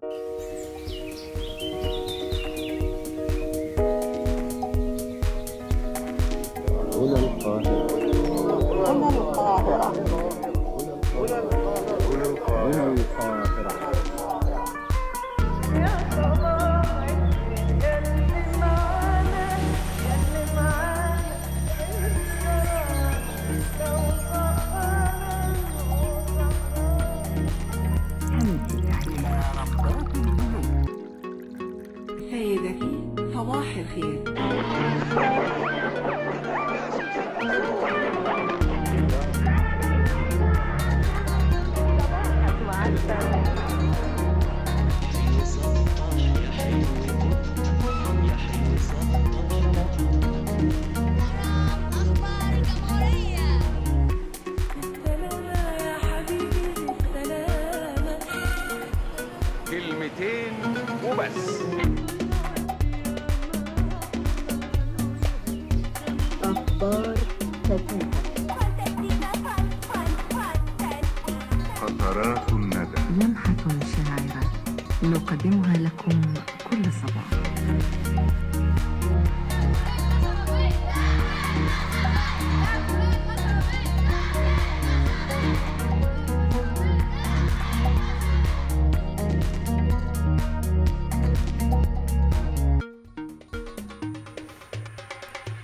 Thank you. Yes.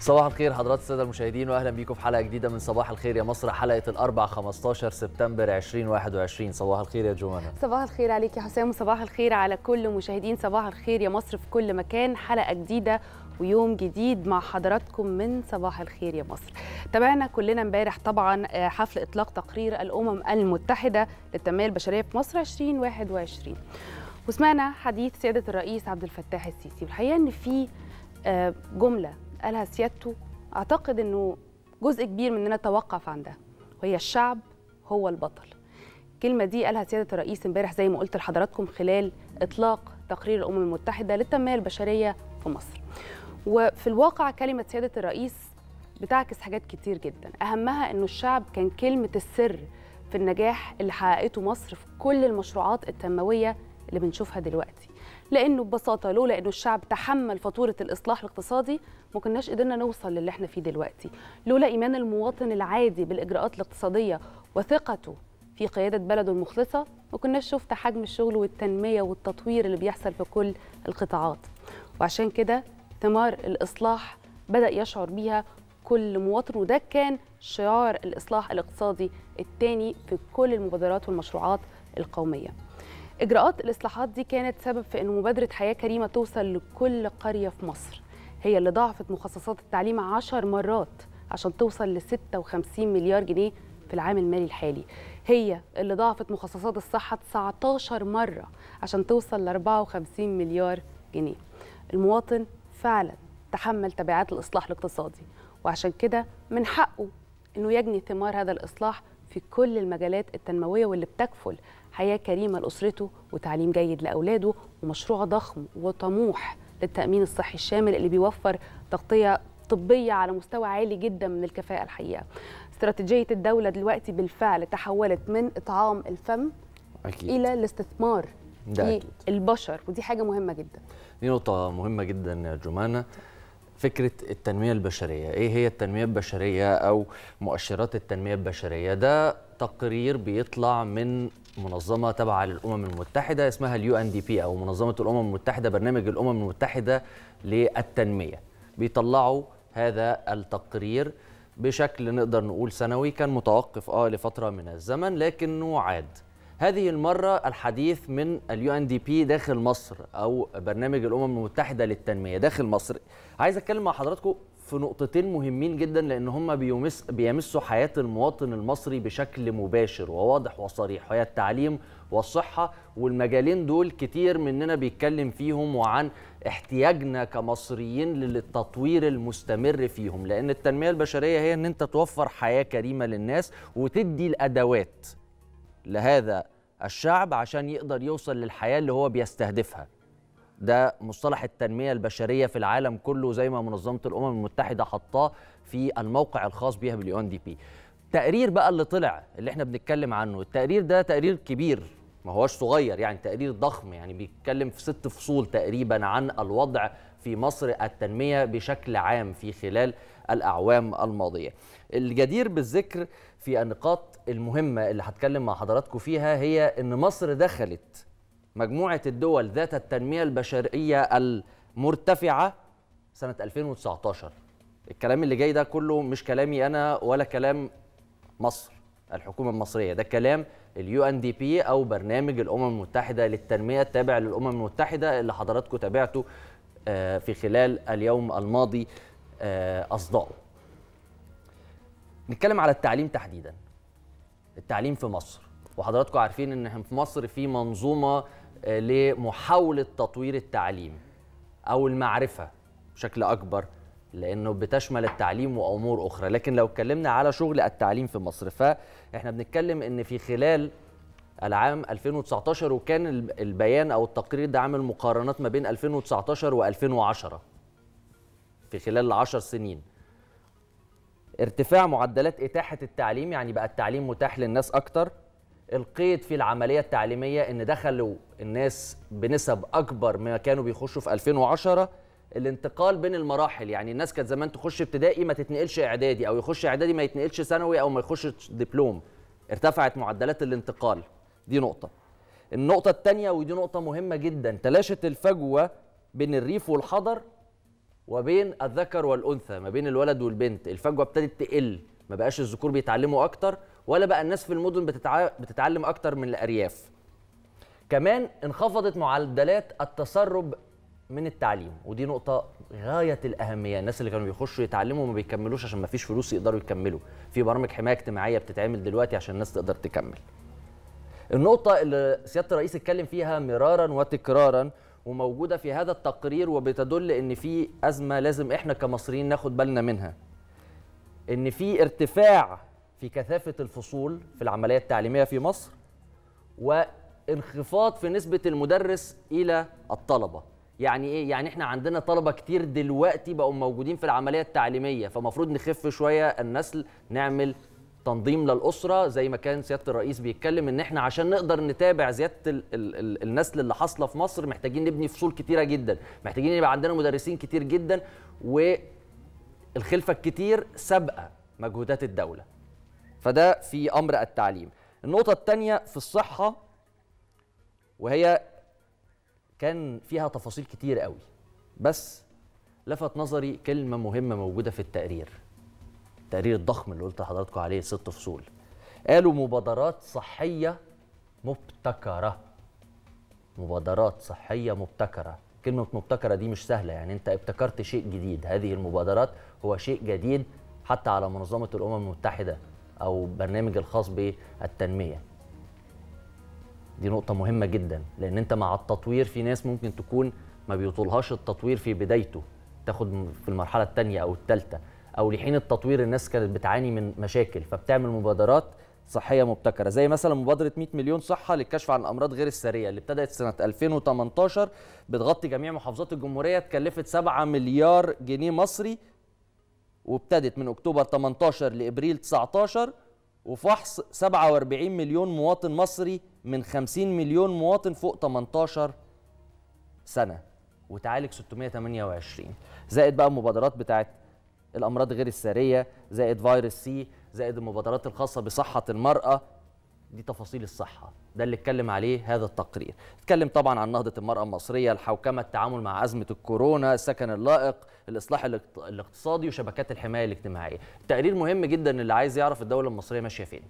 صباح الخير حضرات السادة المشاهدين واهلا بيكم في حلقة جديدة من صباح الخير يا مصر حلقة الأربع 15 سبتمبر 2021 صباح الخير يا جوانا صباح الخير عليك يا حسام وصباح الخير على كل مشاهدين صباح الخير يا مصر في كل مكان حلقة جديدة ويوم جديد مع حضراتكم من صباح الخير يا مصر تابعنا كلنا امبارح طبعا آه، حفل اطلاق تقرير الامم المتحده للتنميه البشريه في مصر 2021 وسمعنا حديث سياده الرئيس عبد الفتاح السيسي والحقيقه ان في آه، جمله قالها سيادته اعتقد انه جزء كبير مننا توقف عندها وهي الشعب هو البطل الكلمه دي قالها سياده الرئيس امبارح زي ما قلت لحضراتكم خلال اطلاق تقرير الامم المتحده للتنميه البشريه في مصر وفي الواقع كلمه سياده الرئيس بتعكس حاجات كتير جدا اهمها انه الشعب كان كلمه السر في النجاح اللي حققته مصر في كل المشروعات التنمويه اللي بنشوفها دلوقتي لانه ببساطه لولا انه الشعب تحمل فاتوره الاصلاح الاقتصادي ما كناش قدرنا نوصل للي احنا فيه دلوقتي لولا ايمان المواطن العادي بالاجراءات الاقتصاديه وثقته في قياده بلده المخلصه ما كناش شفت حجم الشغل والتنميه والتطوير اللي بيحصل في كل القطاعات وعشان كده ثمار الاصلاح بدا يشعر بيها كل مواطن وده كان شعار الاصلاح الاقتصادي الثاني في كل المبادرات والمشروعات القوميه اجراءات الاصلاحات دي كانت سبب في ان مبادره حياه كريمه توصل لكل قريه في مصر هي اللي ضاعفت مخصصات التعليم 10 مرات عشان توصل ل 56 مليار جنيه في العام المالي الحالي هي اللي ضاعفت مخصصات الصحة 19 مرة عشان توصل ل 54 مليار جنيه المواطن فعلا تحمل تبعات الإصلاح الاقتصادي وعشان كده من حقه أنه يجني ثمار هذا الإصلاح في كل المجالات التنموية واللي بتكفل حياة كريمة لأسرته وتعليم جيد لأولاده ومشروع ضخم وطموح للتامين الصحي الشامل اللي بيوفر تغطيه طبيه على مستوى عالي جدا من الكفاءه الحقيقه استراتيجيه الدوله دلوقتي بالفعل تحولت من اطعام الفم أكيد. الى الاستثمار في البشر ودي حاجه مهمه جدا دي نقطه مهمه جدا يا جمانه فكره التنميه البشريه ايه هي التنميه البشريه او مؤشرات التنميه البشريه ده تقرير بيطلع من منظمه تابعه للامم المتحده اسمها اليو ان دي بي او منظمه الامم المتحده برنامج الامم المتحده للتنميه بيطلعوا هذا التقرير بشكل نقدر نقول سنوي كان متوقف اه لفتره من الزمن لكنه عاد هذه المرة الحديث من اليو ان دي بي داخل مصر أو برنامج الأمم المتحدة للتنمية داخل مصر. عايز أتكلم مع حضراتكم في نقطتين مهمين جدا لان هم بيمس بيمسوا حياه المواطن المصري بشكل مباشر وواضح وصريح وهي التعليم والصحه والمجالين دول كتير مننا بيتكلم فيهم وعن احتياجنا كمصريين للتطوير المستمر فيهم لان التنميه البشريه هي ان انت توفر حياه كريمه للناس وتدي الادوات لهذا الشعب عشان يقدر يوصل للحياه اللي هو بيستهدفها ده مصطلح التنميه البشريه في العالم كله زي ما منظمه الامم المتحده حطاه في الموقع الخاص بيها باليو ان دي بي التقرير بقى اللي طلع اللي احنا بنتكلم عنه التقرير ده تقرير كبير ما هوش صغير يعني تقرير ضخم يعني بيتكلم في ست فصول تقريبا عن الوضع في مصر التنمية بشكل عام في خلال الأعوام الماضية الجدير بالذكر في النقاط المهمة اللي هتكلم مع حضراتكم فيها هي أن مصر دخلت مجموعة الدول ذات التنمية البشرية المرتفعة سنة 2019 الكلام اللي جاي ده كله مش كلامي أنا ولا كلام مصر الحكومة المصرية ده كلام اليو ان دي بي أو برنامج الأمم المتحدة للتنمية التابع للأمم المتحدة اللي حضراتكم تابعته آه، في خلال اليوم الماضي آه، أصداؤه نتكلم على التعليم تحديدا التعليم في مصر وحضراتكم عارفين ان في مصر في منظومه آه، لمحاوله تطوير التعليم او المعرفه بشكل اكبر لانه بتشمل التعليم وامور اخرى لكن لو اتكلمنا على شغل التعليم في مصر فاحنا بنتكلم ان في خلال العام 2019 وكان البيان او التقرير ده عامل مقارنات ما بين 2019 و2010 في خلال 10 سنين ارتفاع معدلات اتاحه التعليم يعني بقى التعليم متاح للناس اكتر القيد في العمليه التعليميه ان دخلوا الناس بنسب اكبر ما كانوا بيخشوا في 2010 الانتقال بين المراحل يعني الناس كانت زمان تخش ابتدائي ما تتنقلش اعدادي او يخش اعدادي ما يتنقلش ثانوي او ما يخش دبلوم ارتفعت معدلات الانتقال دي نقطه النقطه الثانيه ودي نقطه مهمه جدا تلاشت الفجوه بين الريف والحضر وبين الذكر والانثى ما بين الولد والبنت الفجوه ابتدت تقل ما بقاش الذكور بيتعلموا اكتر ولا بقى الناس في المدن بتتع... بتتعلم اكتر من الارياف كمان انخفضت معدلات التسرب من التعليم ودي نقطة غاية الأهمية الناس اللي كانوا بيخشوا يتعلموا وما بيكملوش عشان ما فيش فلوس يقدروا يكملوا في برامج حماية اجتماعية بتتعمل دلوقتي عشان الناس تقدر تكمل النقطة اللي سيادة الرئيس اتكلم فيها مرارا وتكرارا وموجودة في هذا التقرير وبتدل إن في أزمة لازم إحنا كمصريين ناخد بالنا منها إن في ارتفاع في كثافة الفصول في العملية التعليمية في مصر وانخفاض في نسبة المدرس إلى الطلبة يعني إيه؟ يعني إحنا عندنا طلبة كتير دلوقتي بقوا موجودين في العملية التعليمية فمفروض نخف شوية النسل نعمل تنظيم للأسرة زي ما كان سيادة الرئيس بيتكلم إن إحنا عشان نقدر نتابع زيادة الـ الـ النسل اللي حاصلة في مصر محتاجين نبني فصول كتيرة جدا محتاجين يبقى عندنا مدرسين كتير جدا والخلفة الكتير سابقة مجهودات الدولة فده في امر التعليم النقطه الثانيه في الصحه وهي كان فيها تفاصيل كتير قوي بس لفت نظري كلمه مهمه موجوده في التقرير التقرير الضخم اللي قلت لحضراتكم عليه ست فصول قالوا مبادرات صحيه مبتكره مبادرات صحيه مبتكره كلمه مبتكره دي مش سهله يعني انت ابتكرت شيء جديد هذه المبادرات هو شيء جديد حتى على منظمه الامم المتحده او برنامج الخاص بالتنميه دي نقطة مهمة جدا لأن أنت مع التطوير في ناس ممكن تكون ما بيطولهاش التطوير في بدايته تاخد في المرحلة الثانية أو الثالثة أو لحين التطوير الناس كانت بتعاني من مشاكل فبتعمل مبادرات صحية مبتكرة زي مثلا مبادرة 100 مليون صحة للكشف عن الأمراض غير السارية اللي ابتدأت سنة 2018 بتغطي جميع محافظات الجمهورية اتكلفت 7 مليار جنيه مصري وابتدت من اكتوبر 18 لابريل 19 وفحص 47 مليون مواطن مصري من 50 مليون مواطن فوق 18 سنه وتعالج 628 زائد بقى المبادرات بتاعت الامراض غير الساريه زائد فيروس سي زائد المبادرات الخاصه بصحه المراه دي تفاصيل الصحة ده اللي اتكلم عليه هذا التقرير اتكلم طبعا عن نهضة المرأة المصرية الحوكمة التعامل مع أزمة الكورونا السكن اللائق الإصلاح الاقتصادي وشبكات الحماية الاجتماعية التقرير مهم جدا اللي عايز يعرف الدولة المصرية ماشية فين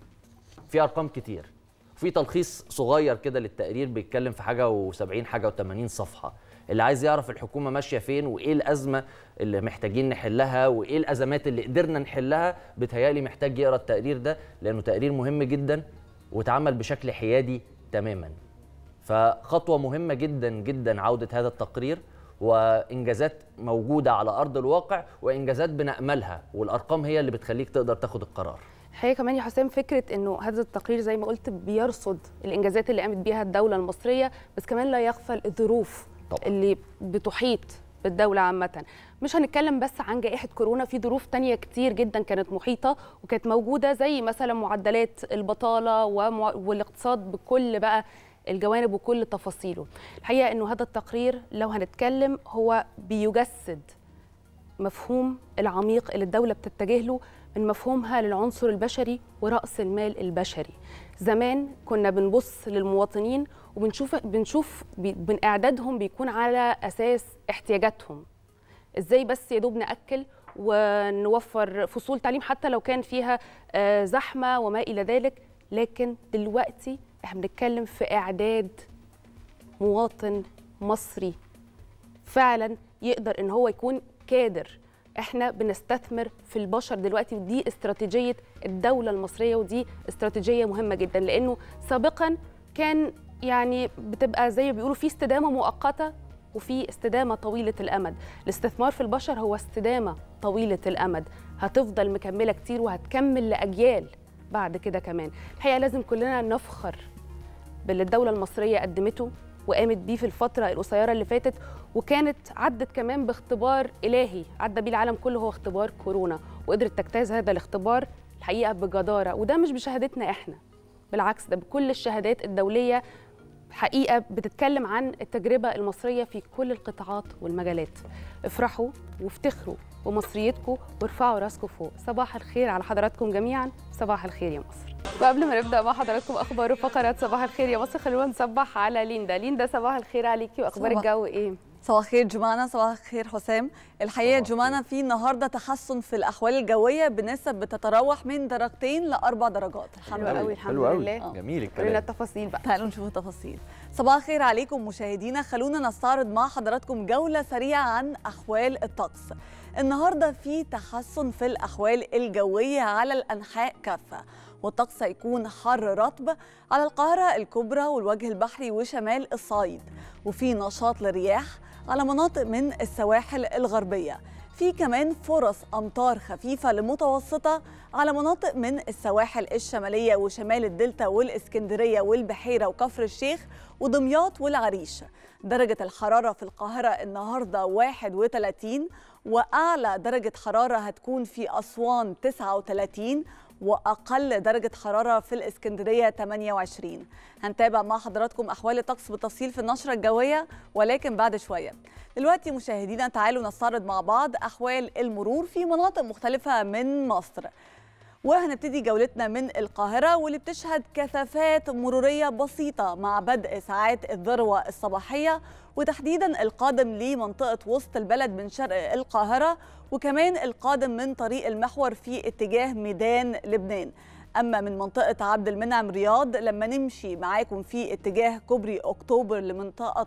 في أرقام كتير في تلخيص صغير كده للتقرير بيتكلم في حاجة و70 حاجة و80 صفحة اللي عايز يعرف الحكومه ماشيه فين وايه الازمه اللي محتاجين نحلها وايه الازمات اللي قدرنا نحلها بتهيالي محتاج يقرا التقرير ده لانه تقرير مهم جدا واتعمل بشكل حيادي تماما فخطوه مهمه جدا جدا عوده هذا التقرير وانجازات موجوده على ارض الواقع وانجازات بناملها والارقام هي اللي بتخليك تقدر تاخد القرار الحقيقه كمان يا حسام فكره انه هذا التقرير زي ما قلت بيرصد الانجازات اللي قامت بيها الدوله المصريه بس كمان لا يغفل الظروف اللي بتحيط في الدولة عامه مش هنتكلم بس عن جائحه كورونا في ظروف تانية كتير جدا كانت محيطه وكانت موجوده زي مثلا معدلات البطاله والاقتصاد بكل بقى الجوانب وكل تفاصيله الحقيقه انه هذا التقرير لو هنتكلم هو بيجسد مفهوم العميق اللي الدوله بتتجه له من مفهومها للعنصر البشري ورأس المال البشري زمان كنا بنبص للمواطنين وبنشوف بنشوف اعدادهم بيكون على اساس احتياجاتهم ازاي بس يا دوب ناكل ونوفر فصول تعليم حتى لو كان فيها آه، زحمه وما الى ذلك لكن دلوقتي احنا بنتكلم في اعداد مواطن مصري فعلا يقدر ان هو يكون كادر احنا بنستثمر في البشر دلوقتي ودي استراتيجيه الدوله المصريه ودي استراتيجيه مهمه جدا لانه سابقا كان يعني بتبقى زي ما بيقولوا في استدامه مؤقته وفي استدامه طويله الامد الاستثمار في البشر هو استدامه طويله الامد هتفضل مكمله كتير وهتكمل لاجيال بعد كده كمان الحقيقه لازم كلنا نفخر باللي الدوله المصريه قدمته وقامت بيه في الفترة القصيرة اللي فاتت وكانت عدت كمان باختبار إلهي عدى بيه العالم كله هو اختبار كورونا وقدرت تجتاز هذا الاختبار الحقيقة بجدارة وده مش بشهادتنا إحنا بالعكس ده بكل الشهادات الدولية حقيقة بتتكلم عن التجربة المصرية في كل القطاعات والمجالات افرحوا وافتخروا بمصريتكم وارفعوا راسكم فوق صباح الخير على حضراتكم جميعا صباح الخير يا مصر وقبل ما نبدا مع حضراتكم اخبار وفقرات صباح الخير يا مصر خلونا نصبح على ليندا ليندا صباح الخير عليكي واخبار صباح. الجو ايه صباح الخير جمانة صباح الخير حسام الحقيقة جمانة في النهاردة تحسن في الأحوال الجوية بنسب بتتراوح من درجتين لأربع درجات الحمد لله الحمد حلو لله جميل الكلام قولنا التفاصيل بقى تعالوا نشوف التفاصيل صباح الخير عليكم مشاهدينا خلونا نستعرض مع حضراتكم جولة سريعة عن أحوال الطقس النهاردة في تحسن في الأحوال الجوية على الأنحاء كافة والطقس هيكون حر رطب على القاهرة الكبرى والوجه البحري وشمال الصعيد وفي نشاط للرياح على مناطق من السواحل الغربية في كمان فرص أمطار خفيفة لمتوسطة على مناطق من السواحل الشمالية وشمال الدلتا والإسكندرية والبحيرة وكفر الشيخ ودمياط والعريش درجة الحرارة في القاهرة النهاردة 31 وأعلى درجة حرارة هتكون في أسوان 39 واقل درجه حراره في الاسكندريه 28 هنتابع مع حضراتكم احوال الطقس بالتفصيل في النشره الجويه ولكن بعد شويه دلوقتي مشاهدينا تعالوا نستعرض مع بعض احوال المرور في مناطق مختلفه من مصر وهنبتدي جولتنا من القاهرة واللي بتشهد كثافات مرورية بسيطة مع بدء ساعات الذروة الصباحية وتحديدا القادم لمنطقة وسط البلد من شرق القاهرة وكمان القادم من طريق المحور في اتجاه ميدان لبنان اما من منطقه عبد المنعم رياض لما نمشي معاكم في اتجاه كوبري اكتوبر لمنطقه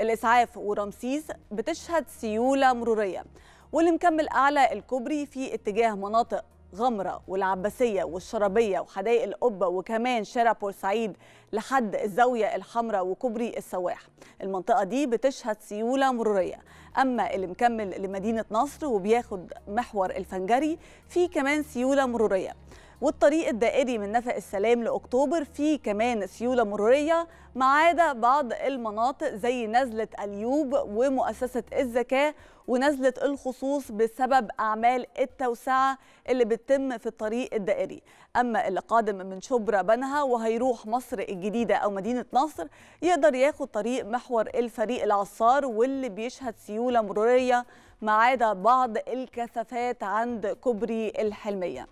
الاسعاف ورمسيس بتشهد سيوله مروريه واللي مكمل اعلى الكوبري في اتجاه مناطق غمرة والعباسية والشرابية وحدائق القبة وكمان شارع بورسعيد لحد الزاوية الحمراء وكوبري السواح المنطقة دي بتشهد سيولة مرورية أما اللي مكمل لمدينة نصر وبياخد محور الفنجري في كمان سيولة مرورية والطريق الدائري من نفق السلام لاكتوبر فيه كمان سيوله مروريه ما عدا بعض المناطق زي نزله اليوب ومؤسسه الزكاه ونزلت الخصوص بسبب أعمال التوسعة اللي بتتم في الطريق الدائري أما اللي قادم من شبرا بنها وهيروح مصر الجديدة أو مدينة نصر يقدر ياخد طريق محور الفريق العصار واللي بيشهد سيولة مرورية ما عدا بعض الكثافات عند كوبري الحلميه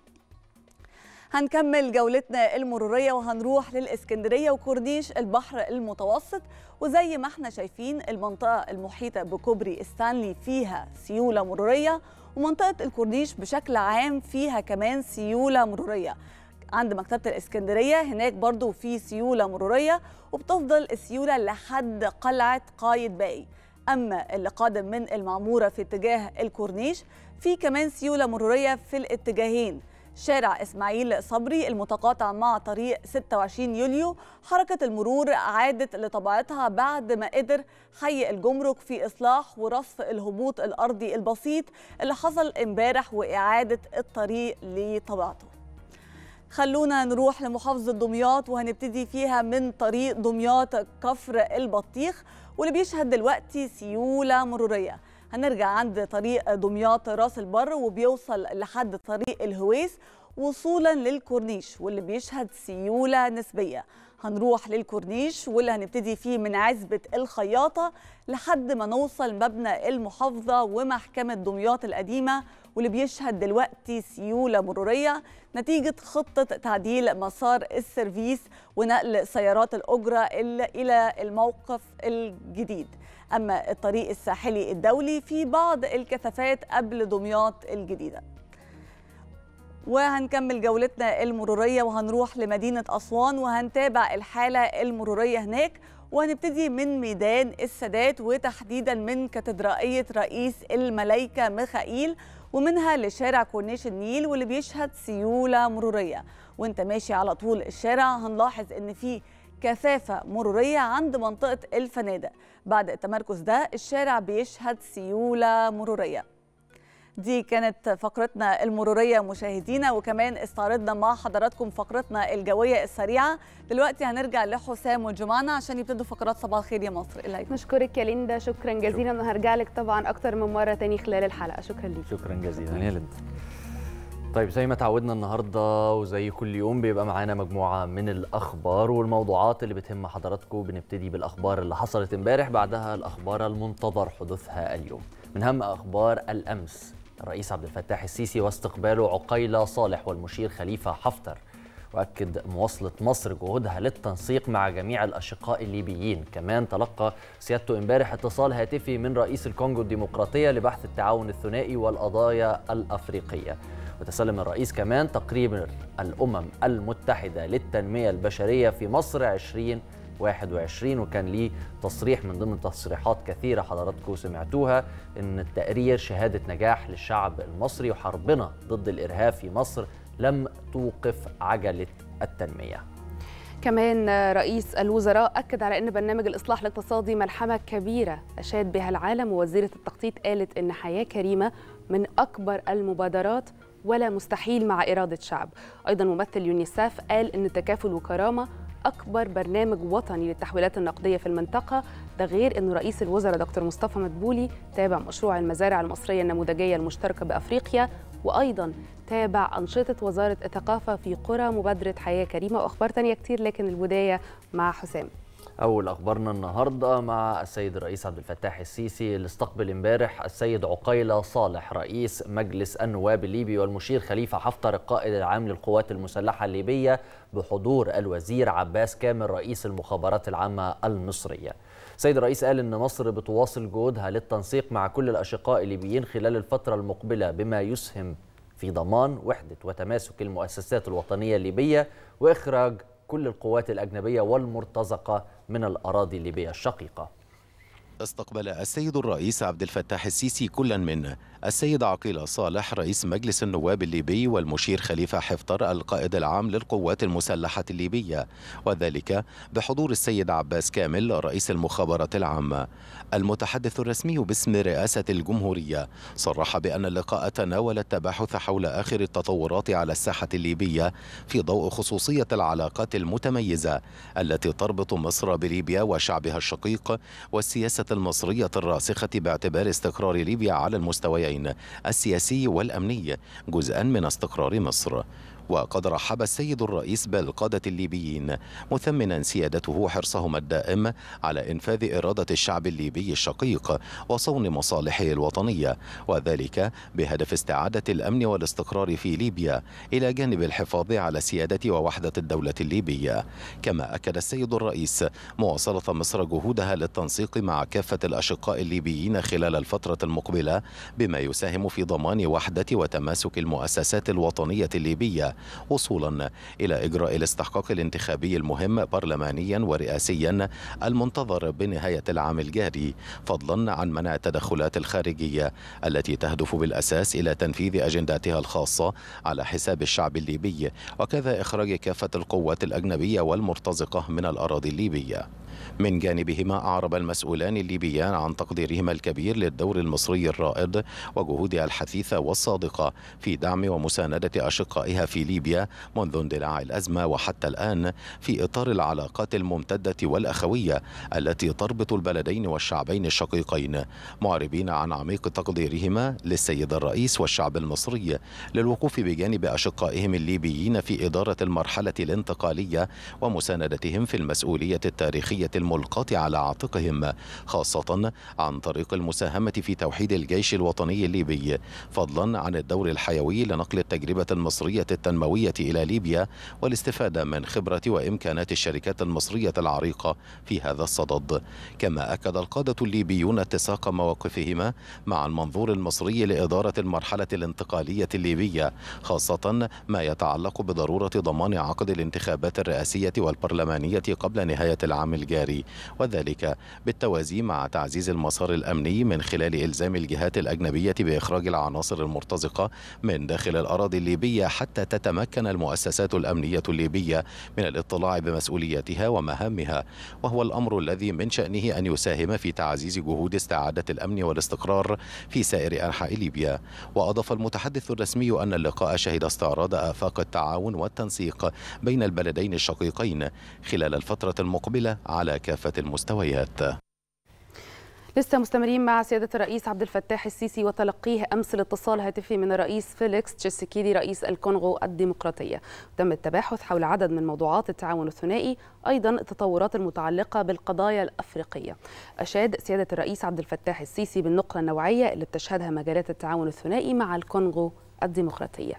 هنكمل جولتنا المرورية وهنروح للإسكندرية وكورنيش البحر المتوسط وزي ما احنا شايفين المنطقة المحيطة بكوبري ستانلي فيها سيولة مرورية ومنطقة الكورنيش بشكل عام فيها كمان سيولة مرورية عند مكتبة الإسكندرية هناك برضو في سيولة مرورية وبتفضل السيولة لحد قلعة قايد باقي أما اللي قادم من المعمورة في اتجاه الكورنيش في كمان سيولة مرورية في الاتجاهين شارع إسماعيل صبري المتقاطع مع طريق 26 يوليو حركة المرور عادت لطبيعتها بعد ما قدر حي الجمرك في إصلاح ورصف الهبوط الأرضي البسيط اللي حصل امبارح وإعادة الطريق لطبيعته خلونا نروح لمحافظة دمياط وهنبتدي فيها من طريق دمياط كفر البطيخ واللي بيشهد دلوقتي سيولة مرورية هنرجع عند طريق دمياط راس البر وبيوصل لحد طريق الهويس وصولا للكورنيش واللي بيشهد سيولة نسبية هنروح للكورنيش واللي هنبتدي فيه من عزبة الخياطة لحد ما نوصل مبنى المحافظة ومحكمة دمياط القديمة واللي بيشهد دلوقتي سيولة مرورية نتيجة خطة تعديل مسار السيرفيس ونقل سيارات الأجرة إلى الموقف الجديد أما الطريق الساحلي الدولي في بعض الكثافات قبل دمياط الجديدة وهنكمل جولتنا المرورية وهنروح لمدينة أسوان وهنتابع الحالة المرورية هناك وهنبتدي من ميدان السادات وتحديدا من كاتدرائية رئيس الملايكة ميخائيل ومنها لشارع كورنيش النيل واللي بيشهد سيولة مرورية وانت ماشي على طول الشارع هنلاحظ ان في كثافة مرورية عند منطقة الفنادق بعد التمركز ده الشارع بيشهد سيولة مرورية دي كانت فقرتنا المرورية مشاهدينا وكمان استعرضنا مع حضراتكم فقرتنا الجوية السريعة دلوقتي هنرجع لحسام وجمعنا عشان يبتدوا فقرات صباح الخير يا مصر إليكم إيه نشكرك يا ليندا شكرا جزيلا وهرجع لك طبعا أكتر من مرة تاني خلال الحلقة شكرا ليك شكرا جزيلا يا ليندا طيب زي ما تعودنا النهارده وزي كل يوم بيبقى معانا مجموعه من الاخبار والموضوعات اللي بتهم حضراتكم بنبتدي بالاخبار اللي حصلت امبارح بعدها الاخبار المنتظر حدوثها اليوم من اهم اخبار الامس الرئيس عبد الفتاح السيسي واستقباله عقيله صالح والمشير خليفه حفتر واكد مواصله مصر جهودها للتنسيق مع جميع الاشقاء الليبيين كمان تلقى سيادته امبارح اتصال هاتفي من رئيس الكونغو الديمقراطيه لبحث التعاون الثنائي والقضايا الافريقيه وتسلم الرئيس كمان تقرير الأمم المتحدة للتنمية البشرية في مصر 2021 وكان ليه تصريح من ضمن تصريحات كثيرة حضراتكم سمعتوها إن التقرير شهادة نجاح للشعب المصري وحربنا ضد الإرهاب في مصر لم توقف عجلة التنمية كمان رئيس الوزراء أكد على أن برنامج الإصلاح الاقتصادي ملحمة كبيرة أشاد بها العالم ووزيرة التخطيط قالت أن حياة كريمة من أكبر المبادرات ولا مستحيل مع إرادة شعب أيضا ممثل يونيساف قال أن تكافل وكرامة أكبر برنامج وطني للتحويلات النقدية في المنطقة ده غير أن رئيس الوزراء دكتور مصطفى مدبولي تابع مشروع المزارع المصرية النموذجية المشتركة بأفريقيا وأيضا تابع أنشطة وزارة الثقافة في قرى مبادرة حياة كريمة وأخبار تانية كتير لكن البداية مع حسام أول أخبارنا النهاردة مع السيد الرئيس عبد الفتاح السيسي اللي استقبل امبارح السيد عقيلة صالح رئيس مجلس النواب الليبي والمشير خليفة حفتر القائد العام للقوات المسلحة الليبية بحضور الوزير عباس كامل رئيس المخابرات العامة المصرية السيد الرئيس قال إن مصر بتواصل جهودها للتنسيق مع كل الأشقاء الليبيين خلال الفترة المقبلة بما يسهم في ضمان وحدة وتماسك المؤسسات الوطنية الليبية وإخراج كل القوات الأجنبية والمرتزقة من الأراضي الليبية الشقيقة استقبل السيد الرئيس عبد الفتاح السيسي كلا من السيد عقيل صالح رئيس مجلس النواب الليبي والمشير خليفة حفتر القائد العام للقوات المسلحة الليبية وذلك بحضور السيد عباس كامل رئيس المخابرات العامة المتحدث الرسمي باسم رئاسة الجمهورية صرح بأن اللقاء تناول التباحث حول آخر التطورات على الساحة الليبية في ضوء خصوصية العلاقات المتميزة التي تربط مصر بليبيا وشعبها الشقيق والسياسة المصرية الراسخة باعتبار استقرار ليبيا على المستويين الجانبين السياسي والأمني جزءا من استقرار مصر وقد رحب السيد الرئيس بالقادة الليبيين مثمنا سيادته حرصهم الدائم على إنفاذ إرادة الشعب الليبي الشقيق وصون مصالحه الوطنية وذلك بهدف استعادة الأمن والاستقرار في ليبيا إلى جانب الحفاظ على سيادة ووحدة الدولة الليبية كما أكد السيد الرئيس مواصلة مصر جهودها للتنسيق مع كافة الأشقاء الليبيين خلال الفترة المقبلة بما يساهم في ضمان وحدة وتماسك المؤسسات الوطنية الليبية وصولا إلى إجراء الاستحقاق الانتخابي المهم برلمانيا ورئاسيا المنتظر بنهاية العام الجاري فضلا عن منع التدخلات الخارجية التي تهدف بالأساس إلى تنفيذ أجنداتها الخاصة على حساب الشعب الليبي وكذا إخراج كافة القوات الأجنبية والمرتزقة من الأراضي الليبية من جانبهما أعرب المسؤولان الليبيان عن تقديرهما الكبير للدور المصري الرائد وجهودها الحثيثة والصادقة في دعم ومساندة أشقائها في ليبيا منذ اندلاع الأزمة وحتى الآن في إطار العلاقات الممتدة والأخوية التي تربط البلدين والشعبين الشقيقين معربين عن عميق تقديرهما للسيد الرئيس والشعب المصري للوقوف بجانب أشقائهم الليبيين في إدارة المرحلة الانتقالية ومساندتهم في المسؤولية التاريخية الملقاة على عاتقهم خاصة عن طريق المساهمة في توحيد الجيش الوطني الليبي فضلا عن الدور الحيوي لنقل التجربة المصرية التنموية إلى ليبيا والاستفادة من خبرة وإمكانات الشركات المصرية العريقة في هذا الصدد كما أكد القادة الليبيون اتساق مواقفهما مع المنظور المصري لإدارة المرحلة الانتقالية الليبية خاصة ما يتعلق بضرورة ضمان عقد الانتخابات الرئاسية والبرلمانية قبل نهاية العام الجاري وذلك بالتوازي مع تعزيز المسار الأمني من خلال إلزام الجهات الأجنبية بإخراج العناصر المرتزقة من داخل الأراضي الليبية حتى تتمكن المؤسسات الأمنية الليبية من الاطلاع بمسؤولياتها ومهامها وهو الأمر الذي من شأنه أن يساهم في تعزيز جهود استعادة الأمن والاستقرار في سائر أنحاء ليبيا وأضاف المتحدث الرسمي أن اللقاء شهد استعراض آفاق التعاون والتنسيق بين البلدين الشقيقين خلال الفترة المقبلة على كافة المستويات لسه مستمرين مع سيادة الرئيس عبد الفتاح السيسي وتلقيه أمس الاتصال هاتفي من الرئيس فيليكس تشيسيكيدي رئيس الكونغو الديمقراطية تم التباحث حول عدد من موضوعات التعاون الثنائي أيضا التطورات المتعلقة بالقضايا الأفريقية أشاد سيادة الرئيس عبد الفتاح السيسي بالنقلة النوعية اللي بتشهدها مجالات التعاون الثنائي مع الكونغو الديمقراطية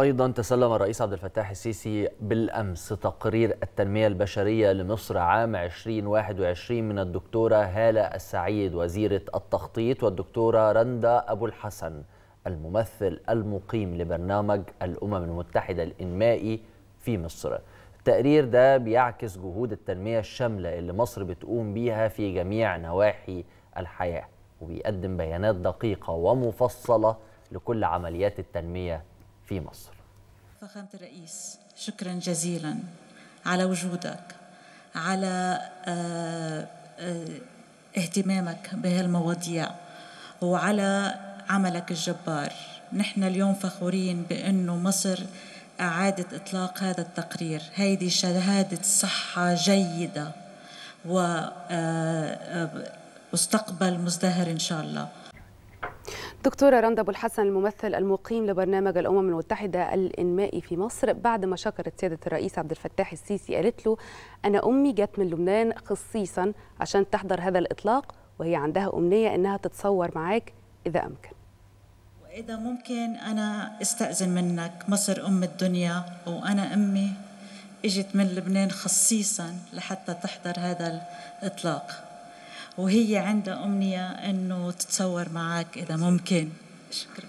أيضا تسلم الرئيس عبد الفتاح السيسي بالأمس تقرير التنمية البشرية لمصر عام 2021 من الدكتورة هالة السعيد وزيرة التخطيط والدكتورة رندا أبو الحسن الممثل المقيم لبرنامج الأمم المتحدة الإنمائي في مصر التقرير ده بيعكس جهود التنمية الشاملة اللي مصر بتقوم بيها في جميع نواحي الحياة وبيقدم بيانات دقيقة ومفصلة لكل عمليات التنمية في مصر فخامة الرئيس شكرا جزيلا على وجودك على آه، آه، اهتمامك بهالمواضيع وعلى عملك الجبار نحن اليوم فخورين بأنه مصر أعادت إطلاق هذا التقرير هيدي شهادة صحة جيدة ومستقبل آه، مزدهر إن شاء الله دكتورة رندا أبو الحسن الممثل المقيم لبرنامج الأمم المتحدة الإنمائي في مصر بعد ما شكرت سيادة الرئيس عبد الفتاح السيسي قالت له أنا أمي جت من لبنان خصيصا عشان تحضر هذا الإطلاق وهي عندها أمنية أنها تتصور معاك إذا أمكن وإذا ممكن أنا استأذن منك مصر أم الدنيا وأنا أمي إجت من لبنان خصيصا لحتى تحضر هذا الإطلاق وهي عندها أمنية أنه تتصور معك إذا ممكن شكرا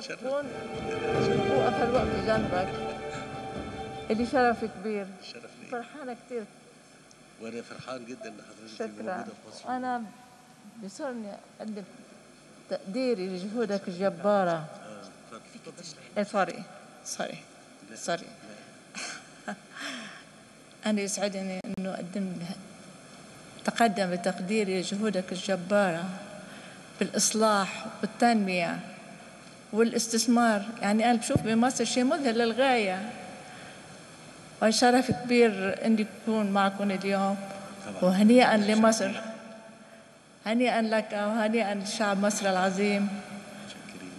شرف كون وقف هالوقت جنبك لي شرف كبير شرف فرحانه كثير وانا فرحان جدا ان حضرتك موجوده في مصر انا بيصرني اقدم تقديري لجهودك الجباره آه. اتفضلي سوري سوري سوري انا يسعدني انه اقدم تقدم بتقديري لجهودك الجباره بالاصلاح والتنميه والاستثمار يعني انا بشوف بمصر شيء مذهل للغايه وشرف كبير أني أكون معكم اليوم وهنيئا لمصر هنيئا لك وهنيئا لشعب مصر العظيم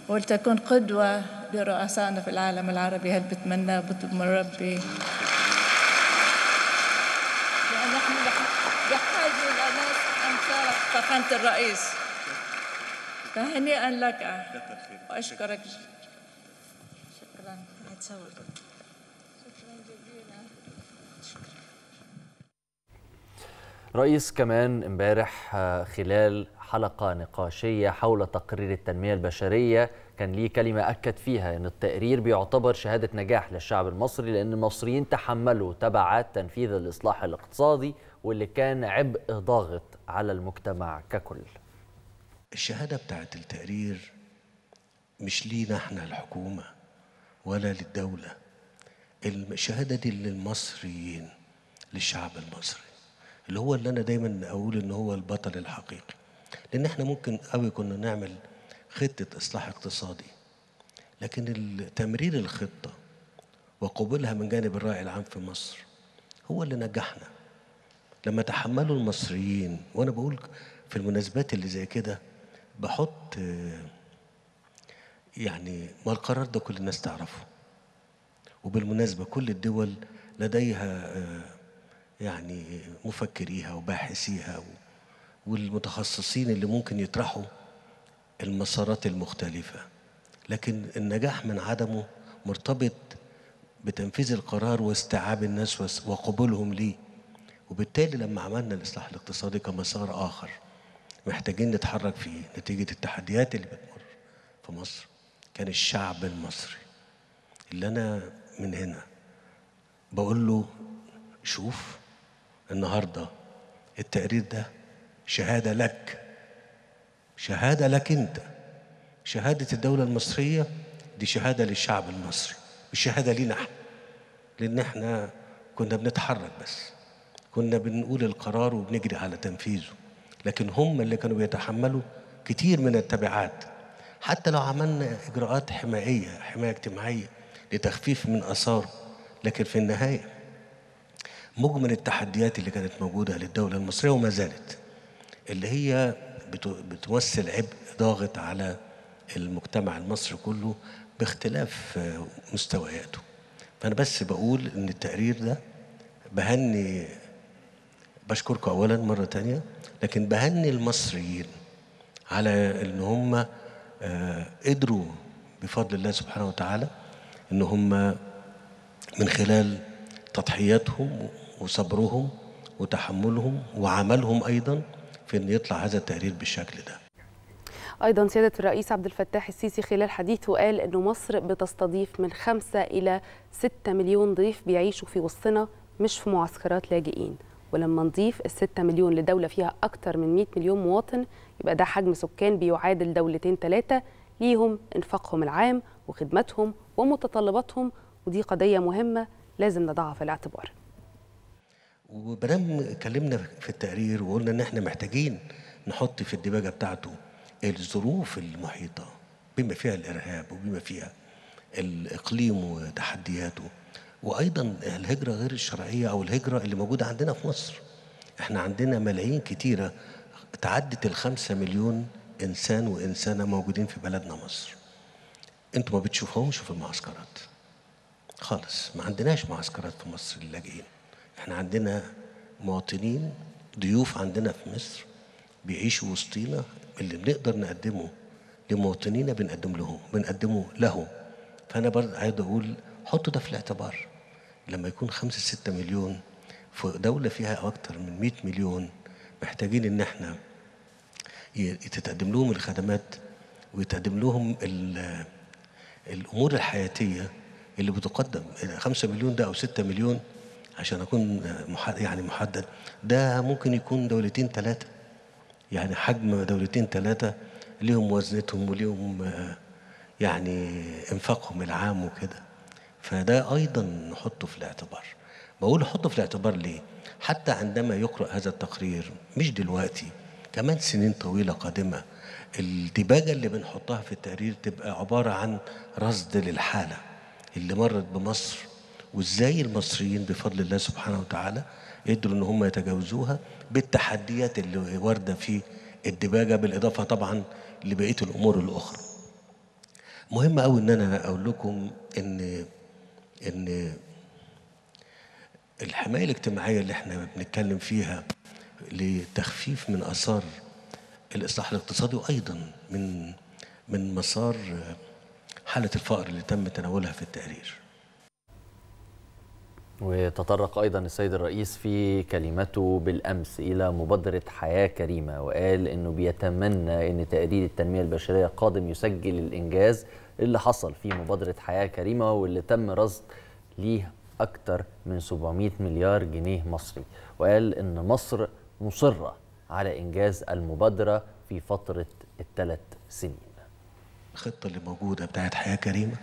ولتكون قدوة لرؤسائنا في العالم العربي هل بتمنى بطلب من ربي نحن فخامة الرئيس فهنيئا لك وأشكرك شكرا رئيس كمان امبارح آه، خلال حلقة نقاشية حول تقرير التنمية البشرية كان ليه كلمة أكد فيها أن التقرير بيعتبر شهادة نجاح للشعب المصري لأن المصريين تحملوا تبعات تنفيذ الإصلاح الاقتصادي واللي كان عبء ضاغط على المجتمع ككل الشهادة بتاعت التقرير مش لينا احنا الحكومة ولا للدولة الشهادة دي للمصريين للشعب المصري اللي هو اللي انا دايما اقول ان هو البطل الحقيقي لان احنا ممكن قوي كنا نعمل خطه اصلاح اقتصادي لكن تمرير الخطه وقبولها من جانب الراعي العام في مصر هو اللي نجحنا لما تحملوا المصريين وانا بقول في المناسبات اللي زي كده بحط يعني ما القرار ده كل الناس تعرفه وبالمناسبه كل الدول لديها آه، يعني مفكريها وباحثيها والمتخصصين اللي ممكن يطرحوا المسارات المختلفة لكن النجاح من عدمه مرتبط بتنفيذ القرار واستيعاب الناس وقبولهم ليه وبالتالي لما عملنا الإصلاح الاقتصادي كمسار آخر محتاجين نتحرك فيه نتيجة التحديات اللي بتمر في مصر كان الشعب المصري اللي أنا من هنا بقول له شوف النهارده التقرير ده شهاده لك شهاده لك انت شهاده الدوله المصريه دي شهاده للشعب المصري مش شهاده لينا احنا لان احنا كنا بنتحرك بس كنا بنقول القرار وبنجري على تنفيذه لكن هم اللي كانوا بيتحملوا كتير من التبعات حتى لو عملنا اجراءات حمائيه حمايه اجتماعيه لتخفيف من اثاره لكن في النهايه مجمل التحديات اللي كانت موجودة للدولة المصرية وما زالت اللي هي بتمثل عبء ضاغط على المجتمع المصري كله باختلاف مستوياته فأنا بس بقول إن التقرير ده بهني بشكركم أولا مرة تانية لكن بهني المصريين على إن هم آه، قدروا بفضل الله سبحانه وتعالى إن هم من خلال تضحياتهم وصبرهم وتحملهم وعملهم أيضا في أن يطلع هذا التقرير بالشكل ده أيضا سيادة الرئيس عبد الفتاح السيسي خلال حديثه قال أن مصر بتستضيف من 5 إلى 6 مليون ضيف بيعيشوا في وسطنا مش في معسكرات لاجئين ولما نضيف ال 6 مليون لدولة فيها أكتر من 100 مليون مواطن يبقى ده حجم سكان بيعادل دولتين ثلاثة ليهم إنفاقهم العام وخدماتهم ومتطلباتهم ودي قضية مهمة لازم نضعها في الاعتبار وبرام اتكلمنا في التقرير وقلنا ان احنا محتاجين نحط في الدباجه بتاعته الظروف المحيطه بما فيها الارهاب وبما فيها الاقليم وتحدياته وايضا الهجره غير الشرعيه او الهجره اللي موجوده عندنا في مصر احنا عندنا ملايين كتيره تعدت الخمسة مليون انسان وانسانه موجودين في بلدنا مصر انتوا ما بتشوفهمش في المعسكرات خالص ما عندناش معسكرات في مصر للاجئين احنا عندنا مواطنين ضيوف عندنا في مصر بيعيشوا وسطينا اللي بنقدر نقدمه لمواطنينا بنقدم لهم بنقدمه لهم فانا برضه عايز اقول حطوا ده في الاعتبار لما يكون خمسة ستة مليون في دولة فيها أكتر من 100 مليون محتاجين إن إحنا تتقدم لهم الخدمات ويتقدم لهم الأمور الحياتية اللي بتقدم 5 مليون ده أو 6 مليون عشان اكون محدد يعني محدد ده ممكن يكون دولتين ثلاثه يعني حجم دولتين ثلاثه ليهم وزنتهم وليهم يعني انفاقهم العام وكده فده ايضا نحطه في الاعتبار بقول حطه في الاعتبار ليه حتى عندما يقرأ هذا التقرير مش دلوقتي كمان سنين طويلة قادمة الديباجة اللي بنحطها في التقرير تبقى عبارة عن رصد للحالة اللي مرت بمصر وازاي المصريين بفضل الله سبحانه وتعالى قدروا ان هم يتجاوزوها بالتحديات اللي وارده في الدباجه بالاضافه طبعا لبقيه الامور الاخرى. مهم قوي ان انا اقول لكم ان ان الحمايه الاجتماعيه اللي احنا بنتكلم فيها لتخفيف من اثار الاصلاح الاقتصادي وايضا من من مسار حاله الفقر اللي تم تناولها في التقرير. وتطرق أيضا السيد الرئيس في كلمته بالأمس إلى مبادرة حياة كريمة وقال أنه بيتمنى أن تقرير التنمية البشرية القادم يسجل الإنجاز اللي حصل في مبادرة حياة كريمة واللي تم رصد ليه أكثر من 700 مليار جنيه مصري وقال أن مصر مصرة على إنجاز المبادرة في فترة الثلاث سنين الخطة اللي موجودة بتاعت حياة كريمة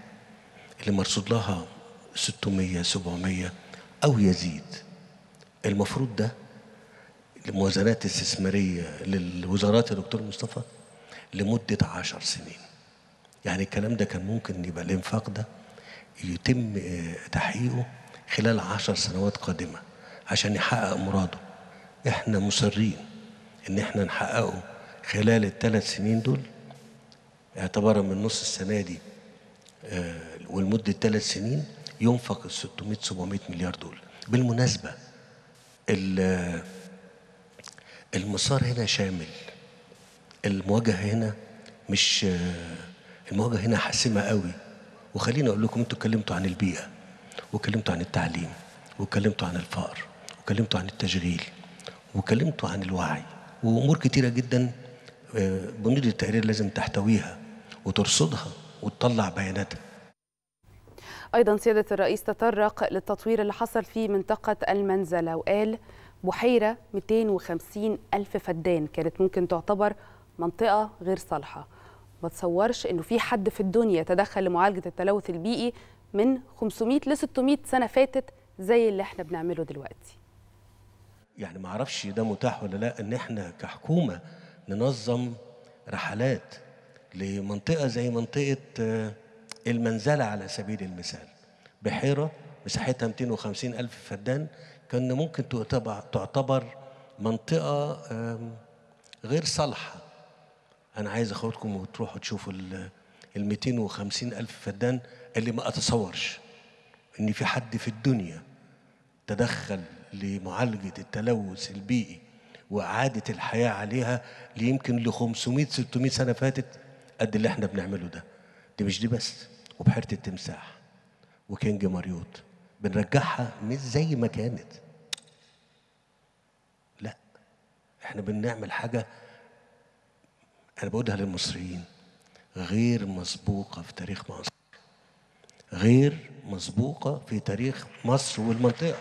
اللي مرصود لها 600 700 أو يزيد المفروض ده لموازنات استثمارية للوزارات يا دكتور مصطفى لمدة عشر سنين يعني الكلام ده كان ممكن يبقى الإنفاق ده يتم آه، تحقيقه خلال عشر سنوات قادمة عشان يحقق مراده احنا مصرين ان احنا نحققه خلال الثلاث سنين دول اعتبارا من نص السنة دي آه، والمدة ثلاث سنين ينفق ال 600 700 مليار دول بالمناسبه المسار هنا شامل المواجهه هنا مش المواجهه هنا حاسمه قوي وخليني اقول لكم انتوا اتكلمتوا عن البيئه واتكلمتوا عن التعليم واتكلمتوا عن الفقر واتكلمتوا عن التشغيل واتكلمتوا عن الوعي وامور كتيره جدا آه، بنود التقرير لازم تحتويها وترصدها وتطلع بياناتها أيضا سيادة الرئيس تطرق للتطوير اللي حصل في منطقة المنزلة وقال بحيرة 250 ألف فدان كانت ممكن تعتبر منطقة غير صالحة ما تصورش أنه في حد في الدنيا تدخل لمعالجة التلوث البيئي من 500 ل 600 سنة فاتت زي اللي احنا بنعمله دلوقتي يعني ما اعرفش ده متاح ولا لا ان احنا كحكومه ننظم رحلات لمنطقه زي منطقه آه، المنزلة على سبيل المثال بحيرة مساحتها 250 ألف فدان كان ممكن تعتبر منطقة غير صالحة أنا عايز أخدكم وتروحوا تشوفوا ال 250 ألف فدان اللي ما أتصورش إن في حد في الدنيا تدخل لمعالجة التلوث البيئي وإعادة الحياة عليها ليمكن ل 500 600 سنة فاتت قد اللي إحنا بنعمله ده دي مش دي بس وبحيره التمساح وكينج مريوط بنرجعها مش زي ما كانت لا احنا بنعمل حاجه انا بقولها للمصريين غير مسبوقه في تاريخ مصر غير مسبوقه في تاريخ مصر والمنطقه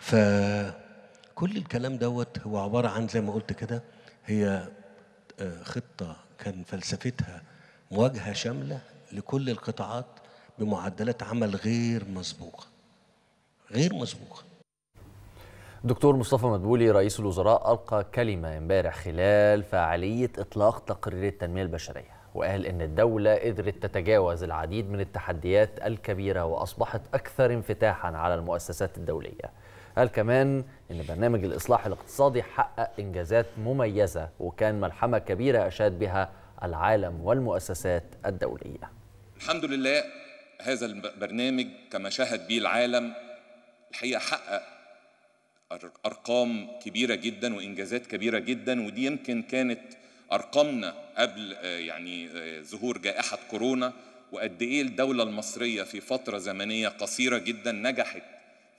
فكل الكلام دوت هو عباره عن زي ما قلت كده هي خطه كان فلسفتها مواجهه شامله لكل القطاعات بمعدلات عمل غير مسبوقه غير مسبوقه دكتور مصطفى مدبولي رئيس الوزراء ألقى كلمة امبارح خلال فعالية إطلاق تقرير التنمية البشرية وقال إن الدولة قدرت تتجاوز العديد من التحديات الكبيرة وأصبحت أكثر انفتاحا على المؤسسات الدولية قال كمان ان برنامج الاصلاح الاقتصادي حقق انجازات مميزه وكان ملحمه كبيره اشاد بها العالم والمؤسسات الدوليه. الحمد لله هذا البرنامج كما شهد به العالم الحقيقه حقق ارقام كبيره جدا وانجازات كبيره جدا ودي يمكن كانت ارقامنا قبل آه، يعني آه، ظهور جائحه كورونا وقد ايه الدوله المصريه في فتره زمنيه قصيره جدا نجحت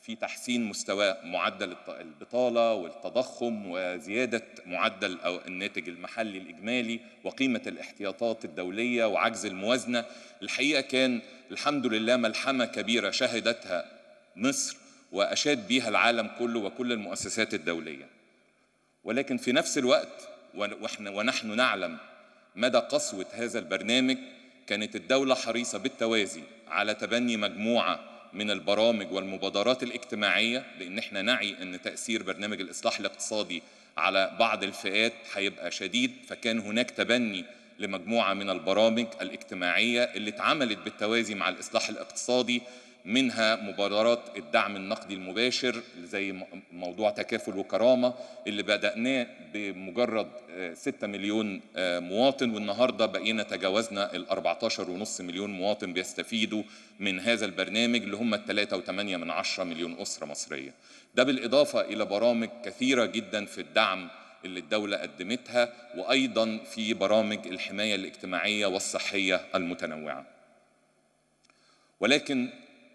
في تحسين مستوى معدل البطالة والتضخم وزيادة معدل أو الناتج المحلي الإجمالي وقيمة الاحتياطات الدولية وعجز الموازنة الحقيقة كان الحمد لله ملحمة كبيرة شهدتها مصر وأشاد بها العالم كله وكل المؤسسات الدولية ولكن في نفس الوقت ونحن نعلم مدى قسوة هذا البرنامج كانت الدولة حريصة بالتوازي على تبني مجموعة من البرامج والمبادرات الاجتماعيه لان احنا نعي ان تاثير برنامج الاصلاح الاقتصادي على بعض الفئات هيبقى شديد فكان هناك تبني لمجموعه من البرامج الاجتماعيه اللي اتعملت بالتوازي مع الاصلاح الاقتصادي منها مبادرات الدعم النقدي المباشر زي موضوع تكافل وكرامة اللي بدأناه بمجرد 6 آه، مليون آه، مواطن والنهاردة بقينا تجاوزنا ال 14.5 مليون مواطن بيستفيدوا من هذا البرنامج اللي هم 3.8 من مليون أسرة مصرية ده بالإضافة إلى برامج كثيرة جدا في الدعم اللي الدولة قدمتها وأيضا في برامج الحماية الاجتماعية والصحية المتنوعة ولكن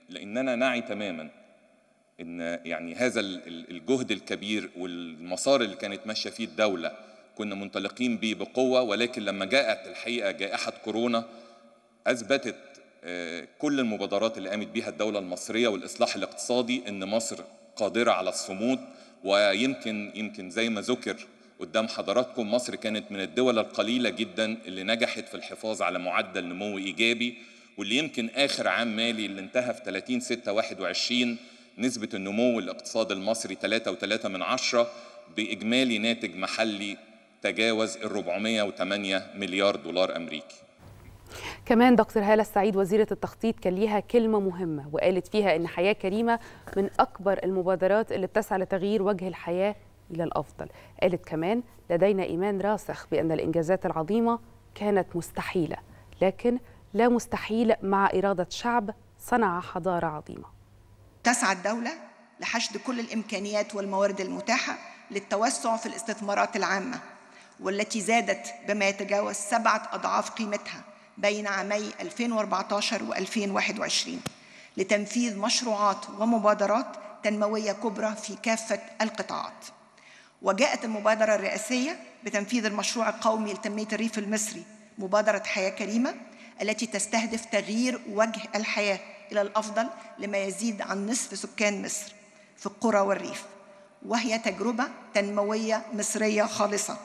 لاننا نعي تماما ان يعني هذا الجهد الكبير والمسار اللي كانت ماشيه فيه الدوله كنا منطلقين بيه بقوه ولكن لما جاءت الحقيقه جائحه كورونا اثبتت آه، كل المبادرات اللي قامت بيها الدوله المصريه والاصلاح الاقتصادي ان مصر قادره على الصمود ويمكن يمكن زي ما ذكر قدام حضراتكم مصر كانت من الدول القليله جدا اللي نجحت في الحفاظ على معدل نمو ايجابي واللي يمكن آخر عام مالي اللي انتهى في 30 6 21 نسبة النمو الاقتصاد المصري 3.3 من عشرة بإجمالي ناتج محلي تجاوز ال 408 مليار دولار أمريكي كمان دكتور هالة السعيد وزيرة التخطيط كان ليها كلمة مهمة وقالت فيها إن حياة كريمة من أكبر المبادرات اللي بتسعى لتغيير وجه الحياة إلى الأفضل قالت كمان لدينا إيمان راسخ بأن الإنجازات العظيمة كانت مستحيلة لكن لا مستحيل مع إرادة شعب صنع حضارة عظيمة تسعى الدولة لحشد كل الإمكانيات والموارد المتاحة للتوسع في الاستثمارات العامة والتي زادت بما يتجاوز سبعة أضعاف قيمتها بين عامي 2014 و2021 لتنفيذ مشروعات ومبادرات تنموية كبرى في كافة القطاعات وجاءت المبادرة الرئاسية بتنفيذ المشروع القومي لتنمية الريف المصري مبادرة حياة كريمة التي تستهدف تغيير وجه الحياة إلى الأفضل لما يزيد عن نصف سكان مصر في القرى والريف وهي تجربة تنموية مصرية خالصة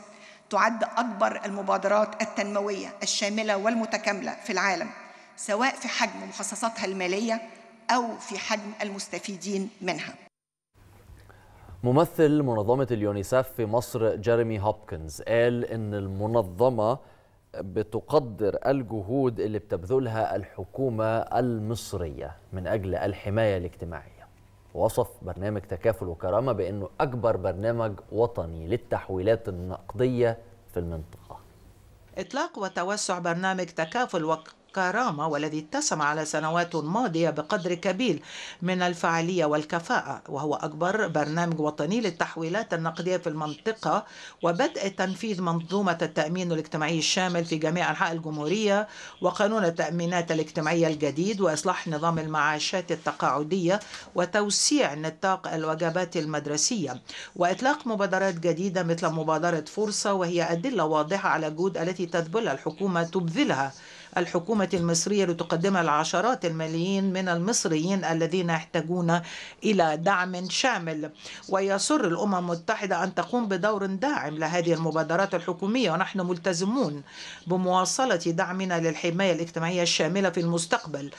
تعد أكبر المبادرات التنموية الشاملة والمتكاملة في العالم سواء في حجم مخصصاتها المالية أو في حجم المستفيدين منها ممثل منظمة اليونيسف في مصر جيريمي هوبكنز قال إن المنظمة بتقدر الجهود اللي بتبذلها الحكومة المصرية من أجل الحماية الاجتماعية وصف برنامج تكافل وكرامة بأنه أكبر برنامج وطني للتحويلات النقدية في المنطقة إطلاق وتوسع برنامج تكافل وك... كرامة والذي اتسم على سنوات ماضية بقدر كبير من الفعالية والكفاءة وهو أكبر برنامج وطني للتحويلات النقدية في المنطقة وبدء تنفيذ منظومة التأمين الاجتماعي الشامل في جميع أنحاء الجمهورية وقانون التأمينات الاجتماعية الجديد وإصلاح نظام المعاشات التقاعدية وتوسيع نطاق الوجبات المدرسية وإطلاق مبادرات جديدة مثل مبادرة فرصة وهي أدلة واضحة على الجهود التي تذبلها الحكومة تبذلها الحكومة المصرية لتقدمها العشرات الملايين من المصريين الذين يحتاجون إلى دعم شامل ويسر الأمم المتحدة أن تقوم بدور داعم لهذه المبادرات الحكومية ونحن ملتزمون بمواصلة دعمنا للحماية الاجتماعية الشاملة في المستقبل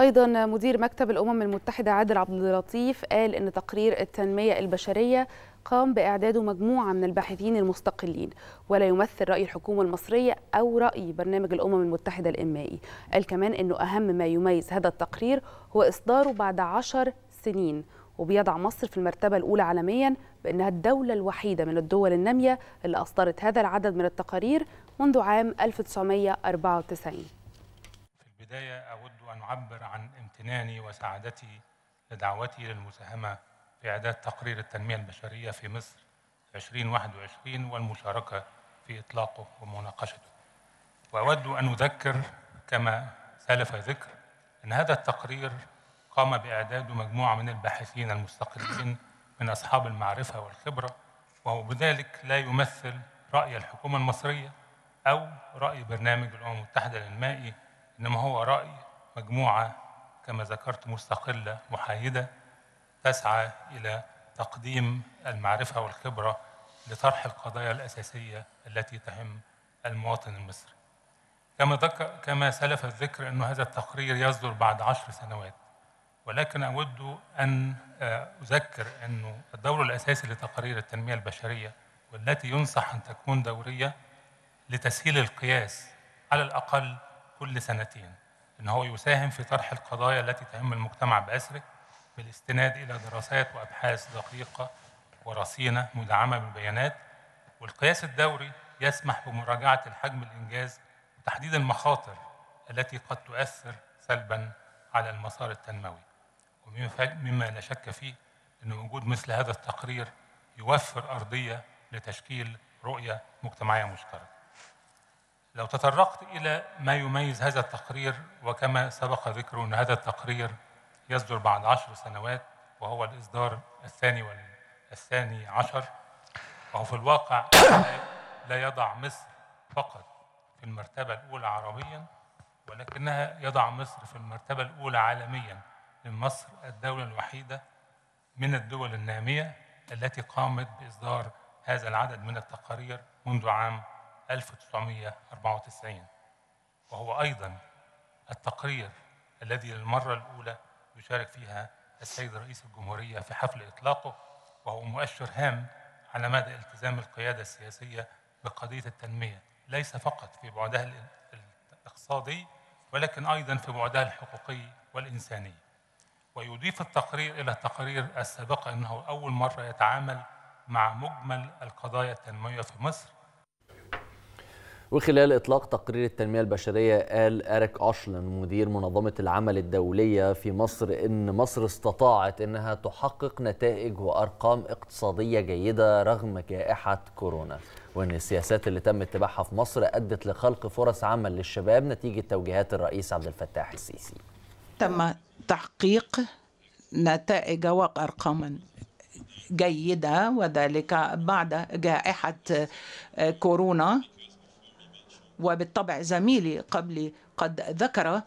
ايضا مدير مكتب الامم المتحده عادل عبد اللطيف قال ان تقرير التنميه البشريه قام بإعداده مجموعة من الباحثين المستقلين ولا يمثل رأي الحكومة المصرية أو رأي برنامج الأمم المتحدة الإنمائي قال كمان أنه أهم ما يميز هذا التقرير هو إصداره بعد عشر سنين وبيضع مصر في المرتبة الأولى عالميا بأنها الدولة الوحيدة من الدول النامية اللي أصدرت هذا العدد من التقارير منذ عام 1994 في البداية أود أن أعبر عن امتناني وسعادتي لدعوتي للمساهمة إعداد تقرير التنمية البشرية في مصر 2021 والمشاركة في إطلاقه ومناقشته وأود أن أذكر كما سلف ذكر أن هذا التقرير قام بإعداده مجموعة من الباحثين المستقلين من أصحاب المعرفة والخبرة وهو بذلك لا يمثل رأي الحكومة المصرية أو رأي برنامج الأمم المتحدة للمائي إنما هو رأي مجموعة كما ذكرت مستقلة محايدة تسعى الى تقديم المعرفه والخبره لطرح القضايا الاساسيه التي تهم المواطن المصري. كما ذكر كما سلف الذكر ان هذا التقرير يصدر بعد عشر سنوات ولكن اود ان آه، اذكر انه الدور الاساسي لتقارير التنميه البشريه والتي ينصح ان تكون دوريه لتسهيل القياس على الاقل كل سنتين ان هو يساهم في طرح القضايا التي تهم المجتمع باسره بالاستناد إلى دراسات وأبحاث دقيقة ورصينة مدعمة بالبيانات والقياس الدوري يسمح بمراجعة الحجم الإنجاز وتحديد المخاطر التي قد تؤثر سلبا على المسار التنموي ومما لا شك فيه أن وجود مثل هذا التقرير يوفر أرضية لتشكيل رؤية مجتمعية مشتركة لو تطرقت إلى ما يميز هذا التقرير وكما سبق ذكره أن هذا التقرير يصدر بعد عشر سنوات وهو الإصدار الثاني والثاني عشر وهو في الواقع لا يضع مصر فقط في المرتبة الأولى عربيا ولكنها يضع مصر في المرتبة الأولى عالميا لمصر الدولة الوحيدة من الدول النامية التي قامت بإصدار هذا العدد من التقارير منذ عام 1994 وهو أيضا التقرير الذي للمرة الأولى يشارك فيها السيد رئيس الجمهورية في حفل إطلاقه وهو مؤشر هام على مدى التزام القيادة السياسية بقضية التنمية ليس فقط في بعدها الاقتصادي ولكن أيضا في بعدها الحقوقي والإنساني ويضيف التقرير إلى التقارير السابقة أنه أول مرة يتعامل مع مجمل القضايا التنموية في مصر وخلال إطلاق تقرير التنمية البشرية قال أريك أشلن مدير منظمة العمل الدولية في مصر إن مصر استطاعت إنها تحقق نتائج وأرقام اقتصادية جيدة رغم جائحة كورونا وأن السياسات اللي تم اتباعها في مصر أدت لخلق فرص عمل للشباب نتيجة توجيهات الرئيس عبد الفتاح السيسي تم تحقيق نتائج وأرقاما جيدة وذلك بعد جائحة كورونا وبالطبع زميلي قبلي قد ذكر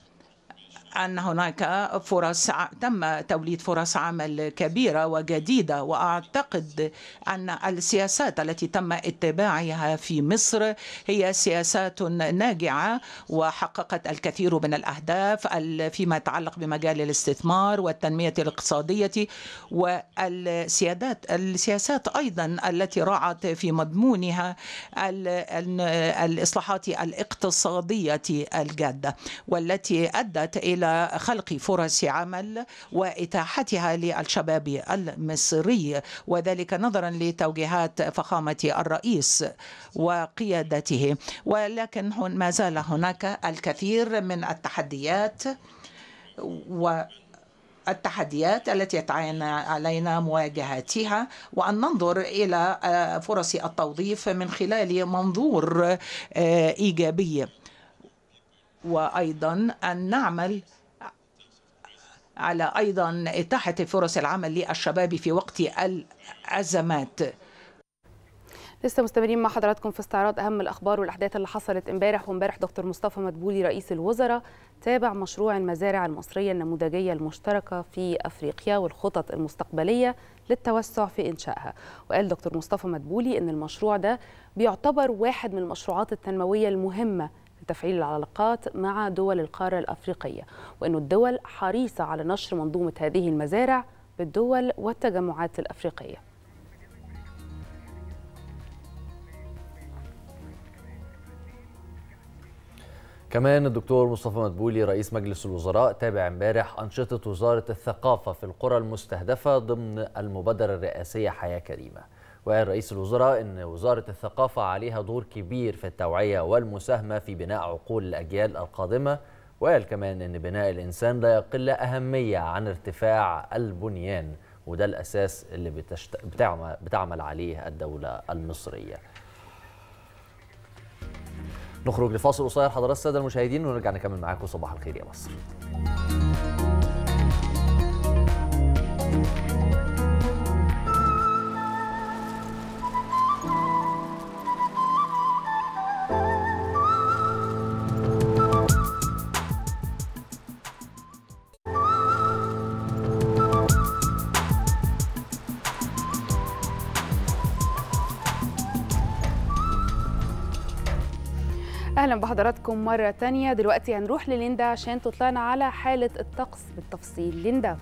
أن هناك فرص تم توليد فرص عمل كبيرة وجديدة وأعتقد أن السياسات التي تم اتباعها في مصر هي سياسات ناجعة وحققت الكثير من الأهداف فيما يتعلق بمجال الاستثمار والتنمية الاقتصادية والسيادات السياسات أيضا التي راعت في مضمونها الإصلاحات الاقتصادية الجادة والتي أدت إلى إلى خلق فرص عمل وإتاحتها للشباب المصري وذلك نظرا لتوجيهات فخامة الرئيس وقيادته ولكن ما زال هناك الكثير من التحديات و التحديات التي يتعين علينا مواجهتها وأن ننظر إلى فرص التوظيف من خلال منظور إيجابي وأيضا أن نعمل على أيضا إتاحة فرص العمل للشباب في وقت الأزمات لسه مستمرين مع حضراتكم في استعراض اهم الاخبار والاحداث اللي حصلت امبارح وامبارح دكتور مصطفى مدبولي رئيس الوزراء تابع مشروع المزارع المصريه النموذجيه المشتركه في افريقيا والخطط المستقبليه للتوسع في انشائها وقال دكتور مصطفى مدبولي ان المشروع ده بيعتبر واحد من المشروعات التنمويه المهمه لتفعيل العلاقات مع دول القارة الأفريقية وأن الدول حريصة على نشر منظومة هذه المزارع بالدول والتجمعات الأفريقية كمان الدكتور مصطفى مدبولي رئيس مجلس الوزراء تابع امبارح أنشطة وزارة الثقافة في القرى المستهدفة ضمن المبادرة الرئاسية حياة كريمة وقال رئيس الوزراء أن وزارة الثقافة عليها دور كبير في التوعية والمساهمة في بناء عقول الأجيال القادمة وقال كمان أن بناء الإنسان لا يقل أهمية عن ارتفاع البنيان وده الأساس اللي بتشت... بتعمل... بتعمل عليه الدولة المصرية نخرج لفاصل قصير حضرات الساده المشاهدين ونرجع نكمل معاكم صباح الخير يا مصر بحضراتكم مره تانية دلوقتي هنروح لليندا عشان تطلعنا على حاله الطقس بالتفصيل ليندا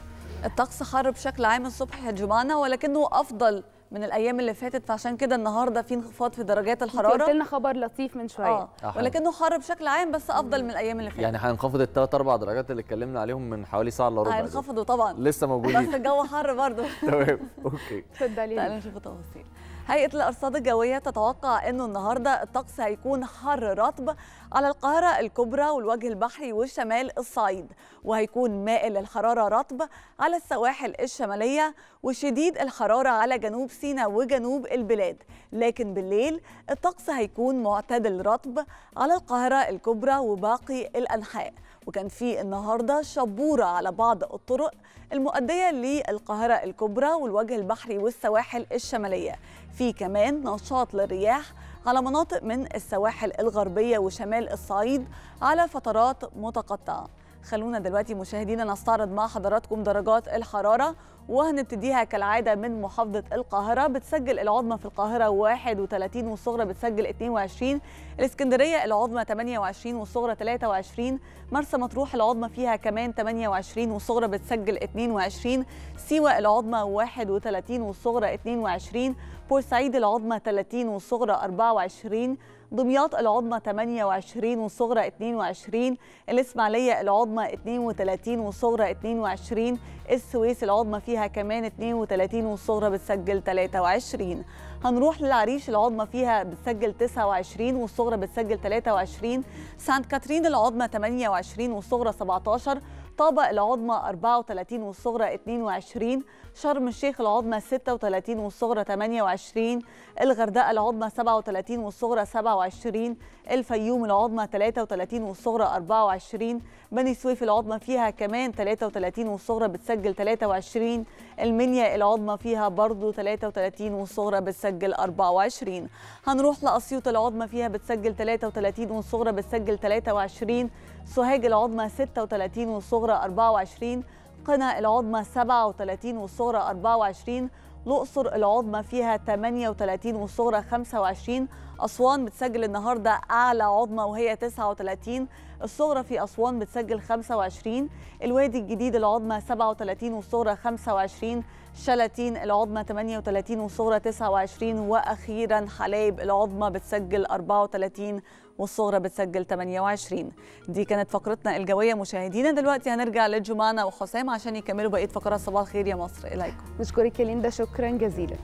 الطقس حر بشكل عام الصبح يا جمانة ولكنه افضل من الايام اللي فاتت فعشان كده النهارده في انخفاض في درجات الحراره قلت لنا خبر لطيف من شويه آه. ولكنه حر بشكل عام بس افضل مم. من الايام اللي فاتت يعني هينخفض الثلاث اربع درجات اللي اتكلمنا عليهم من حوالي ساعه الا ربع هينخفضوا طبعا لسه موجودين بس الجو حر برضه تمام اوكي اتفضلي تعالوا نشوف التفاصيل هيئة الأرصاد الجوية تتوقع أنه النهاردة الطقس هيكون حر رطب على القاهرة الكبرى والوجه البحري والشمال الصعيد وهيكون مائل الحرارة رطب على السواحل الشمالية وشديد الحرارة على جنوب سيناء وجنوب البلاد لكن بالليل الطقس هيكون معتدل رطب على القاهرة الكبرى وباقي الأنحاء وكان في النهارده شبوره على بعض الطرق المؤديه للقاهره الكبرى والوجه البحري والسواحل الشماليه في كمان نشاط للرياح على مناطق من السواحل الغربيه وشمال الصعيد على فترات متقطعه خلونا دلوقتي مشاهدينا نستعرض مع حضراتكم درجات الحرارة وهنبتديها كالعادة من محافظة القاهرة بتسجل العظمى في القاهرة 31 والصغرى بتسجل 22 الإسكندرية العظمى 28 والصغرى 23 مرسى مطروح العظمى فيها كمان 28 والصغرى بتسجل 22 سيوة العظمى 31 والصغرى 22 بورسعيد العظمى 30 والصغرى 24 دمياط العظمى 28 والصغرى 22 الإسماعيلية العظمى 32 والصغرى 22 السويس العظمى فيها كمان 32 والصغرى بتسجل 23 هنروح للعريش العظمى فيها بتسجل 29 والصغرى بتسجل 23 سانت كاترين العظمى 28 والصغرى 17 طابق العظمى 34 والصغرى 22 شرم الشيخ العظمى 36 والصغرى 28 الغردقة العظمى 37 والصغرى 27 الفيوم العظمى 33 والصغرى 24 بني سويف العظمى فيها كمان 33 والصغرى بتسجل 23 المنيا العظمى فيها برضو 33 والصغرى بتسجل 24 هنروح لأسيوط العظمى فيها بتسجل 33 والصغرى بتسجل 23 سوهاج العظمى 36 والصغرى 24 قنا العظمى 37 والصغرى 24 الأقصر العظمى فيها 38 والصغرى 25 أسوان بتسجل النهاردة أعلى عظمى وهي 39 الصغرى في أسوان بتسجل 25 الوادي الجديد العظمى 37 والصغرى 25 شلاتين العظمى 38 والصغرى 29 وأخيرا حلايب العظمى بتسجل 34 والصغرى بتسجل 28 دي كانت فقرتنا الجوية مشاهدينا دلوقتي هنرجع لجمانة وحسام عشان يكملوا بقية فقرات صباح الخير يا مصر إليكم نشكرك يا ليندا شكرا جزيلا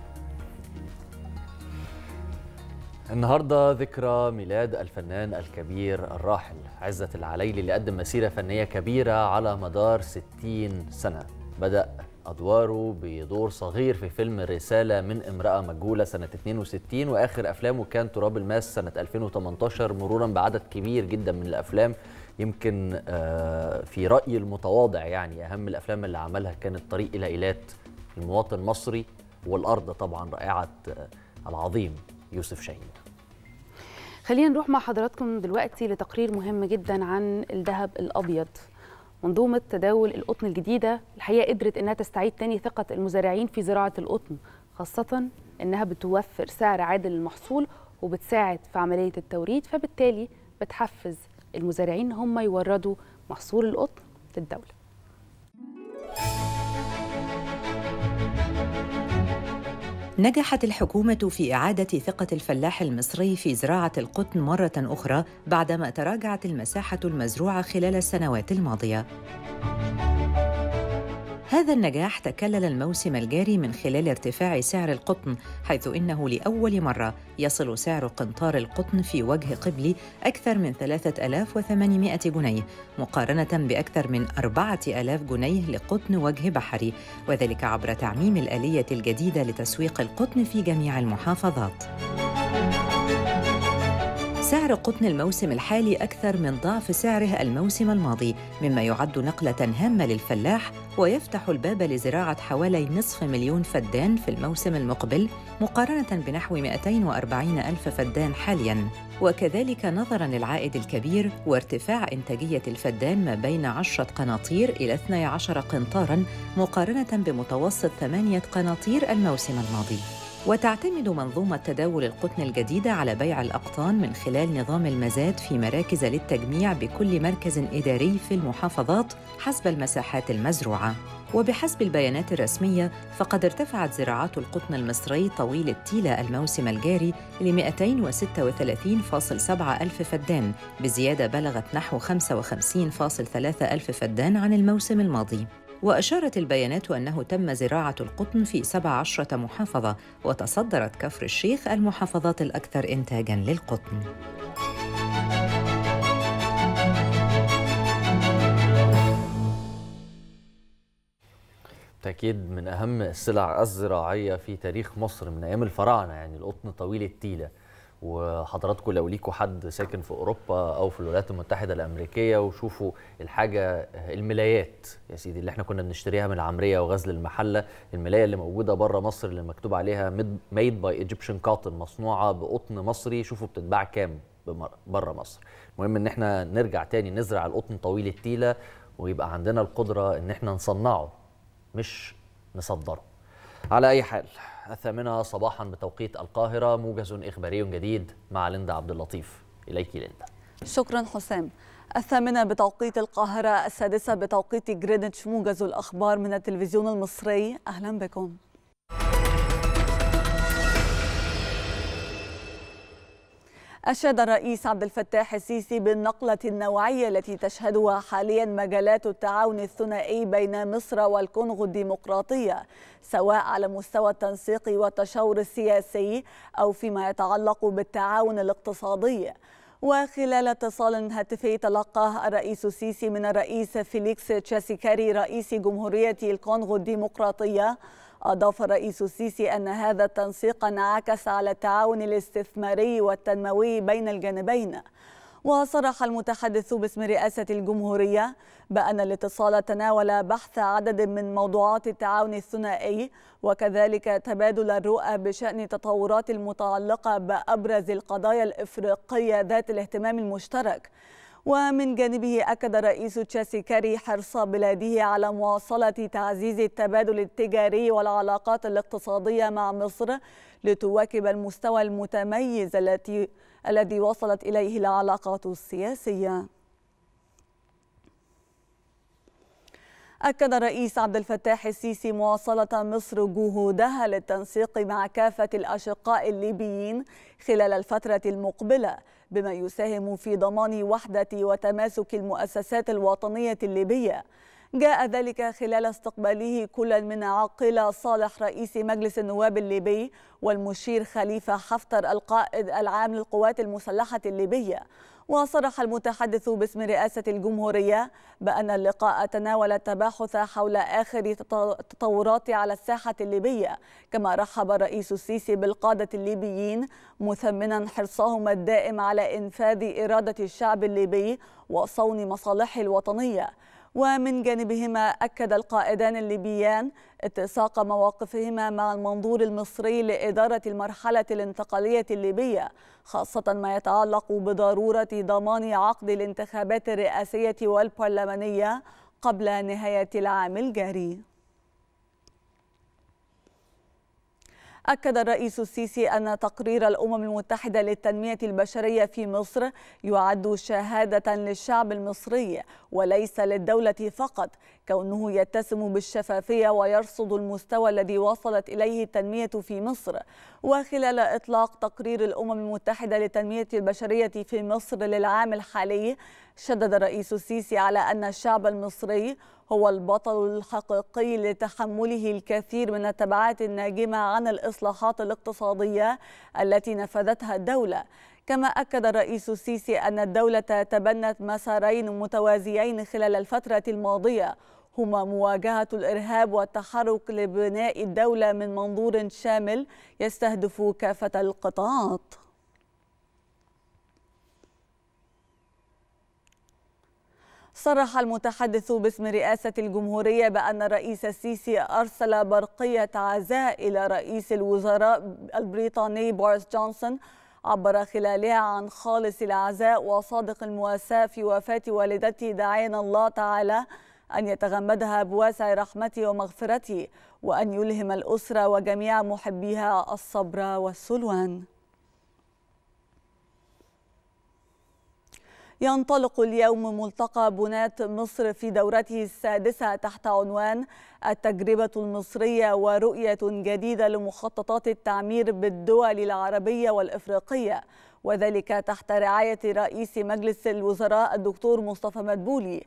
النهارده ذكرى ميلاد الفنان الكبير الراحل عزت العليلي اللي قدم مسيره فنيه كبيره على مدار 60 سنه بدأ أدواره بدور صغير في فيلم رسالة من امرأة مجهولة سنة 62 وآخر أفلامه كان تراب الماس سنة 2018 مرورا بعدد كبير جدا من الأفلام يمكن آه، في رأيي المتواضع يعني أهم الأفلام اللي عملها كانت طريق إلى إيلات المواطن المصري والأرض طبعا رائعة آه، العظيم يوسف شاهين خلينا نروح مع حضراتكم دلوقتي لتقرير مهم جدا عن الذهب الأبيض منظومه تداول القطن الجديده الحقيقه قدرت انها تستعيد تاني ثقه المزارعين في زراعه القطن خاصه انها بتوفر سعر عادل للمحصول وبتساعد في عمليه التوريد فبالتالي بتحفز المزارعين هم يوردوا محصول القطن للدوله نجحت الحكومة في إعادة ثقة الفلاح المصري في زراعة القطن مرة أخرى بعدما تراجعت المساحة المزروعة خلال السنوات الماضية. هذا النجاح تكلل الموسم الجاري من خلال ارتفاع سعر القطن حيث إنه لأول مرة يصل سعر قنطار القطن في وجه قبلي أكثر من 3800 جنيه مقارنة بأكثر من 4000 جنيه لقطن وجه بحري وذلك عبر تعميم الآلية الجديدة لتسويق القطن في جميع المحافظات. سعر قطن الموسم الحالي أكثر من ضعف سعره الموسم الماضي، مما يعد نقلة هامة للفلاح ويفتح الباب لزراعة حوالي نصف مليون فدان في الموسم المقبل مقارنة بنحو 240 ألف فدان حالياً. وكذلك نظراً للعائد الكبير وارتفاع إنتاجية الفدان ما بين 10 قناطير إلى 12 قنطاراً مقارنة بمتوسط 8 قناطير الموسم الماضي. وتعتمد منظومة تداول القطن الجديدة على بيع الأقطان من خلال نظام المزاد في مراكز للتجميع بكل مركز إداري في المحافظات حسب المساحات المزروعة. وبحسب البيانات الرسمية فقد ارتفعت زراعات القطن المصري طويل التيلة الموسم الجاري ل 236.7 ألف فدان بزيادة بلغت نحو 55.3 ألف فدان عن الموسم الماضي. وأشارت البيانات أنه تم زراعة القطن في 17 محافظة وتصدرت كفر الشيخ المحافظات الأكثر إنتاجاً للقطن. بالتأكيد من أهم السلع الزراعية في تاريخ مصر من أيام الفراعنة يعني القطن طويل التيلة وحضراتكم لو ليكوا حد ساكن في اوروبا او في الولايات المتحده الامريكيه وشوفوا الحاجه الملايات يا سيدي اللي احنا كنا بنشتريها من العمريه وغزل المحله الملايه اللي موجوده بره مصر اللي مكتوب عليها ميد باي ايجيبشن كاتن مصنوعه بقطن مصري شوفوا بتتباع كام بره مصر المهم ان احنا نرجع تاني نزرع القطن طويل التيله ويبقى عندنا القدره ان احنا نصنعه مش نصدره على اي حال الثامنة صباحا بتوقيت القاهرة موجز إخباري جديد مع ليندا عبد اللطيف إليك ليندا شكرا حسام الثامنة بتوقيت القاهرة السادسة بتوقيت جرينتش موجز الأخبار من التلفزيون المصري أهلا بكم أشاد الرئيس عبد الفتاح السيسي بالنقلة النوعية التي تشهدها حاليا مجالات التعاون الثنائي بين مصر والكونغو الديمقراطية سواء على مستوى التنسيق والتشاور السياسي أو فيما يتعلق بالتعاون الاقتصادي وخلال اتصال هاتفي تلقاه الرئيس السيسي من الرئيس فيليكس تشاسيكاري رئيس جمهورية الكونغو الديمقراطية أضاف الرئيس السيسي أن هذا التنسيق انعكس على التعاون الاستثماري والتنموي بين الجانبين وصرح المتحدث باسم رئاسة الجمهورية بأن الاتصال تناول بحث عدد من موضوعات التعاون الثنائي وكذلك تبادل الرؤى بشأن التطورات المتعلقة بأبرز القضايا الإفريقية ذات الاهتمام المشترك ومن جانبه أكد رئيس تشاسي كاري حرص بلاده على مواصلة تعزيز التبادل التجاري والعلاقات الاقتصادية مع مصر لتواكب المستوى المتميز التي الذي وصلت إليه العلاقات السياسية أكد الرئيس عبد الفتاح السيسي مواصلة مصر جهودها للتنسيق مع كافة الأشقاء الليبيين خلال الفترة المقبلة بما يساهم في ضمان وحدة وتماسك المؤسسات الوطنية الليبية جاء ذلك خلال استقباله كل من عاقلة صالح رئيس مجلس النواب الليبي والمشير خليفة حفتر القائد العام للقوات المسلحة الليبية وصرح المتحدث باسم رئاسة الجمهورية بأن اللقاء تناول التباحث حول آخر تطورات على الساحة الليبية كما رحب الرئيس السيسي بالقادة الليبيين مثمنا حرصهم الدائم على إنفاذ إرادة الشعب الليبي وصون مصالحه الوطنية ومن جانبهما أكد القائدان الليبيان اتساق مواقفهما مع المنظور المصري لإدارة المرحلة الانتقالية الليبية خاصة ما يتعلق بضرورة ضمان عقد الانتخابات الرئاسية والبرلمانية قبل نهاية العام الجاري أكد الرئيس السيسي أن تقرير الأمم المتحدة للتنمية البشرية في مصر يعد شهادة للشعب المصري وليس للدولة فقط كونه يتسم بالشفافية ويرصد المستوى الذي وصلت إليه التنمية في مصر وخلال إطلاق تقرير الأمم المتحدة لتنمية البشرية في مصر للعام الحالي شدد الرئيس السيسي على أن الشعب المصري هو البطل الحقيقي لتحمله الكثير من التبعات الناجمة عن الإصلاحات الاقتصادية التي نفذتها الدولة كما أكد الرئيس السيسي أن الدولة تبنت مسارين متوازيين خلال الفترة الماضية هما مواجهة الإرهاب والتحرك لبناء الدولة من منظور شامل يستهدف كافة القطاعات صرح المتحدث باسم رئاسة الجمهورية بأن الرئيس السيسي أرسل برقية عزاء إلى رئيس الوزراء البريطاني بوريس جونسون عبر خلالها عن خالص العزاء وصادق المواساة في وفاة والدته داعينا الله تعالى أن يتغمدها بواسع رحمته ومغفرته وأن يلهم الأسرة وجميع محبيها الصبر والسلوان ينطلق اليوم ملتقى بناة مصر في دورته السادسة تحت عنوان التجربة المصرية ورؤية جديدة لمخططات التعمير بالدول العربية والإفريقية وذلك تحت رعاية رئيس مجلس الوزراء الدكتور مصطفى مدبولي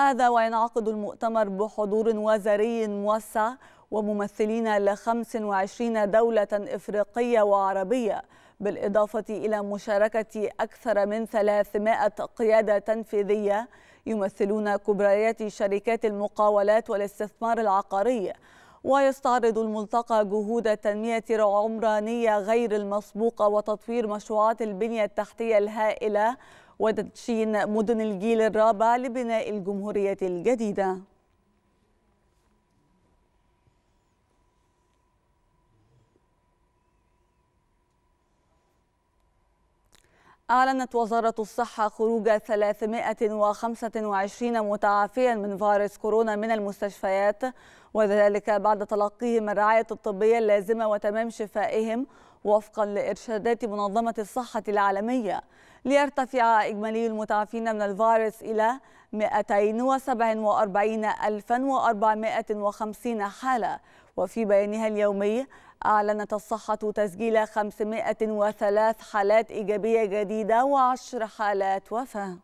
هذا وينعقد المؤتمر بحضور وزاري موسع وممثلين ل 25 دولة إفريقية وعربية بالإضافة إلى مشاركة أكثر من 300 قيادة تنفيذية يمثلون كبريات شركات المقاولات والاستثمار العقاري ويستعرض الملتقى جهود تنمية عمرانية غير المسبوقة وتطوير مشروعات البنية التحتية الهائلة وتدشين مدن الجيل الرابع لبناء الجمهورية الجديدة أعلنت وزارة الصحة خروج 325 متعافيا من فيروس كورونا من المستشفيات وذلك بعد تلقيهم الرعاية الطبية اللازمة وتمام شفائهم وفقا لإرشادات منظمة الصحة العالمية ليرتفع إجمالي المتعافين من الفيروس إلى 247450 حالة وفي بيانها اليومي أعلنت الصحة تسجيل 503 حالات إيجابية جديدة و10 حالات وفاة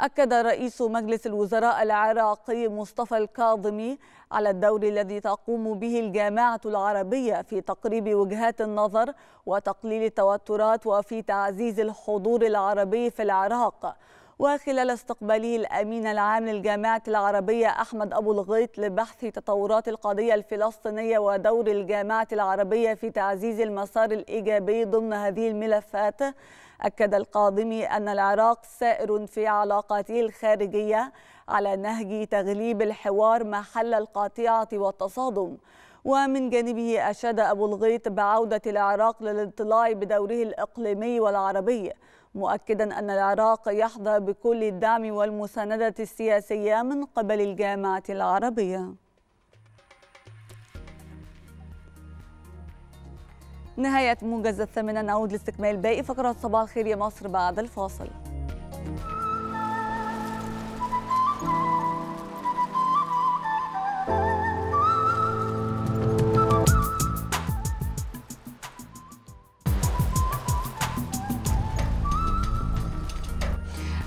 أكد رئيس مجلس الوزراء العراقي مصطفى الكاظمي على الدور الذي تقوم به الجامعة العربية في تقريب وجهات النظر وتقليل التوترات وفي تعزيز الحضور العربي في العراق وخلال استقباله الأمين العام للجامعة العربية أحمد أبو الغيط لبحث تطورات القضية الفلسطينية ودور الجامعة العربية في تعزيز المسار الإيجابي ضمن هذه الملفات أكد القاضمي أن العراق سائر في علاقاته الخارجية على نهج تغليب الحوار محل القطيعة والتصادم ومن جانبه أشاد أبو الغيط بعودة العراق للاضطلاع بدوره الإقليمي والعربي مؤكدا أن العراق يحظى بكل الدعم والمساندة السياسية من قبل الجامعة العربية نهاية موجز الثامنة نعود لاستكمال باقي فقرات صباح الخير يا مصر بعد الفاصل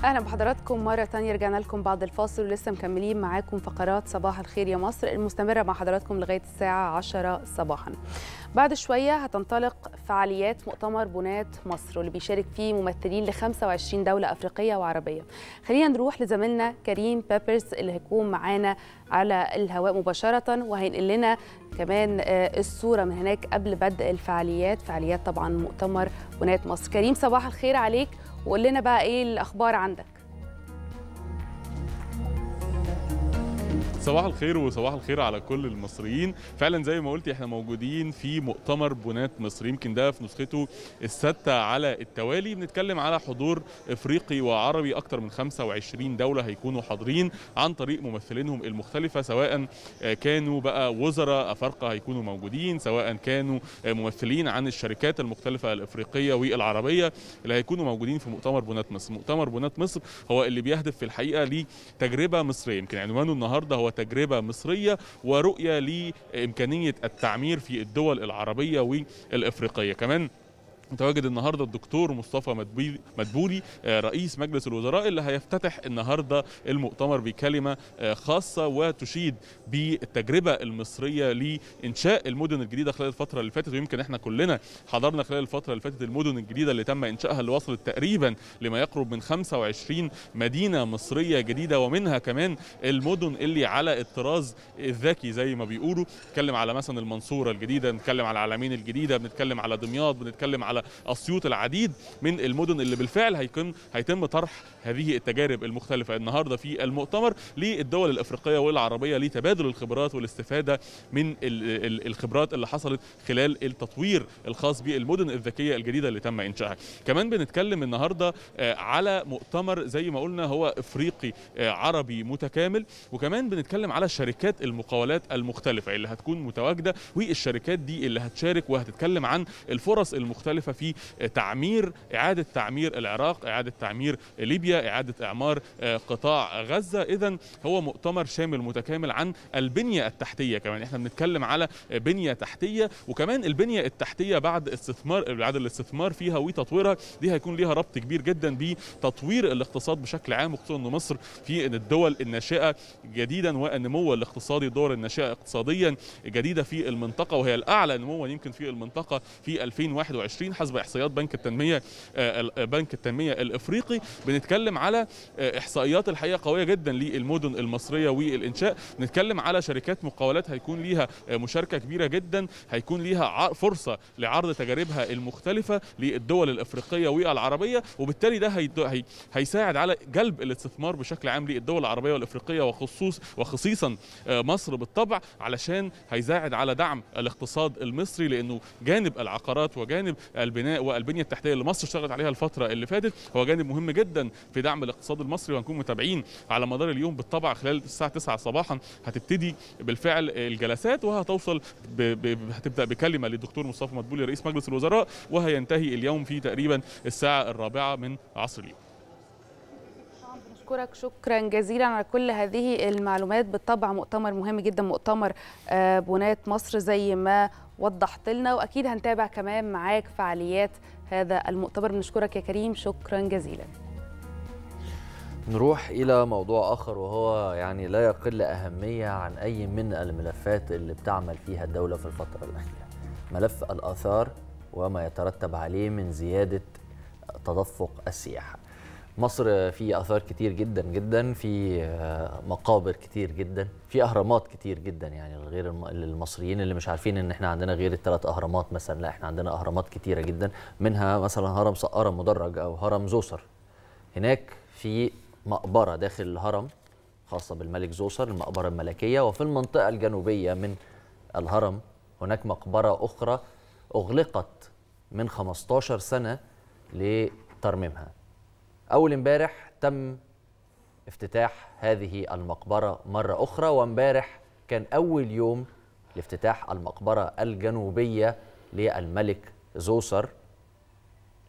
اهلا بحضراتكم مره تانية رجعنا لكم بعد الفاصل ولسه مكملين معاكم فقرات صباح الخير يا مصر المستمره مع حضراتكم لغايه الساعه 10 صباحا بعد شويه هتنطلق فعاليات مؤتمر بنات مصر واللي بيشارك فيه ممثلين ل 25 دوله افريقيه وعربيه خلينا نروح لزميلنا كريم بيبرز اللي هيكون معانا على الهواء مباشره وهينقل لنا كمان آه، الصوره من هناك قبل بدء الفعاليات فعاليات طبعا مؤتمر بنات مصر كريم صباح الخير عليك وقول لنا بقى ايه الاخبار عندك صباح الخير وصباح الخير على كل المصريين فعلا زي ما قلت احنا موجودين في مؤتمر بنات مصر يمكن ده في نسخته السادسه على التوالي بنتكلم على حضور افريقي وعربي اكثر من 25 دوله هيكونوا حاضرين عن طريق ممثلينهم المختلفه سواء كانوا بقى وزراء افارقه هيكونوا موجودين سواء كانوا ممثلين عن الشركات المختلفه الافريقيه والعربيه اللي هيكونوا موجودين في مؤتمر بنات مصر مؤتمر بنات مصر هو اللي بيهدف في الحقيقه لتجربه مصريه يمكن عنوانه النهارده هو وتجربة مصرية ورؤية لإمكانية التعمير في الدول العربية والإفريقية كمان متواجد النهارده الدكتور مصطفى مدبولي آه، رئيس مجلس الوزراء اللي هيفتتح النهارده المؤتمر بكلمه آه، خاصه وتشيد بالتجربه المصريه لانشاء المدن الجديده خلال الفتره اللي فاتت ويمكن احنا كلنا حضرنا خلال الفتره اللي فاتت المدن الجديده اللي تم انشائها اللي وصلت تقريبا لما يقرب من 25 مدينه مصريه جديده ومنها كمان المدن اللي على الطراز الذكي زي ما بيقولوا نتكلم على مثلا المنصوره الجديده نتكلم على العلمين الجديده بنتكلم على دمياط بنتكلم على على اسيوط العديد من المدن اللي بالفعل هيكون هيتم طرح هذه التجارب المختلفه النهارده في المؤتمر للدول الافريقيه والعربيه لتبادل الخبرات والاستفاده من الخبرات اللي حصلت خلال التطوير الخاص بالمدن الذكيه الجديده اللي تم انشائها كمان بنتكلم النهارده آه، على مؤتمر زي ما قلنا هو افريقي آه، عربي متكامل وكمان بنتكلم على شركات المقاولات المختلفه اللي هتكون متواجده والشركات دي اللي هتشارك وهتتكلم عن الفرص المختلفه مختلفه في تعمير اعاده تعمير العراق اعاده تعمير ليبيا اعاده اعمار آه، قطاع غزه اذا هو مؤتمر شامل متكامل عن البنيه التحتيه كمان احنا بنتكلم على بنيه تحتيه وكمان البنيه التحتيه بعد استثمار بعد الاستثمار فيها وتطويرها دي هيكون ليها ربط كبير جدا بتطوير الاقتصاد بشكل عام وخصوصا ان مصر في الدول الناشئه جديدا والنمو الاقتصادي الدول الناشئه اقتصاديا جديده في المنطقه وهي الاعلى نموا يمكن في المنطقه في 2021 حسب احصائيات بنك التنميه آه، آه، بنك التنميه الافريقي بنتكلم على آه، احصائيات الحقيقه قويه جدا للمدن المصريه والانشاء بنتكلم على شركات مقاولات هيكون ليها مشاركه كبيره جدا هيكون ليها فرصه لعرض تجاربها المختلفه للدول الافريقيه والعربيه وبالتالي ده هي هيساعد على جلب الاستثمار بشكل عام للدول العربيه والافريقيه وخصوص وخصيصا مصر بالطبع علشان هيساعد على دعم الاقتصاد المصري لانه جانب العقارات وجانب البناء والبنيه التحتيه اللي مصر اشتغلت عليها الفتره اللي فاتت هو جانب مهم جدا في دعم الاقتصاد المصري وهنكون متابعين على مدار اليوم بالطبع خلال الساعه 9 صباحا هتبتدي بالفعل الجلسات وهتوصل ب... ب... هتبدا بكلمه للدكتور مصطفى مدبولي رئيس مجلس الوزراء وهينتهي اليوم في تقريبا الساعه الرابعه من عصر اليوم بشكرك شكرا جزيلا على كل هذه المعلومات بالطبع مؤتمر مهم جدا مؤتمر آه، بنات مصر زي ما وضحت لنا واكيد هنتابع كمان معاك فعاليات هذا المؤتمر بنشكرك يا كريم شكرا جزيلا نروح الى موضوع اخر وهو يعني لا يقل اهميه عن اي من الملفات اللي بتعمل فيها الدوله في الفتره الاخيره ملف الاثار وما يترتب عليه من زياده تدفق السياحه مصر في اثار كتير جدا جدا في آه، مقابر كتير جدا في اهرامات كتير جدا يعني غير المصريين اللي مش عارفين ان احنا عندنا غير الثلاث اهرامات مثلا لا احنا عندنا اهرامات كتيره جدا منها مثلا هرم سقاره مدرج او هرم زوسر هناك في مقبره داخل الهرم خاصه بالملك زوسر المقبره الملكيه وفي المنطقه الجنوبيه من الهرم هناك مقبره اخرى اغلقت من 15 سنه لترميمها أول امبارح تم افتتاح هذه المقبرة مرة أخرى وامبارح كان أول يوم لافتتاح المقبرة الجنوبية للملك زوسر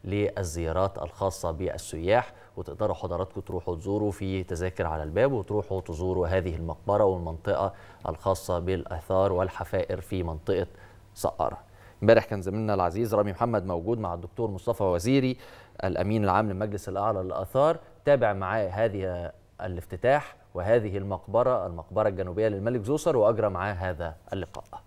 للزيارات الخاصة بالسياح وتقدروا حضراتكم تروحوا تزوروا في تذاكر على الباب وتروحوا تزوروا هذه المقبرة والمنطقة الخاصة بالآثار والحفائر في منطقة سقارة امبارح كان زميلنا العزيز رامي محمد موجود مع الدكتور مصطفى وزيري الامين العام للمجلس الاعلى للاثار تابع معاه هذه الافتتاح وهذه المقبره المقبره الجنوبيه للملك زوسر واجرى معاه هذا اللقاء.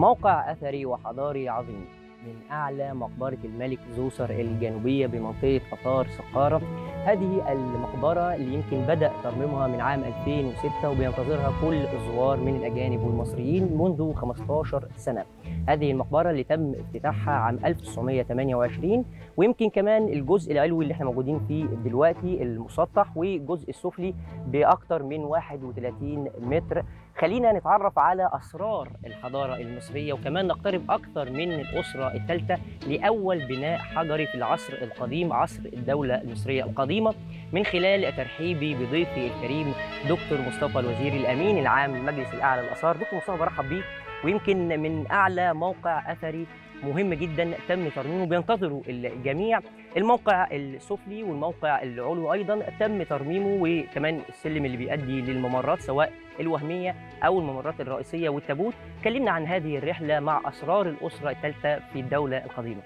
موقع أثري وحضاري عظيم من أعلى مقبرة الملك زوسر الجنوبية بمنطقة قطار سقارة هذه المقبرة اللي يمكن بدأ ترميمها من عام 2006 وبينتظرها كل الزوار من الأجانب والمصريين منذ 15 سنة هذه المقبرة اللي تم افتتاحها عام 1928 ويمكن كمان الجزء العلوي اللي احنا موجودين فيه دلوقتي المسطح والجزء السفلي بأكثر من 31 متر خلينا نتعرف على أسرار الحضارة المصرية وكمان نقترب أكثر من الأسرة الثالثة لأول بناء حجري في العصر القديم عصر الدولة المصرية القديمة من خلال ترحيبي بضيفي الكريم دكتور مصطفى الوزير الأمين العام للمجلس الأعلى للآثار دكتور مصطفى برحب بيك ويمكن من أعلى موقع أثري مهم جدا تم ترميمه بينتظروا الجميع الموقع السفلي والموقع العلوي ايضا تم ترميمه وكمان السلم اللي بيؤدي للممرات سواء الوهميه او الممرات الرئيسيه والتابوت كلمنا عن هذه الرحله مع اسرار الاسره الثالثه في الدوله القديمه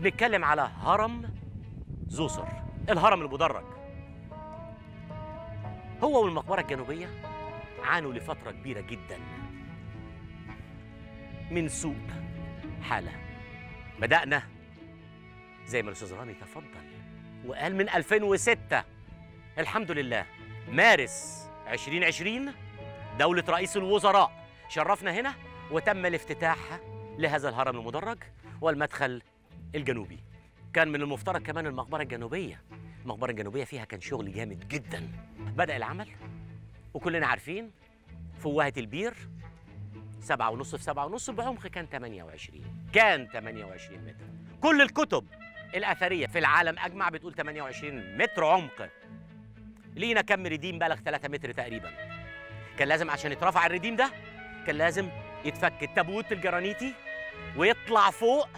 بنتكلم على هرم زوسر الهرم المدرج هو والمقبره الجنوبيه عانوا لفتره كبيره جدا من سوء حاله بدأنا زي ما الأستاذ رامي تفضل وقال من 2006 الحمد لله مارس 2020 دولة رئيس الوزراء شرفنا هنا وتم الافتتاح لهذا الهرم المدرج والمدخل الجنوبي كان من المفترض كمان المقبرة الجنوبية المقبرة الجنوبية فيها كان شغل جامد جدا بدأ العمل وكلنا عارفين فوهة البير سبعة ونص في سبعة ونص بعمق كان 28 كان 28 متر كل الكتب الأثرية في العالم أجمع بتقول 28 متر عمق لينا كم رديم بلغ 3 متر تقريبا كان لازم عشان يترفع الرديم ده كان لازم يتفك التابوت الجرانيتي ويطلع فوق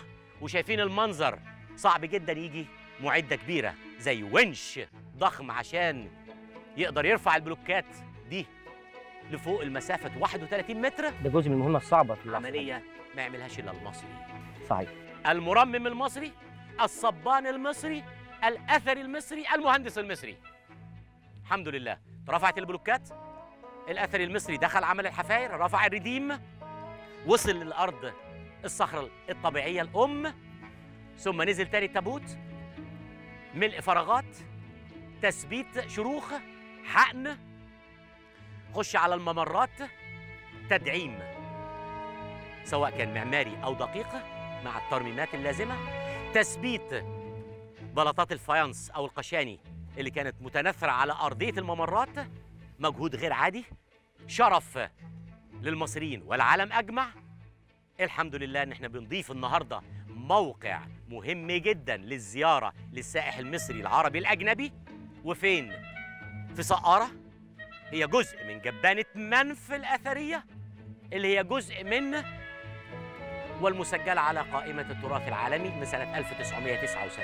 وشايفين المنظر صعب جدا يجي معدة كبيرة زي ونش ضخم عشان يقدر يرفع البلوكات دي لفوق المسافه 31 متر ده جزء من المهمه الصعبه في العمليه ما يعملهاش الا المصري صحيح المرمم المصري الصبان المصري الاثري المصري المهندس المصري الحمد لله رفعت البلوكات الاثري المصري دخل عمل الحفاير رفع الرديم وصل للارض الصخره الطبيعيه الام ثم نزل تاني التابوت ملء فراغات تثبيت شروخ حقن خش على الممرات تدعيم سواء كان معماري أو دقيق مع الترميمات اللازمة تثبيت بلاطات الفايانس أو القشاني اللي كانت متناثرة على أرضية الممرات مجهود غير عادي شرف للمصريين والعالم أجمع الحمد لله إن احنا بنضيف النهاردة موقع مهم جدا للزيارة للسائح المصري العربي الأجنبي وفين؟ في سقارة هي جزء من جبانة منف الأثرية اللي هي جزء من والمسجلة على قائمة التراث العالمي من سنة 1979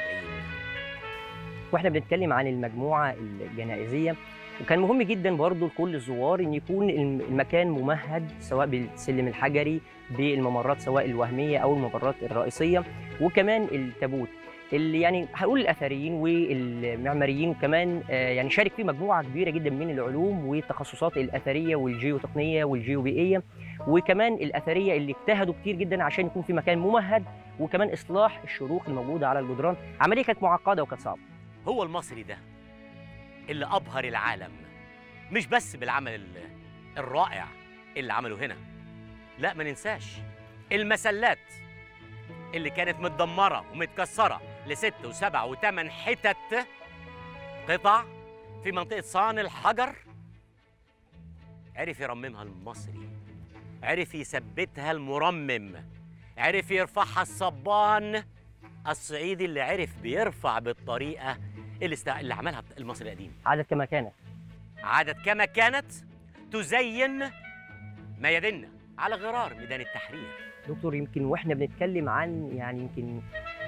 واحنا بنتكلم عن المجموعة الجنائزية وكان مهم جدا برضه لكل الزوار ان يكون المكان ممهد سواء بالسلم الحجري بالممرات سواء الوهميه او الممرات الرئيسيه وكمان التابوت اللي يعني هقول الاثريين والمعماريين وكمان آه، يعني شارك فيه مجموعه كبيره جدا من العلوم والتخصصات الاثريه والجيوتقنيه والجيوبيئيه وكمان الاثريه اللي اجتهدوا كتير جدا عشان يكون في مكان ممهد وكمان اصلاح الشروق الموجوده على الجدران عمليه كانت معقده وكانت صعبه هو المصري ده اللي ابهر العالم مش بس بالعمل الرائع اللي عمله هنا لا ما ننساش المسلات اللي كانت متدمره ومتكسره لست وسبع وثمان حتت قطع في منطقة صان الحجر عرف يرممها المصري عرف يثبتها المرمم عرف يرفعها الصبان الصعيدي اللي عرف بيرفع بالطريقة اللي, است... اللي عملها المصري القديم عادت كما كانت عادت كما كانت تزين ما يدنا على غرار ميدان التحرير دكتور يمكن واحنا بنتكلم عن يعني يمكن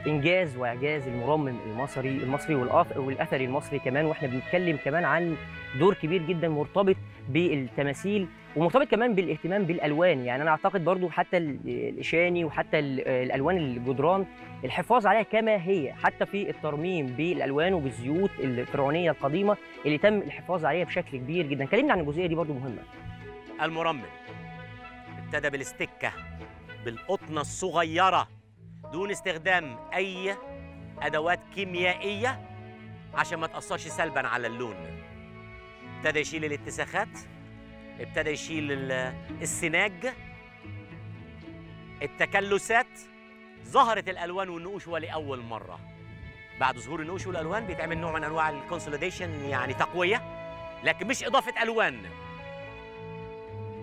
انجاز واعجاز المرمم المصري المصري والاثري المصري كمان واحنا بنتكلم كمان عن دور كبير جدا مرتبط بالتماثيل ومرتبط كمان بالاهتمام بالالوان يعني انا اعتقد برضو حتى الشاني وحتى الالوان الجدران الحفاظ عليها كما هي حتى في الترميم بالالوان وبالزيوت الفرعونيه القديمه اللي تم الحفاظ عليها بشكل كبير جدا كلمنا عن الجزئيه دي برضو مهمه المرمم ابتدى بالاستكه بالقطنه الصغيره دون استخدام أي أدوات كيميائية عشان ما تأثرش سلبا على اللون ابتدى يشيل الاتساخات ابتدى يشيل السناج التكلسات ظهرت الالوان والنقوش لاول مره بعد ظهور النقوش والالوان بيتعمل نوع من انواع الكونسوليديشن يعني تقويه لكن مش اضافه الوان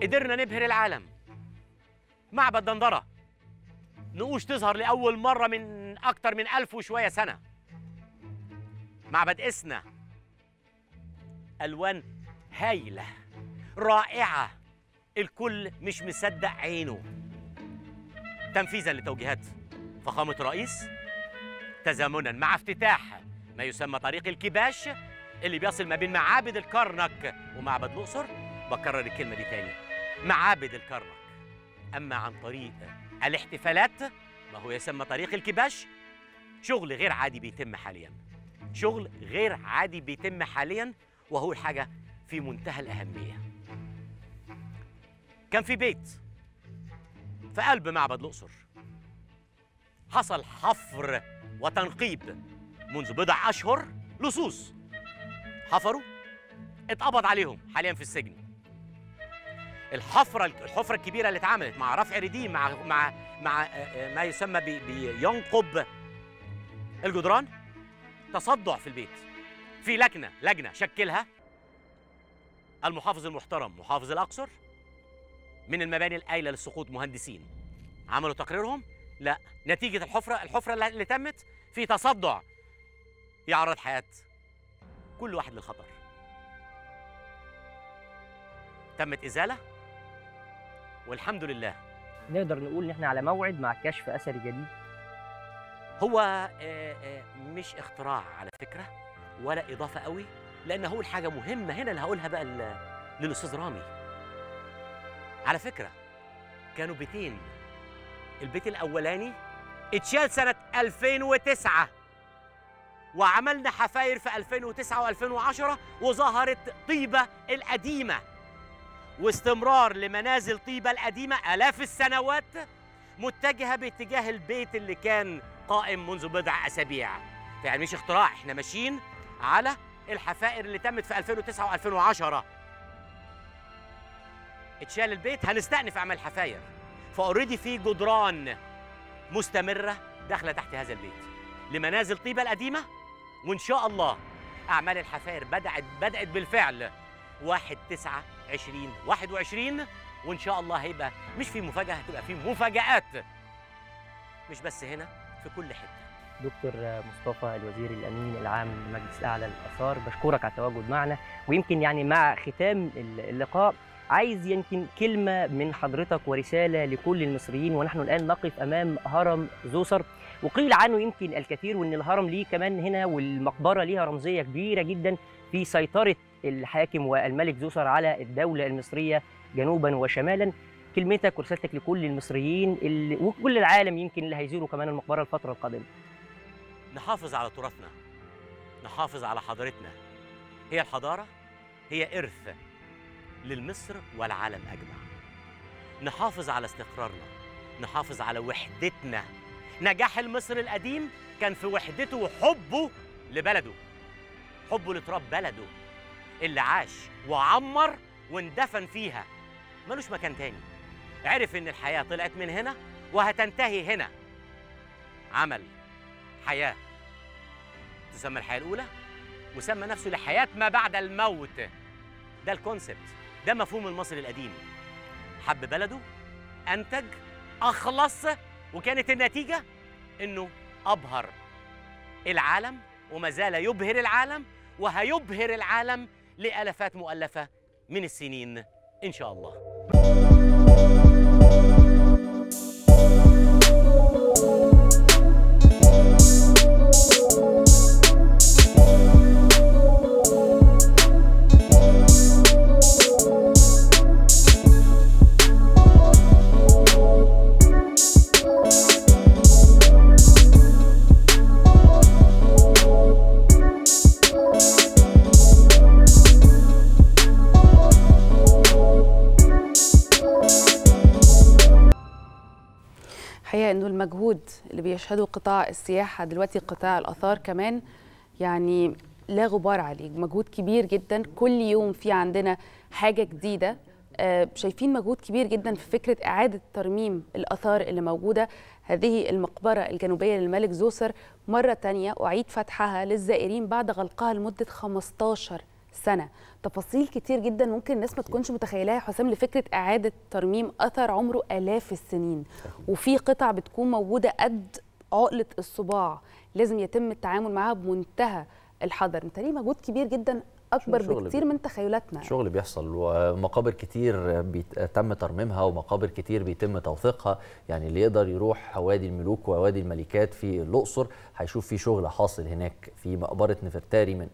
قدرنا نبهر العالم معبد دندره نقوش تظهر لأول مرة من أكتر من ألف وشوية سنة معبد إسنا ألوان هايلة رائعة الكل مش مصدق عينه تنفيذا لتوجيهات فخامة الرئيس تزامنا مع افتتاح ما يسمى طريق الكباش اللي بيصل ما بين معابد الكرنك ومعبد الأقصر بكرر الكلمة دي تاني معابد الكرنك أما عن طريق الاحتفالات ما هو يسمى طريق الكباش شغل غير عادي بيتم حاليا شغل غير عادي بيتم حاليا وهو حاجه في منتهى الأهمية كان في بيت في قلب معبد الأقصر حصل حفر وتنقيب منذ بضع أشهر لصوص حفروا اتقبض عليهم حاليا في السجن الحفره الحفره الكبيره اللي اتعملت مع رفع ريديم مع مع مع آه، ما يسمى بينقب الجدران تصدع في البيت في لجنه لجنه شكلها المحافظ المحترم محافظ الاقصر من المباني الايله للسقوط مهندسين عملوا تقريرهم لا نتيجه الحفره الحفره اللي تمت في تصدع يعرض حياه كل واحد للخطر تمت ازاله والحمد لله نقدر نقول ان احنا على موعد مع كشف اثر جديد هو آه، آه، مش اختراع على فكره ولا اضافه قوي لان هقول حاجه مهمه هنا اللي هقولها بقى للاستاذ رامي على فكره كانوا بيتين البيت الاولاني اتشال سنه 2009 وعملنا حفاير في 2009 و2010 وظهرت طيبه القديمه واستمرار لمنازل طيبة القديمة آلاف السنوات متجهة باتجاه البيت اللي كان قائم منذ بضع أسابيع يعني مش اختراع احنا ماشيين على الحفائر اللي تمت في 2009 و2010 اتشال البيت هنستأنف أعمال حفاير فأوريدي في جدران مستمرة داخلة تحت هذا البيت لمنازل طيبة القديمة وإن شاء الله أعمال الحفاير بدأت بدأت بالفعل 1 9 واحد وعشرين وان شاء الله هيبقى مش في مفاجاه هتبقى في مفاجات مش بس هنا في كل حته دكتور مصطفى الوزير الامين العام لمجلس الاعلى للاثار بشكرك على التواجد معنا ويمكن يعني مع ختام اللقاء عايز يمكن كلمه من حضرتك ورساله لكل المصريين ونحن الان نقف امام هرم زوسر وقيل عنه يمكن الكثير وان الهرم ليه كمان هنا والمقبره ليها رمزيه كبيره جدا في سيطرة الحاكم والملك زوسر على الدولة المصرية جنوبا وشمالا كلمتك ورسالتك لكل المصريين اللي وكل العالم يمكن اللي هيزوروا كمان المقبرة الفترة القادمة نحافظ على تراثنا نحافظ على حضارتنا هي الحضارة هي إرث للمصر والعالم أجمع نحافظ على استقرارنا نحافظ على وحدتنا نجاح المصري القديم كان في وحدته وحبه لبلده حبه لتراب بلده اللي عاش وعمر واندفن فيها ملوش مكان تاني عرف ان الحياه طلعت من هنا وهتنتهي هنا عمل حياه تسمى الحياه الاولى وسمى نفسه لحياه ما بعد الموت ده الكونسبت ده مفهوم المصري القديم حب بلده انتج اخلص وكانت النتيجه انه ابهر العالم وما زال يبهر العالم وهيبهر العالم لآلافات مؤلفة من السنين إن شاء الله الحقيقه انه المجهود اللي بيشهده قطاع السياحه دلوقتي قطاع الاثار كمان يعني لا غبار عليه مجهود كبير جدا كل يوم في عندنا حاجه جديده آه، شايفين مجهود كبير جدا في فكره اعاده ترميم الاثار اللي موجوده هذه المقبره الجنوبيه للملك زوسر مره تانية اعيد فتحها للزائرين بعد غلقها لمده 15 سنه تفاصيل كتير جدا ممكن الناس ما تكونش متخيلاها يا حسام لفكره اعاده ترميم اثر عمره الاف السنين وفي قطع بتكون موجوده قد عقله الصباع لازم يتم التعامل معاها بمنتهى الحذر ليه مجهود كبير جدا اكبر بكتير من تخيلاتنا شغل بيحصل ومقابر كتير تم ترميمها ومقابر كتير بيتم توثيقها يعني اللي يقدر يروح وادي الملوك ووادي الملكات في الاقصر هيشوف في شغل حاصل هناك في مقبره نفرتاري من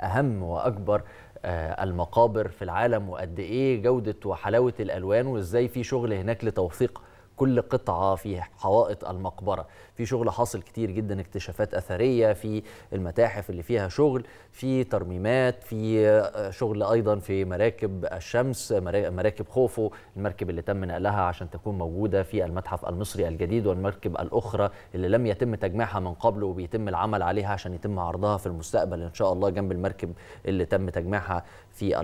اهم واكبر آه، المقابر في العالم وقد ايه جوده وحلاوه الالوان وازاي في شغل هناك لتوثيق كل قطعه في حوائط المقبره في شغل حاصل كتير جدا اكتشافات اثريه في المتاحف اللي فيها شغل في ترميمات في آه، شغل ايضا في مراكب الشمس مراكب خوفو المركب اللي تم نقلها عشان تكون موجوده في المتحف المصري الجديد والمركب الاخرى اللي لم يتم تجميعها من قبل وبيتم العمل عليها عشان يتم عرضها في المستقبل ان شاء الله جنب المركب اللي تم تجميعها في آه،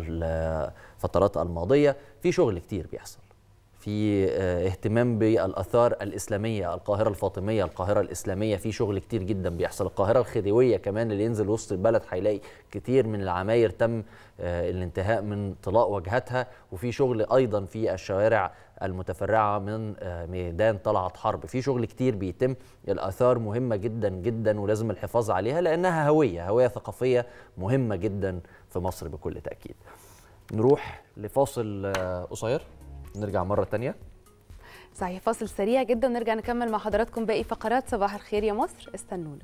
الفترات الماضيه في شغل كتير بيحصل في آه، اهتمام بالاثار الاسلاميه القاهره الفاطميه القاهره الاسلاميه في شغل كتير جدا بيحصل القاهره الخديويه كمان اللي ينزل وسط البلد هيلاقي كتير من العماير تم آه، الانتهاء من طلاء وجهتها وفي شغل ايضا في الشوارع المتفرعه من آه، ميدان طلعت حرب في شغل كتير بيتم الاثار مهمه جدا جدا ولازم الحفاظ عليها لانها هويه هويه ثقافيه مهمه جدا في مصر بكل تاكيد نروح لفاصل قصير نرجع مره تانية صحيح فاصل سريع جدا نرجع نكمل مع حضراتكم باقي فقرات صباح الخير يا مصر استنونا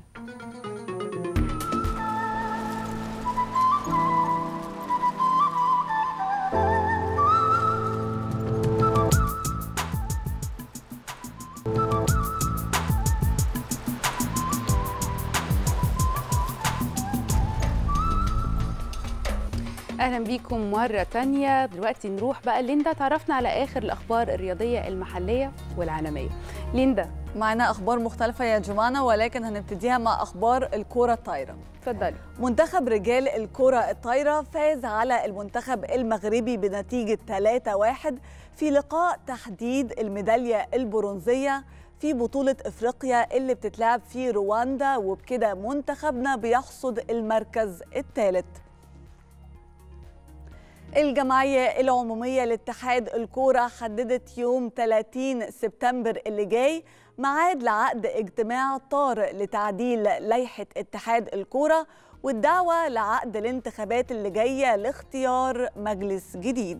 اهلا بيكم مره تانية دلوقتي نروح بقى ليندا تعرفنا على اخر الاخبار الرياضيه المحليه والعالميه ليندا معنا اخبار مختلفه يا جمانه ولكن هنبتديها مع اخبار الكره الطايره اتفضلي منتخب رجال الكره الطايره فاز على المنتخب المغربي بنتيجه 3-1 في لقاء تحديد الميداليه البرونزيه في بطولة إفريقيا اللي بتتلعب في رواندا وبكده منتخبنا بيحصد المركز الثالث الجمعية العمومية لاتحاد الكورة حددت يوم 30 سبتمبر اللي جاي معاد لعقد اجتماع طارئ لتعديل لائحة اتحاد الكورة والدعوة لعقد الانتخابات اللي جاية لاختيار مجلس جديد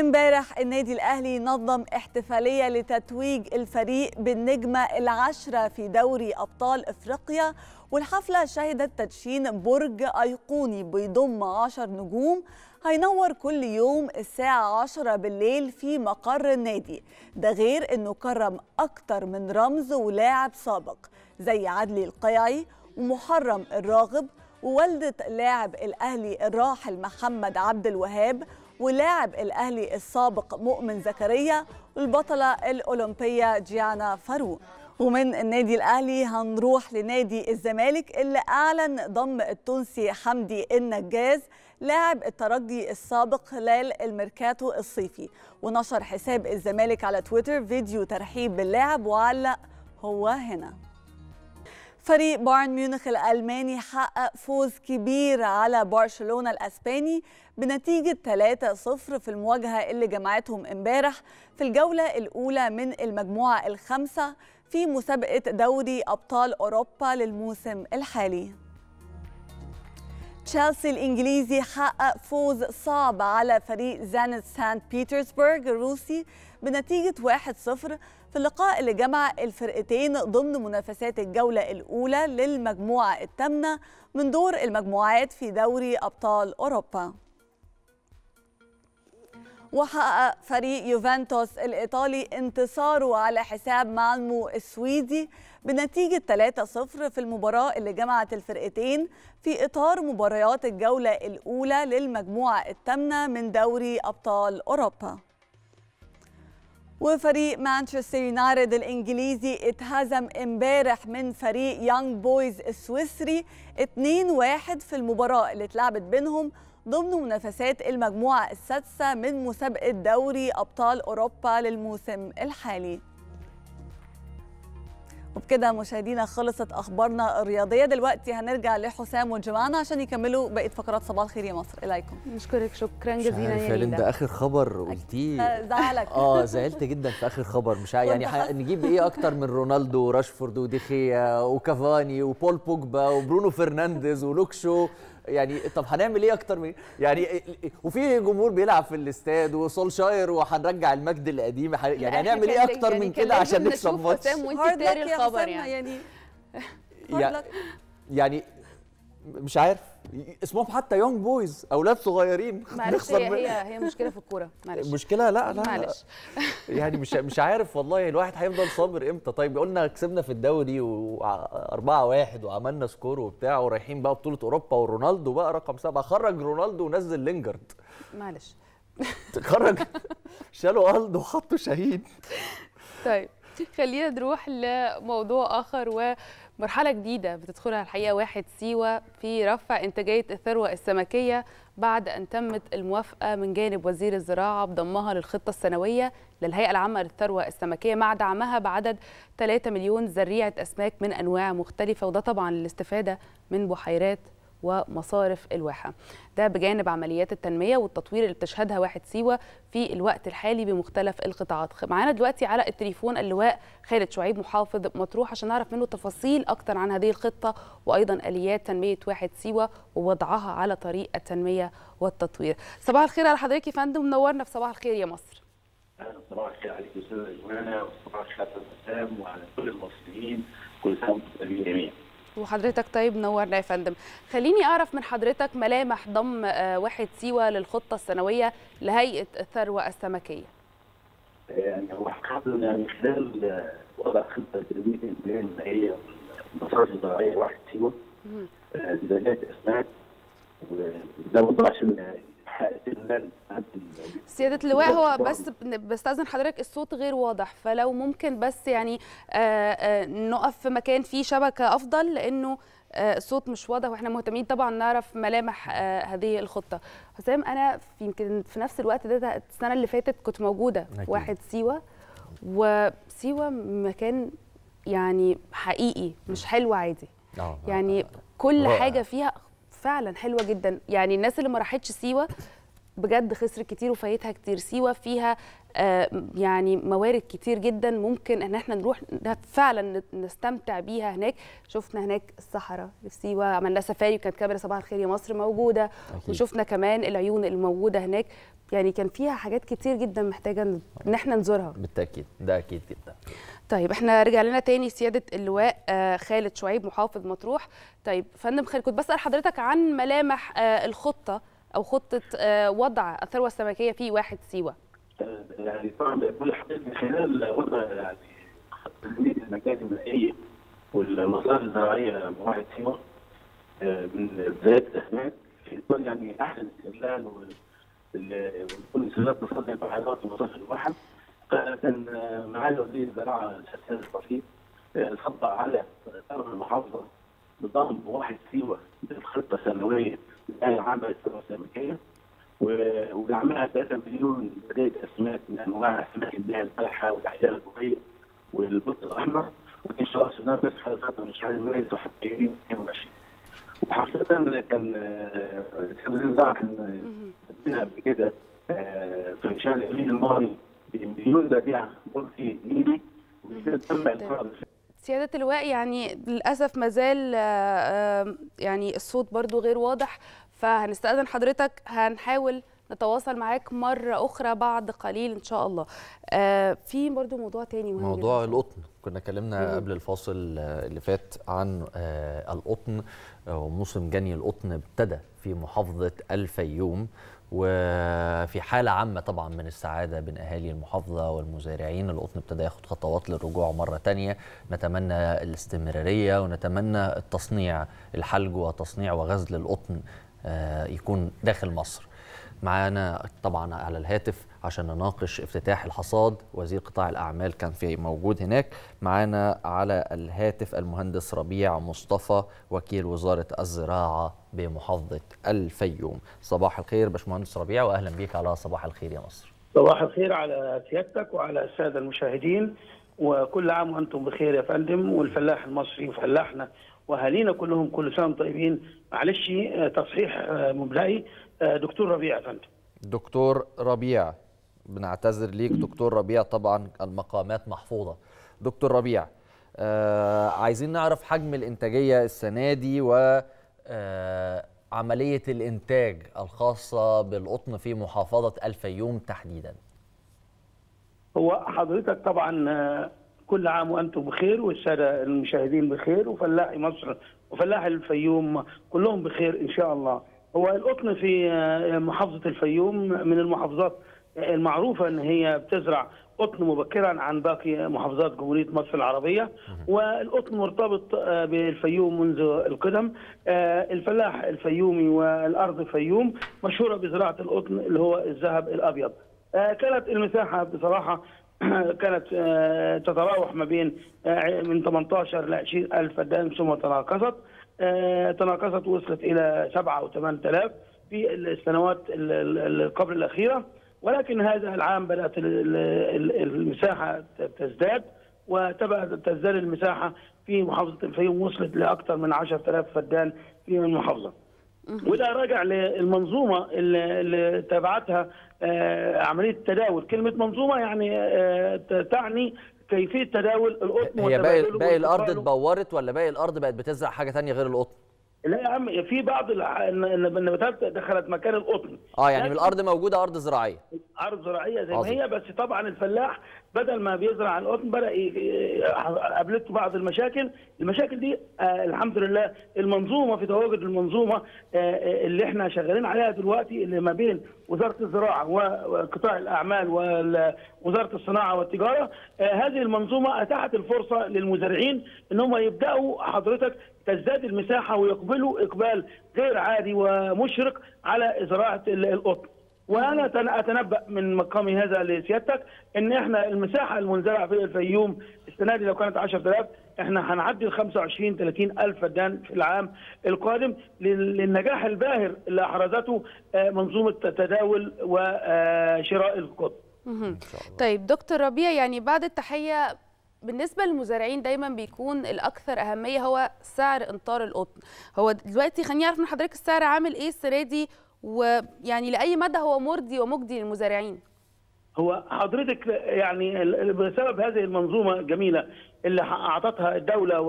امبارح النادي الاهلي نظم احتفاليه لتتويج الفريق بالنجمه العشره في دوري ابطال افريقيا والحفلة شهدت تدشين برج أيقوني بيضم عشر نجوم هينور كل يوم الساعة عشرة بالليل في مقر النادي ده غير أنه كرم أكتر من رمز ولاعب سابق زي عدلي القيعي ومحرم الراغب ووالدة لاعب الأهلي الراحل محمد عبد الوهاب ولاعب الأهلي السابق مؤمن زكريا والبطلة الأولمبية جيانا فاروق ومن النادي الاهلي هنروح لنادي الزمالك اللي اعلن ضم التونسي حمدي النجاز لاعب الترجي السابق خلال الميركاتو الصيفي ونشر حساب الزمالك على تويتر فيديو ترحيب باللاعب وعلق هو هنا فريق بايرن ميونخ الألماني حقق فوز كبير على برشلونة الأسباني بنتيجة 3-0 في المواجهة اللي جمعتهم امبارح في الجولة الأولى من المجموعة الخامسة في مسابقة دوري أبطال أوروبا للموسم الحالي تشيلسي الإنجليزي حقق فوز صعب على فريق زانت سانت بيترسبرغ الروسي بنتيجة 1-0 في اللقاء اللي جمع الفرقتين ضمن منافسات الجولة الأولى للمجموعة الثامنة من دور المجموعات في دوري أبطال أوروبا وحقق فريق يوفنتوس الإيطالي انتصاره على حساب مالمو السويدي بنتيجة 3-0 في المباراة اللي جمعت الفرقتين في إطار مباريات الجولة الأولى للمجموعة الثامنة من دوري أبطال أوروبا وفريق مانشستر يونايتد الانجليزي اتهزم امبارح من فريق يانج بويز السويسري 2-1 في المباراه اللي اتلعبت بينهم ضمن منافسات المجموعة السادسة من مسابقة دوري أبطال أوروبا للموسم الحالي وبكده مشاهدينا خلصت اخبارنا الرياضيه دلوقتي هنرجع لحسام وجمعنا عشان يكملوا بقيه فقرات صباح الخير يا مصر اليكم إيه نشكرك شكرا جزيلا يا ريم ده اخر خبر قلتيه زعلك اه زعلت جدا في اخر خبر مش يعني نجيب ايه اكتر من رونالدو وراشفورد وديخيا وكافاني وبول بوجبا وبرونو فرنانديز ولوكشو يعني طب هنعمل ايه اكتر من يعني وفي جمهور بيلعب في الاستاد وسولشاير وهنرجع المجد القديم يعني, هنعمل ايه اكتر يعني من كده عشان نكسب ماتش وانت الخبر يعني يعني يعني مش عارف اسمهم حتى يونج بويز اولاد صغيرين معلش هي, هي هي مشكله في الكوره معلش مشكله لا لا معلش يعني مش مش عارف والله الواحد هيفضل صابر امتى طيب قلنا كسبنا في الدوري و4 1 وعملنا سكور وبتاع ورايحين بقى بطوله اوروبا ورونالدو بقى رقم سبعه خرج رونالدو ونزل لينجارد معلش خرج شالوا الدو وحطوا شاهين طيب خلينا نروح لموضوع اخر و مرحلة جديدة بتدخلها الحقيقة واحد سيوة في رفع إنتاجية الثروة السمكية بعد أن تمت الموافقة من جانب وزير الزراعة بضمها للخطة السنوية للهيئة العامة للثروة السمكية مع دعمها بعدد 3 مليون ذريعة أسماك من أنواع مختلفة وده طبعا للاستفادة من بحيرات ومصارف الواحة ده بجانب عمليات التنمية والتطوير اللي بتشهدها واحد سيوة في الوقت الحالي بمختلف القطاعات معانا دلوقتي على التليفون اللواء خالد شعيب محافظ مطروح عشان نعرف منه تفاصيل أكتر عن هذه الخطة وأيضا آليات تنمية واحد سيوة ووضعها على طريق التنمية والتطوير صباح الخير على حضرتك يا فندم منورنا في صباح الخير يا مصر صباح الخير عليك استاذه وصباح الخير على وعلى كل المصريين كل سنه وانتم جميعا وحضرتك طيب نورنا يا فندم خليني اعرف من حضرتك ملامح ضم آه، واحد سيوه للخطه السنويه لهيئه الثروه السمكيه يعني هو حقيقه يعني خلال آه، وضع خطه تنميه البيئه المائيه والمصادر الزراعيه واحد سيوه بدايات اسماك وده موضوع عشان سياده اللواء هو بس بستاذن حضرتك الصوت غير واضح فلو ممكن بس يعني آه، آه، نقف في مكان فيه شبكه افضل لانه آه، الصوت مش واضح واحنا مهتمين طبعا نعرف ملامح هذه الخطه حسام انا يمكن في نفس الوقت ده السنه اللي فاتت كنت موجوده أكيد. واحد سيوه وسيوه مكان يعني حقيقي مش حلو عادي يعني كل حاجه فيها فعلا حلوه جدا يعني الناس اللي ما راحتش سيوه بجد خسرت كتير وفايتها كتير سيوه فيها آه، يعني موارد كتير جدا ممكن ان احنا نروح فعلا نستمتع بيها هناك شفنا هناك الصحراء في سيوه عملنا سفاري وكانت كاميرا صباح الخير يا مصر موجوده أكيد. وشفنا كمان العيون الموجوده هناك يعني كان فيها حاجات كتير جدا محتاجه ان احنا نزورها بالتاكيد ده اكيد جدا طيب احنا رجع لنا تاني سياده اللواء آه، خالد شعيب محافظ مطروح طيب فندم خالد كنت بسال حضرتك عن ملامح آه، الخطه او خطه آه، وضع الثروه السمكيه في واحد سيوه يعني طبعا بكل حقيقة من خلال وضع يعني تنميه المكان المائيه والمصادر الزراعيه واحد سيوه من بدايه الاسماك يكون يعني احسن استغلال ويكون استغلال تصدي البحيرات ومصادر الواحد كان معالي وزير الزراعه الاستاذ الرفيق آه، صدر على ارض المحافظه بضم واحد سيوه بخطة سنويه الان عامة الثروه السمكيه ودعمها 3 مليون بدايه اسماك من انواع اسماك الدنيا الفلحة والاحياء البقيه والبط الاحمر وان شاء الله سنان بس حلقتها من شهر مايو حتى 2022 وحقيقه كان آه، الحمد كان قبل كده آه، في شهر ابريل الماضي سيادة اللواء يعني للأسف مازال آه، آه، يعني الصوت برضو غير واضح فهنستأذن حضرتك هنحاول نتواصل معاك مرة أخرى بعد قليل إن شاء الله آه، في برضو موضوع تاني مهم موضوع جدا. القطن كنا اتكلمنا قبل الفاصل اللي فات عن القطن وموسم جني القطن ابتدى في محافظة الفيوم وفي حالة عامة طبعا من السعادة بين أهالي المحافظة والمزارعين القطن ابتدى ياخد خطوات للرجوع مرة تانية نتمنى الاستمرارية ونتمنى التصنيع الحلج وتصنيع وغزل القطن آه، يكون داخل مصر معانا طبعا على الهاتف عشان نناقش افتتاح الحصاد وزير قطاع الأعمال كان في موجود هناك معانا على الهاتف المهندس ربيع مصطفى وكيل وزارة الزراعة بمحافظة الفيوم صباح الخير باشمهندس ربيع وأهلا بيك على صباح الخير يا مصر صباح الخير على سيادتك وعلى السادة المشاهدين وكل عام وأنتم بخير يا فندم والفلاح المصري وفلاحنا واهالينا كلهم كل سنه طيبين معلش تصحيح مبدئي دكتور ربيع يا فندم دكتور ربيع بنعتذر ليك دكتور ربيع طبعا المقامات محفوظه دكتور ربيع آه عايزين نعرف حجم الانتاجيه السنه دي وعملية آه الانتاج الخاصه بالقطن في محافظه الفيوم تحديدا هو حضرتك طبعا آه، كل عام وانتم بخير والساده المشاهدين بخير وفلاحي مصر وفلاح الفيوم كلهم بخير ان شاء الله هو القطن في آه، محافظه الفيوم من المحافظات المعروفه ان هي بتزرع قطن مبكرا عن باقي محافظات جمهوريه مصر العربيه والقطن مرتبط آه، بالفيوم منذ القدم آه، الفلاح الفيومي والارض الفيوم مشهوره بزراعه القطن اللي هو الذهب الابيض آه، كانت المساحه بصراحه كانت تتراوح ما بين من 18 ل 20 ألف فدان ثم تناقصت تناقصت وصلت إلى 7 و 8000 في السنوات قبل الأخيرة ولكن هذا العام بدات المساحه تزداد وتبدا تزداد المساحه في محافظه الفيوم وصلت لاكثر من 10000 فدان في المحافظه. وده راجع للمنظومه اللي تبعتها آه، عمليه التداول، كلمه منظومه يعني آه، تعني كيفيه تداول القطن هي باقي باقي الارض اتبورت ولا باقي الارض بقت بتزرع حاجه ثانيه غير القطن؟ لا يا عم في بعض النباتات دخلت مكان القطن اه يعني الارض موجوده ارض زراعيه ارض زراعيه زي ما هي بس طبعا الفلاح بدل ما بيزرع القطن بدا قابلته بعض المشاكل المشاكل دي آه الحمد لله المنظومه في تواجد المنظومه آه, آه، اللي احنا شغالين عليها دلوقتي اللي ما بين وزاره الزراعه وقطاع الاعمال ووزاره الصناعه والتجاره آه هذه المنظومه اتاحت الفرصه للمزارعين ان هم يبداوا حضرتك تزداد المساحه ويقبلوا اقبال غير عادي ومشرق على زراعه القطن. وانا اتنبا من مقامي هذا لسيادتك ان احنا المساحه المنزرعه في الفيوم السنه دي لو كانت 10000 احنا هنعدي ال 25 30 الف فدان في العام القادم للنجاح الباهر اللي احرزته آه، منظومه تداول وشراء القطن. طيب دكتور ربيع يعني بعد التحيه بالنسبه للمزارعين دايما بيكون الاكثر اهميه هو سعر انطار القطن هو دلوقتي خليني اعرف من حضرتك السعر عامل ايه السنه دي ويعني لاي مدى هو مرضي ومجدي للمزارعين هو حضرتك يعني بسبب هذه المنظومه الجميله اللي اعطتها الدوله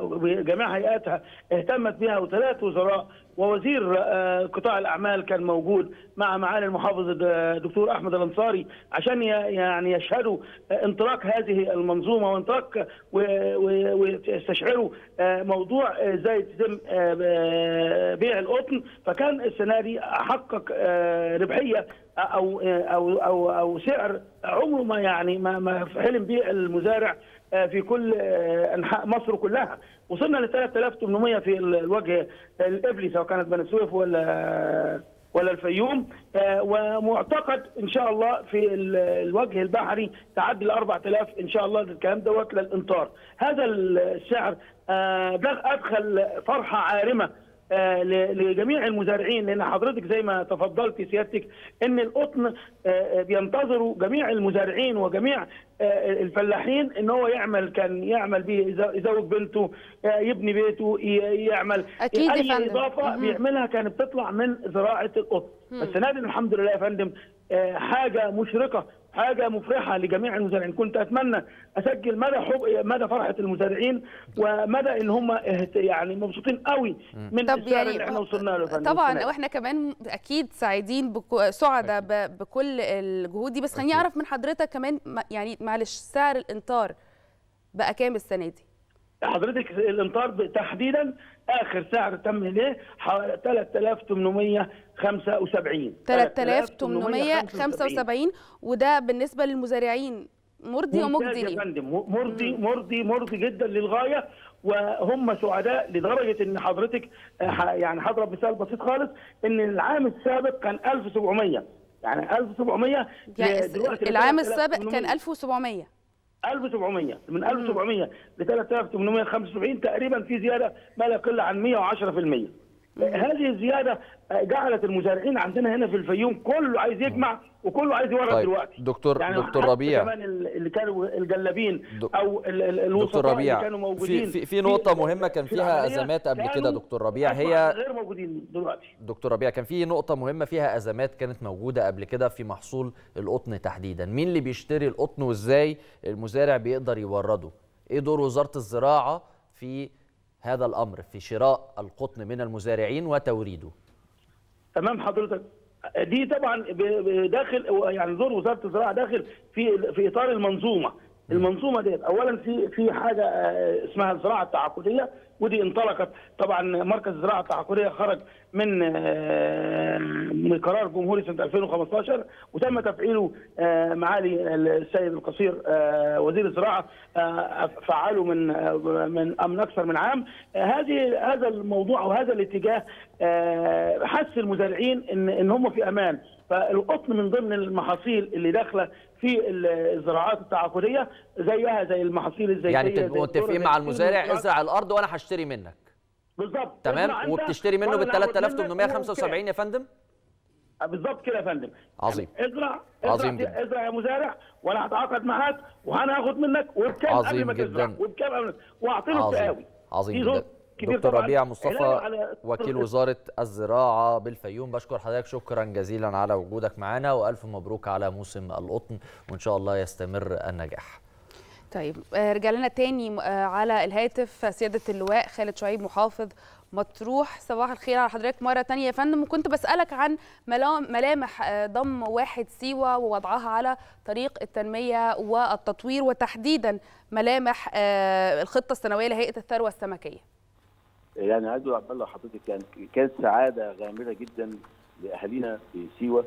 وجميع هيئاتها اهتمت بها وثلاث وزراء ووزير آه، قطاع الاعمال كان موجود مع معالي المحافظ الدكتور آه، احمد الانصاري عشان يعني يشهدوا آه، انطلاق هذه المنظومه وانطلاق ويستشعروا موضوع ازاي يتم بيع القطن فكان السنه دي حقق ربحيه او او او او سعر عمره ما يعني ما ما حلم به المزارع آه، في كل آه، انحاء مصر كلها وصلنا ل 3800 في الوجه آه، الابلي سواء كانت بني سويف ولا ولا الفيوم ومعتقد ان شاء الله في الوجه البحري تعدي ال 4000 ان شاء الله الكلام دوت للانطار هذا السعر ادخل فرحه عارمه آه، لجميع المزارعين لان حضرتك زي ما تفضلت سيادتك ان القطن آه، آه، بينتظروا جميع المزارعين وجميع الفلاحين ان هو يعمل كان يعمل بيه يزوج بنته يبني بيته يعمل أكيد اي اضافه بيعملها كانت بتطلع من زراعه القطن بس نادر الحمد لله يا فندم حاجه مشرقه حاجه مفرحه لجميع المزارعين كنت اتمنى اسجل مدى حب مدى فرحه المزارعين ومدى ان هم يعني مبسوطين قوي من طب السعر يعني اللي احنا وصلنا له طبعا واحنا كمان اكيد سعيدين سعداء بكل الجهود دي بس خليني اعرف من حضرتك كمان يعني معلش سعر الانطار بقى كام السنه دي حضرتك الامطار تحديدا اخر سعر تم ليه 3875 3875 وده بالنسبه للمزارعين مرضي ومجدي ليه؟ مرضي مرضي مرضي جدا للغايه وهم سعداء لدرجه ان حضرتك آه، يعني هضرب مثال بسيط خالص ان العام السابق كان 1700 يعني 1700 يعني العام السابق كان 1700 1700 من 1700 ل 3875 تقريبا في زياده ما لا يقل عن 110% هذه الزياده آه، جعلت المزارعين عندنا هنا في الفيوم كله عايز يجمع وكله عايز يورد طيب. دلوقتي دكتور يعني دكتور ربيع كمان اللي كانوا الجلابين او الوسطاء اللي كانوا موجودين في في, في نقطه مهمه كان فيها ازمات قبل كده دكتور ربيع هي غير موجودين دلوقتي دكتور ربيع كان في نقطه مهمه فيها ازمات كانت موجوده قبل كده في محصول القطن تحديدا مين اللي بيشتري القطن وازاي المزارع بيقدر يورده ايه دور وزاره الزراعه في هذا الأمر في شراء القطن من المزارعين وتوريده تمام حضرتك دي طبعا داخل يعني دور وزاره الزراعه داخل في في اطار المنظومه المنظومه ديت اولا في في حاجه آه، اسمها الزراعه التعاقديه ودي انطلقت طبعا مركز الزراعه التعاقديه خرج من آه، من قرار جمهوري سنه 2015 وتم تفعيله آه، معالي السيد القصير وزير الزراعه فعله من من من اكثر من عام هذه هذا الموضوع وهذا الاتجاه حس المزارعين ان ان هم في امان فالقطن من ضمن المحاصيل اللي داخله في الزراعات التعاقديه زيها زي المحاصيل الزيتيه يعني تبقوا متفقين مع المزارع ازرع الارض وانا هشتري منك بالظبط تمام وبتشتري منه بال 3875 يا فندم آه، بالظبط كده يا فندم عظيم يعني ازرع عظيم ازرع, ازرع يا مزارع وانا هتعاقد معاك وهناخد هاخد منك وبكام قبل ما تزرع وبكام قبل واعطيني التقاوي عظيم جدا كبير دكتور ربيع مصطفى وكيل وزاره الزراعه بالفيوم بشكر حضرتك شكرا جزيلا على وجودك معنا والف مبروك على موسم القطن وان شاء الله يستمر النجاح طيب آه، لنا تاني آه، على الهاتف سياده اللواء خالد شعيب محافظ مطروح صباح الخير على حضرتك مرة تانية يا فندم وكنت بسألك عن ملامح آه، ضم واحد سيوة ووضعها على طريق التنمية والتطوير وتحديدا ملامح الخطة السنوية لهيئة الثروة السمكية يعني عايز اقول عبد الله حضرتك يعني كانت سعاده غامره جدا لاهالينا في سيوه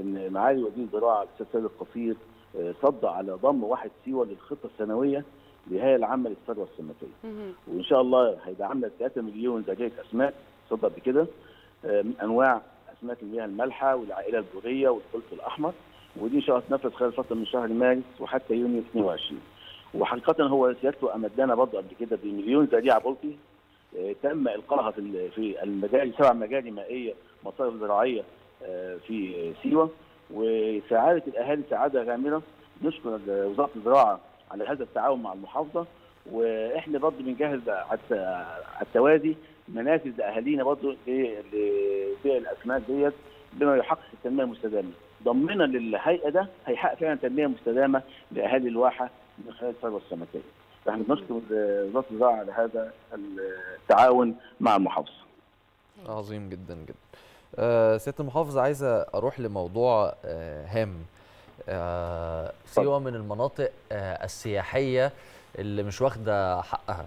ان معالي وزير الزراعه الاستاذ سيد القصير آه، صد على ضم واحد سيوه للخطه السنويه لهي العامه للثروه السمكيه. وان شاء الله هيبقى عامله 3 مليون زجاجه اسماك صدق بكده آه، من انواع اسماك المياه المالحه والعائله البوريه والفلفل الاحمر ودي ان شاء الله تنفذ خلال فتره من شهر مارس وحتى يونيو 22. وحقيقه هو سيادته امدنا برضه قبل كده بمليون زريعه بلطي آه، تم القائها في في المجاري سبع مجاري مائيه مصادر زراعيه آه، في سيوه وسعاده الاهالي سعاده غامره نشكر وزاره الزراعه على هذا التعاون مع المحافظه واحنا برضه بنجهز على التوازي منافذ لاهالينا برضه لبيع الاسماك ديت بما يحقق التنميه المستدامه ضمنا للهيئه ده هيحقق فعلا تنميه مستدامه لاهالي الواحه من خلال الثروه السمكيه فاحنا بنشكر وزاره الزراعه على هذا التعاون مع المحافظه. عظيم جدا جدا. أه سياده المحافظ عايزه اروح لموضوع أه هام. أه سيوه من المناطق أه السياحيه اللي مش واخده حقها.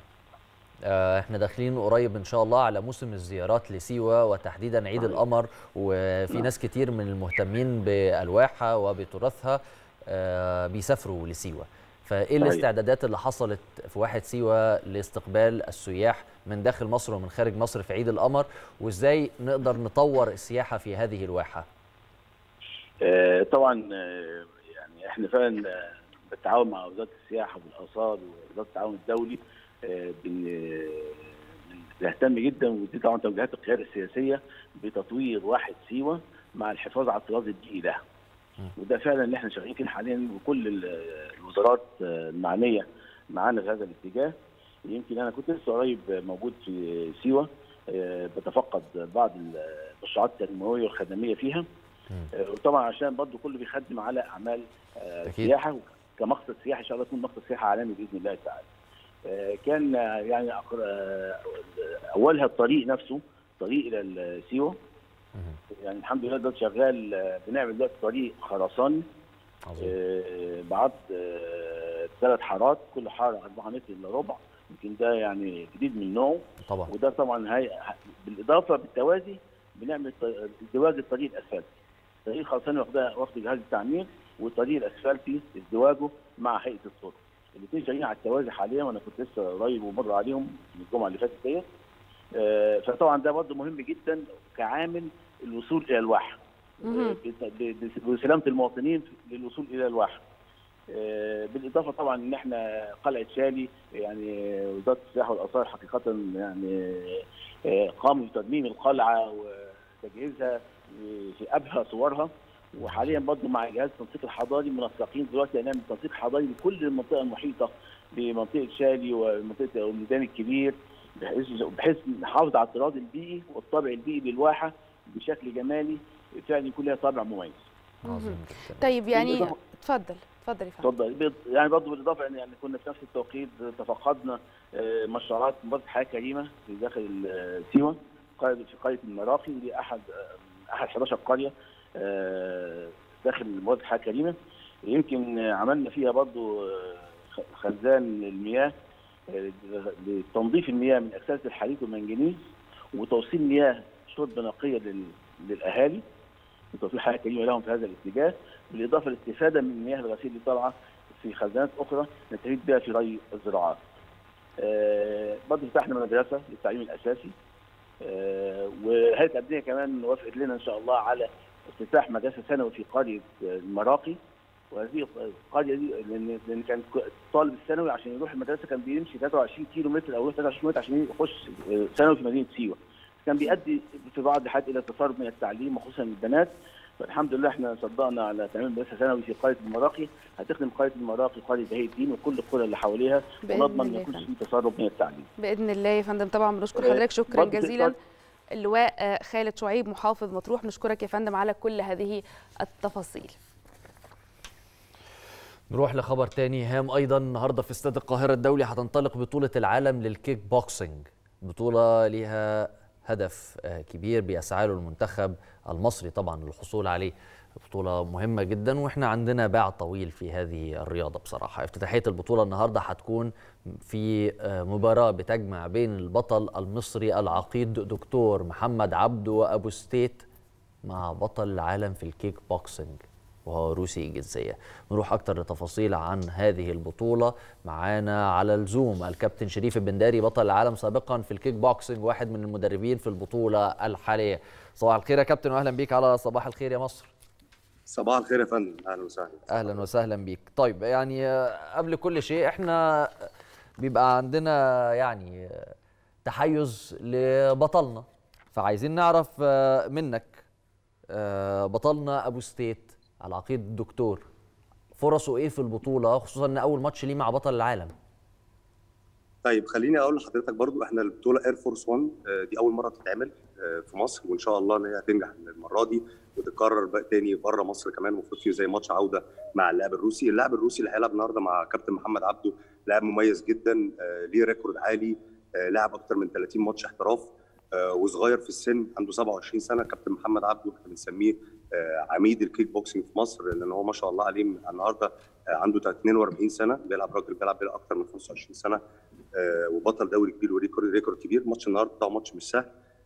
آه، احنا داخلين قريب ان شاء الله على موسم الزيارات لسيوه وتحديدا عيد القمر وفي نعم. ناس كتير من المهتمين بالواحها وبتراثها آه، بيسافروا لسيوه. فايه الاستعدادات اللي حصلت في واحد سيوه لاستقبال السياح من داخل مصر ومن خارج مصر في عيد القمر وازاي نقدر نطور السياحه في هذه الواحه؟ آه، طبعا آه، يعني احنا فعلا آه، بالتعاون مع وزاره السياحه والاثار ووزاره التعاون الدولي بنهتم جدا ودي طبعا توجيهات القياده السياسيه بتطوير واحد سيوه مع الحفاظ على الطراز البيئي ده. وده فعلا اللي احنا شغالين فيه حاليا وكل الوزارات آه، المعنيه معانا في هذا الاتجاه يمكن انا كنت لسه قريب موجود في سيوه آه، بتفقد بعض التشريعات التنمويه والخدميه فيها آه، وطبعا عشان برضه كله بيخدم على اعمال سياحه كمقصد سياحي ان شاء الله يكون مقصد سياحه عالمي باذن الله تعالى. كان يعني اولها الطريق نفسه طريق الى سيوه يعني الحمد لله دلوقتي شغال آه، بنعمل دلوقتي طريق خرساني آه بعض آه، ثلاث حارات كل حاره 4 متر الا ربع يمكن ده يعني جديد من نوعه طبعا وده طبعا هي بالاضافه بالتوازي بنعمل ازدواج الطريق الاسفلتي الطريق خرساني واخدها واخد جهاز التعمير والطريق الاسفلتي ازدواجه مع هيئه الصوت الاثنين شغالين على التوازي حاليا وانا كنت لسه قريب ومر عليهم الجمعه اللي فاتت ديت آه، فطبعا ده برضه مهم جدا كعامل الوصول الى الواحه بسلامه المواطنين للوصول الى الواحه بالاضافه طبعا ان احنا قلعه شالي يعني وزاره السياحه والاثار حقيقه يعني آه، قاموا بترميم القلعه وتجهيزها في ابهى صورها وحاليا برضه مع جهاز التنسيق الحضاري منسقين دلوقتي نعمل يعني تنسيق حضاري لكل المنطقه المحيطه بمنطقه شالي ومنطقه الميدان الكبير بحيث نحافظ على التراث البيئي والطابع البيئي للواحه بشكل جمالي فعلا يكون لها طابع مميز. طيب يعني اتفضل اتفضل يا فندم. اتفضل يعني برضه بالاضافه ان يعني كنا في نفس التوقيت تفقدنا آه، مشروعات مبادره حياه كريمه في داخل آه، سيوه في آه، قريه المراقي دي احد احد 11 قريه داخل مبادره حياه كريمه يمكن عملنا فيها برضه خزان المياه لتنظيف المياه من اكسده الحديد والمنجنيز وتوصيل مياه شرب نقيه للاهالي وتوفير حياه كريمه لهم في هذا الاتجاه بالاضافه للاستفاده من المياه الغسيل اللي طالعه في خزانات اخرى نستفيد بها في ري الزراعات. آه برضه فتحنا مدرسه للتعليم الاساسي آه وهيئه الابنيه كمان وافقت لنا ان شاء الله على افتتاح مدرسه ثانوي في قريه آه، المراقي وهذه قد لان لان كان طالب الثانوي عشان يروح المدرسه كان بيمشي 23 كيلو متر او 23 متر عشان يخش آه، ثانوي في مدينه سيوه كان بيؤدي في بعض الحالات الى تسرب من التعليم وخصوصا البنات فالحمد لله احنا صدقنا على تعليم مدرسه ثانوي في قريه المراقي هتخدم قريه المراقي وقريه بهي الدين وكل القرى اللي حواليها ونضمن ان يكون في تسرب من التعليم. باذن الله يا فندم طبعا بنشكر آه، حضرتك شكرا جزيلا. اللواء آه، خالد شعيب محافظ مطروح نشكرك يا فندم على كل هذه التفاصيل نروح لخبر تاني هام ايضا النهارده في استاد القاهره الدولي هتنطلق بطوله العالم للكيك بوكسنج بطوله ليها هدف آه، كبير بيسعى له المنتخب المصري طبعا للحصول عليه بطولة مهمة جدا واحنا عندنا باع طويل في هذه الرياضة بصراحة افتتاحية البطولة النهاردة هتكون في آه، مباراة بتجمع بين البطل المصري العقيد دكتور محمد عبده وأبو ستيت مع بطل العالم في الكيك بوكسنج وهو روسي الجنسية نروح أكتر لتفاصيل عن هذه البطولة معانا على الزوم الكابتن شريف البنداري بطل العالم سابقا في الكيك بوكسنج واحد من المدربين في البطولة الحالية صباح الخير يا كابتن وأهلا بيك على صباح الخير يا مصر صباح الخير يا فندم أهلا وسهلا أهلا وسهلا بيك طيب يعني آه، قبل كل شيء إحنا آه، بيبقى عندنا آه، يعني تحيز لبطلنا فعايزين نعرف منك بطلنا أبو ستيت على الدكتور فرصه ايه في البطوله خصوصا ان اول ماتش ليه مع بطل العالم طيب خليني اقول لحضرتك برضو احنا البطوله اير فورس 1 دي اول مره تتعمل آه، في مصر وان شاء الله ان هي هتنجح المره دي وتتكرر بقى تاني بره مصر كمان المفروض فيه زي ماتش عوده مع اللاعب الروسي اللاعب الروسي اللي هيلعب النهارده مع كابتن محمد عبده لاعب مميز جدا آه، ليه ريكورد عالي آه، لاعب اكتر من 30 ماتش احتراف وصغير في السن عنده 27 سنه كابتن محمد عبده احنا بنسميه آه، عميد الكيك بوكسنج في مصر لان هو ما شاء الله عليه النهارده آه، عنده 42 سنه بيلعب راجل بيلعب بقى اكتر من 25 سنه آه، وبطل دوري كبير وريكورد ريكورد كبير ماتش النهارده ماتش مش سهل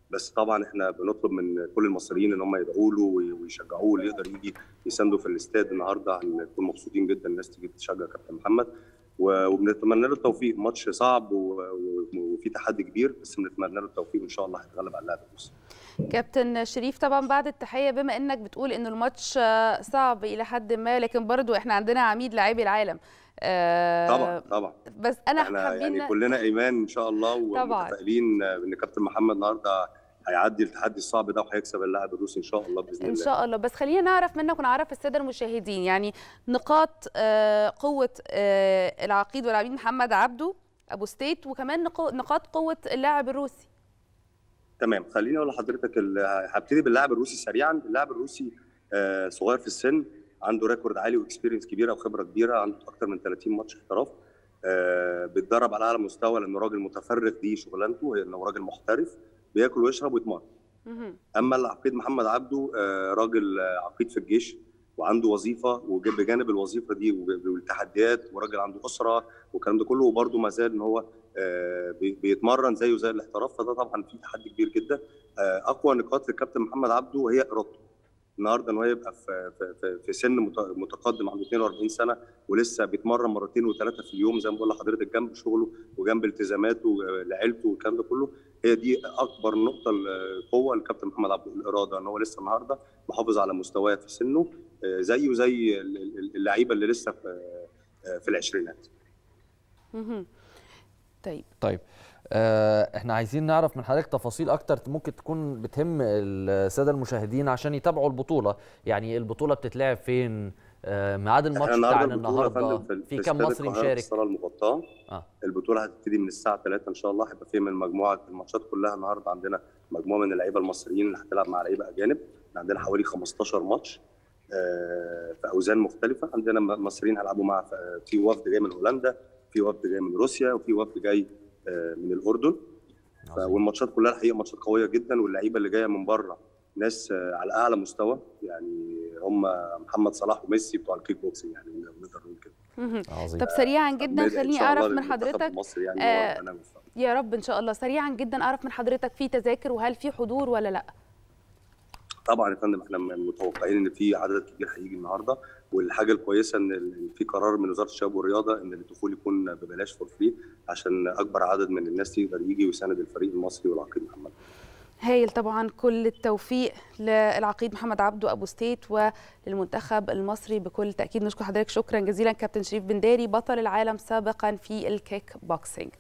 بس طبعا احنا بنطلب من كل المصريين ان هم يدعوا له ويشجعوه اللي يقدر يجي يسانده في الاستاد النهارده هنكون مبسوطين جدا الناس تيجي تشجع كابتن محمد وبنتمنى له التوفيق ماتش صعب وفي تحدي كبير بس بنتمنى له التوفيق وان شاء الله هيتغلب على اللاعب المصري كابتن شريف طبعا بعد التحيه بما انك بتقول ان الماتش آه، صعب الى حد ما لكن برضو احنا عندنا عميد لاعبي العالم آه، طبعا طبعا بس انا احنا يعني كلنا ايمان ان شاء الله ومتفائلين ان كابتن محمد النهارده هيعدي التحدي الصعب ده وهيكسب اللاعب الروسي ان شاء الله باذن الله ان شاء الله بس خلينا نعرف منك ونعرف الساده المشاهدين يعني نقاط آه، قوه العقيد والعميد محمد عبده ابو ستيت وكمان نقاط قوه اللاعب الروسي تمام خليني اقول لحضرتك هبتدي باللاعب الروسي سريعا اللاعب الروسي آه، صغير في السن عنده ريكورد عالي واكسبيرينس كبيره وخبره كبيره عنده اكثر من 30 ماتش احتراف آه، بيتدرب على اعلى مستوى لانه راجل متفرغ دي شغلانته انه راجل محترف بياكل ويشرب ويتمرن اما العقيد محمد عبده آه، راجل عقيد في الجيش وعنده وظيفه وبجانب الوظيفه دي والتحديات وراجل عنده اسره والكلام ده كله وبرده ما زال ان هو آه، بيتمرن زيه زي الاحتراف فده طبعا في تحدي كبير جدا آه، اقوى نقاط للكابتن محمد عبده هي ارادته النهارده ان هو يبقى في في في سن متقدم عنده 42 سنه ولسه بيتمرن مرتين وثلاثه في اليوم زي ما بقول لحضرتك جنب شغله وجنب التزاماته لعيلته والكلام ده كله هي دي اكبر نقطه القوه للكابتن محمد عبد الاراده ان هو لسه النهارده محافظ على مستواه في سنه آه، زيه زي اللعيبه اللي لسه في العشرينات. طيب طيب آه احنا عايزين نعرف من حضرتك تفاصيل اكتر ممكن تكون بتهم الساده المشاهدين عشان يتابعوا البطوله يعني البطوله بتتلعب فين آه ميعاد الماتش بتاعنا النهارده في, في كام مصري مشارك الصاله المغطاه آه. البطوله هتبتدي من الساعه 3 ان شاء الله هيبقى فيه من مجموعه الماتشات كلها النهارده عندنا مجموعه من اللعيبه المصريين اللي هتلعب مع لعيبه اجانب عندنا حوالي 15 ماتش آه، في اوزان مختلفه عندنا مصريين هيلعبوا مع آه، في وفد جاي من هولندا في وفد جاي من روسيا وفي وفد جاي آه، من الاردن والماتشات كلها الحقيقه ماتشات قويه جدا واللعيبه اللي جايه من بره ناس آه، على اعلى مستوى يعني هم محمد صلاح وميسي بتوع الكيك بوكسنج يعني نقدر نقول كده عظيم طب سريعا جدا خليني اعرف من حضرتك يعني آه يا رب ان شاء الله سريعا جدا اعرف من حضرتك في تذاكر وهل في حضور ولا لا طبعا يا فندم احنا متوقعين ان في عدد كبير هيجي النهارده والحاجه الكويسه ان في قرار من وزاره الشباب والرياضه ان الدخول يكون ببلاش فور فري عشان اكبر عدد من الناس يقدر يجي ويساند الفريق المصري والعقيد محمد هايل طبعا كل التوفيق للعقيد محمد عبده ابو ستيت وللمنتخب المصري بكل تاكيد نشكر حضرتك شكرا جزيلا كابتن شريف بنداري بطل العالم سابقا في الكيك بوكسينج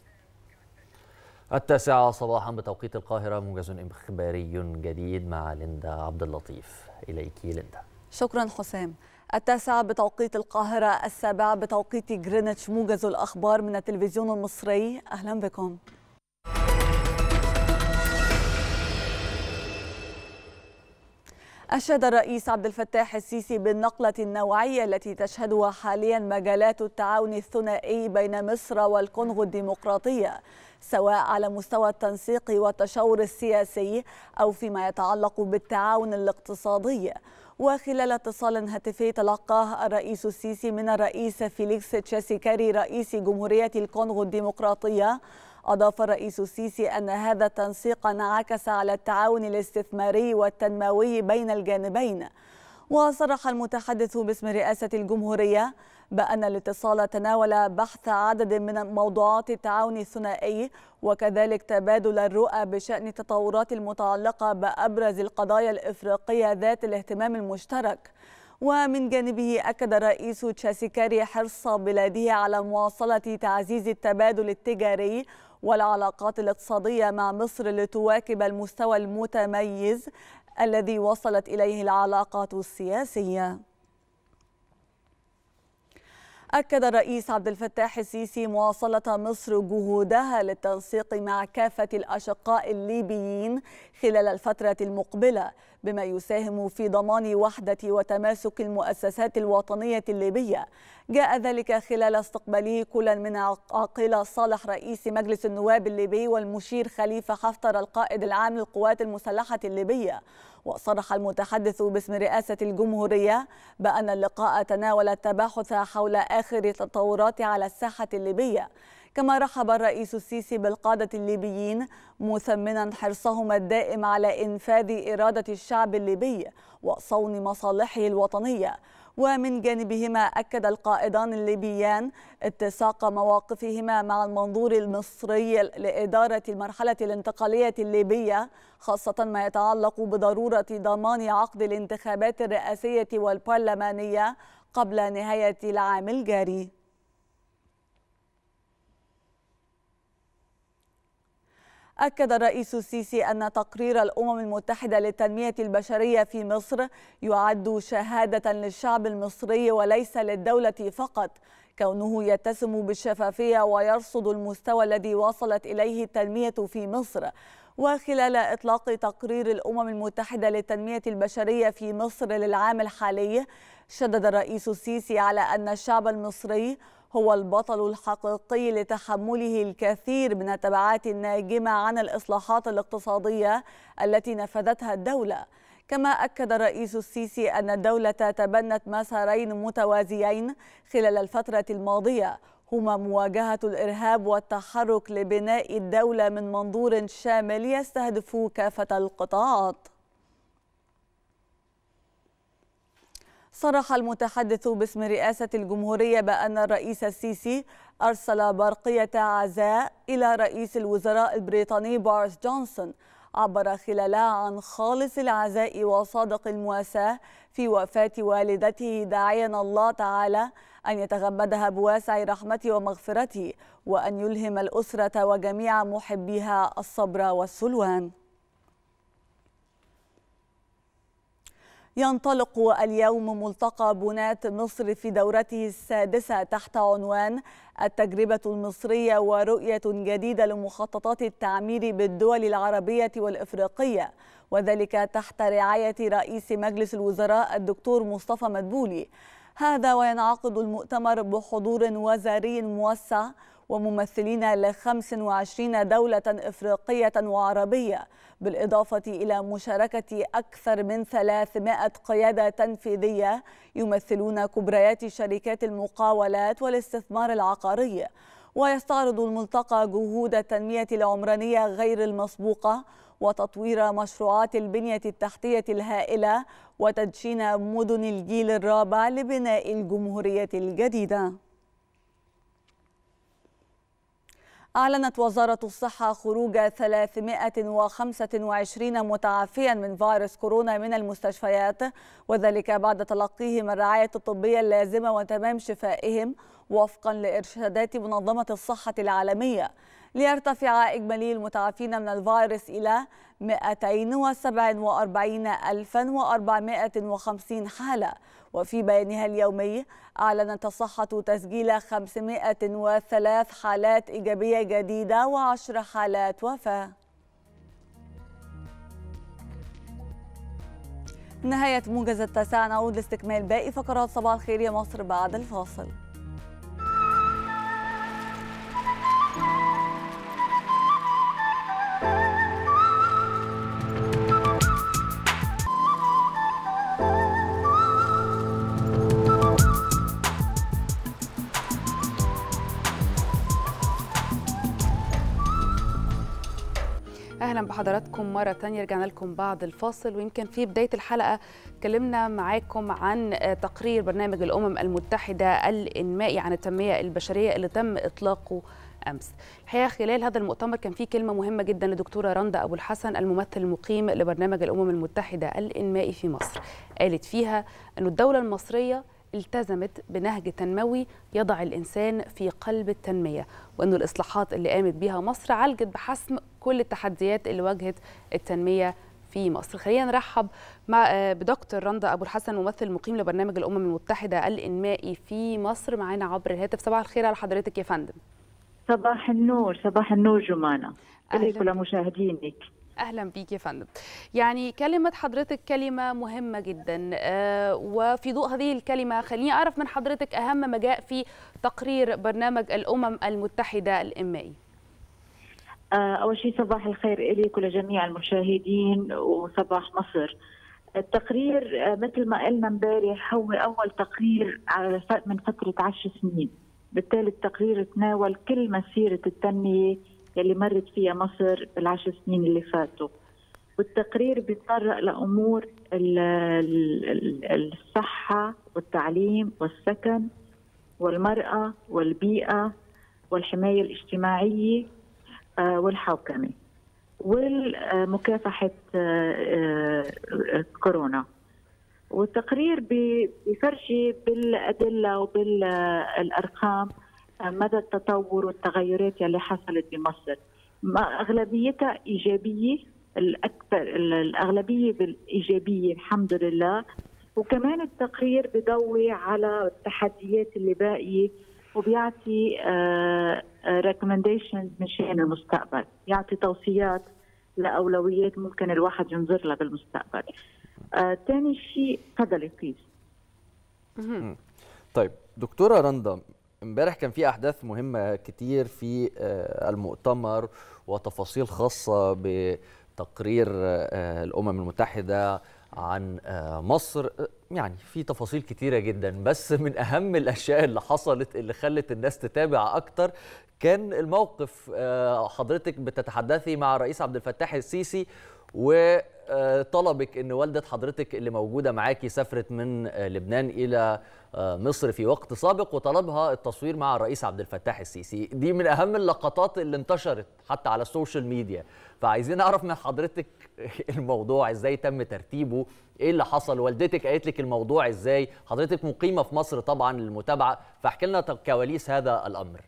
التاسعة صباحا بتوقيت القاهرة موجز إخباري جديد مع ليندا عبد اللطيف إليك ليندا شكرا حسام التاسعة بتوقيت القاهرة السابعة بتوقيت جرينتش موجز الأخبار من التلفزيون المصري أهلا بكم أشاد الرئيس عبد الفتاح السيسي بالنقلة النوعية التي تشهدها حاليا مجالات التعاون الثنائي بين مصر والكونغو الديمقراطية سواء على مستوى التنسيق والتشاور السياسي أو فيما يتعلق بالتعاون الاقتصادي وخلال اتصال هاتفي تلقاه الرئيس السيسي من الرئيس فيليكس تشاسيكاري رئيس جمهورية الكونغو الديمقراطية أضاف الرئيس السيسي أن هذا التنسيق انعكس على التعاون الاستثماري والتنموي بين الجانبين وصرح المتحدث باسم رئاسة الجمهورية بأن الاتصال تناول بحث عدد من موضوعات التعاون الثنائي وكذلك تبادل الرؤى بشأن التطورات المتعلقة بأبرز القضايا الإفريقية ذات الاهتمام المشترك ومن جانبه أكد رئيس تشاسيكاري حرص بلاده على مواصلة تعزيز التبادل التجاري والعلاقات الاقتصادية مع مصر لتواكب المستوى المتميز الذي وصلت إليه العلاقات السياسية أكد الرئيس عبد الفتاح السيسي مواصلة مصر جهودها للتنسيق مع كافة الأشقاء الليبيين خلال الفترة المقبلة بما يساهم في ضمان وحدة وتماسك المؤسسات الوطنية الليبية جاء ذلك خلال استقباله كل من عقيل صالح رئيس مجلس النواب الليبي والمشير خليفة حفتر القائد العام للقوات المسلحة الليبية وصرح المتحدث باسم رئاسة الجمهورية بأن اللقاء تناول التباحث حول آخر التطورات على الساحة الليبية كما رحب الرئيس السيسي بالقادة الليبيين مثمنا حرصهم الدائم على إنفاذ إرادة الشعب الليبي وصون مصالحه الوطنية ومن جانبهما أكد القائدان الليبيان اتساق مواقفهما مع المنظور المصري لإدارة المرحلة الانتقالية الليبية خاصة ما يتعلق بضرورة ضمان عقد الانتخابات الرئاسية والبرلمانية قبل نهاية العام الجاري أكد الرئيس السيسي أن تقرير الأمم المتحدة للتنمية البشرية في مصر يعد شهادة للشعب المصري وليس للدولة فقط كونه يتسم بالشفافية ويرصد المستوى الذي وصلت إليه التنمية في مصر وخلال إطلاق تقرير الأمم المتحدة للتنمية البشرية في مصر للعام الحالي شدد الرئيس السيسي على أن الشعب المصري هو البطل الحقيقي لتحمله الكثير من التبعات الناجمة عن الإصلاحات الاقتصادية التي نفذتها الدولة كما أكد الرئيس السيسي أن الدولة تبنت مسارين متوازيين خلال الفترة الماضية هما مواجهة الإرهاب والتحرك لبناء الدولة من منظور شامل يستهدف كافة القطاعات صرح المتحدث باسم رئاسة الجمهورية بأن الرئيس السيسي أرسل برقية عزاء إلى رئيس الوزراء البريطاني بارس جونسون عبر خلالها عن خالص العزاء وصادق المواساة في وفاة والدته داعيا الله تعالى أن يتغمدها بواسع رحمته ومغفرته وأن يلهم الأسرة وجميع محبيها الصبر والسلوان ينطلق اليوم ملتقى بناة مصر في دورته السادسة تحت عنوان التجربة المصرية ورؤية جديدة لمخططات التعمير بالدول العربية والإفريقية وذلك تحت رعاية رئيس مجلس الوزراء الدكتور مصطفى مدبولي هذا وينعقد المؤتمر بحضور وزاري موسع وممثلين ل 25 دولة إفريقية وعربية بالإضافة إلى مشاركة أكثر من 300 قيادة تنفيذية يمثلون كبريات شركات المقاولات والاستثمار العقاري ويستعرض الملتقى جهود التنمية العمرانية غير المسبوقة وتطوير مشروعات البنية التحتية الهائلة وتدشين مدن الجيل الرابع لبناء الجمهورية الجديدة أعلنت وزارة الصحة خروج 325 متعافيا من فيروس كورونا من المستشفيات وذلك بعد تلقيهم الرعاية الطبية اللازمة وتمام شفائهم وفقا لإرشادات منظمة الصحة العالمية ليرتفع إجمالي المتعافين من الفيروس إلى 247450 حالة وفي بيانها اليومي أعلنت الصحة تسجيل 503 حالات إيجابية جديدة و10 حالات وفاة نهاية موجز التاسع نعود لاستكمال باقي فقرات صباح الخير يا مصر بعد الفاصل اهلا بحضراتكم مره تانية رجعنا لكم بعد الفاصل ويمكن في بدايه الحلقه اتكلمنا معاكم عن تقرير برنامج الامم المتحده الانمائي عن التنميه البشريه اللي تم اطلاقه امس الحقيقه خلال هذا المؤتمر كان في كلمه مهمه جدا لدكتوره رندا ابو الحسن الممثل المقيم لبرنامج الامم المتحده الانمائي في مصر قالت فيها ان الدوله المصريه التزمت بنهج تنموي يضع الإنسان في قلب التنمية وأن الإصلاحات اللي قامت بها مصر عالجت بحسم كل التحديات اللي واجهت التنمية في مصر خلينا نرحب مع آه، بدكتور رندا ابو الحسن ممثل مقيم لبرنامج الامم المتحده الانمائي في مصر معانا عبر الهاتف صباح الخير على حضرتك يا فندم صباح النور صباح النور جمانة إليك ولمشاهدينك اهلا بيك يا فندم يعني كلمه حضرتك كلمه مهمه جدا آه، وفي ضوء هذه الكلمه خليني اعرف من حضرتك اهم ما جاء في تقرير برنامج الامم المتحده الامائي آه، اول شيء صباح الخير اليك ولجميع المشاهدين وصباح مصر التقرير آه، مثل ما قلنا امبارح هو اول تقرير على من فتره 10 سنين بالتالي التقرير تناول كل مسيره التنميه يلي مرت فيها مصر بالعشر سنين اللي فاتوا والتقرير بيتطرق لامور الصحه والتعليم والسكن والمراه والبيئه والحمايه الاجتماعيه آه، والحوكمه والمكافحه آه، آه، كورونا والتقرير بيفرجي بالادله وبالارقام مدى التطور والتغيرات يلي حصلت بمصر ما اغلبيتها ايجابيه الاكثر الاغلبيه بالايجابيه الحمد لله وكمان التقرير بضوي على التحديات اللي باقيه وبيعطي ريكومنديشنز آه، شان المستقبل يعطي توصيات لاولويات ممكن الواحد ينظر لها بالمستقبل ثاني آه، شيء تفضلي بليز طيب دكتوره رندا امبارح كان في احداث مهمه كتير في آه، المؤتمر وتفاصيل خاصه بتقرير آه، الامم المتحده عن آه، مصر يعني في تفاصيل كتيره جدا بس من اهم الاشياء اللي حصلت اللي خلت الناس تتابع اكتر كان الموقف حضرتك بتتحدثي مع الرئيس عبد الفتاح السيسي وطلبك ان والده حضرتك اللي موجوده معاكي سافرت من لبنان الى آه، مصر في وقت سابق وطلبها التصوير مع الرئيس عبد الفتاح السيسي دي من اهم اللقطات اللي انتشرت حتى على السوشيال ميديا فعايزين اعرف من حضرتك الموضوع ازاي تم ترتيبه ايه اللي حصل والدتك قالت لك الموضوع ازاي حضرتك مقيمه في مصر طبعا للمتابعه فاحكي لنا كواليس هذا الامر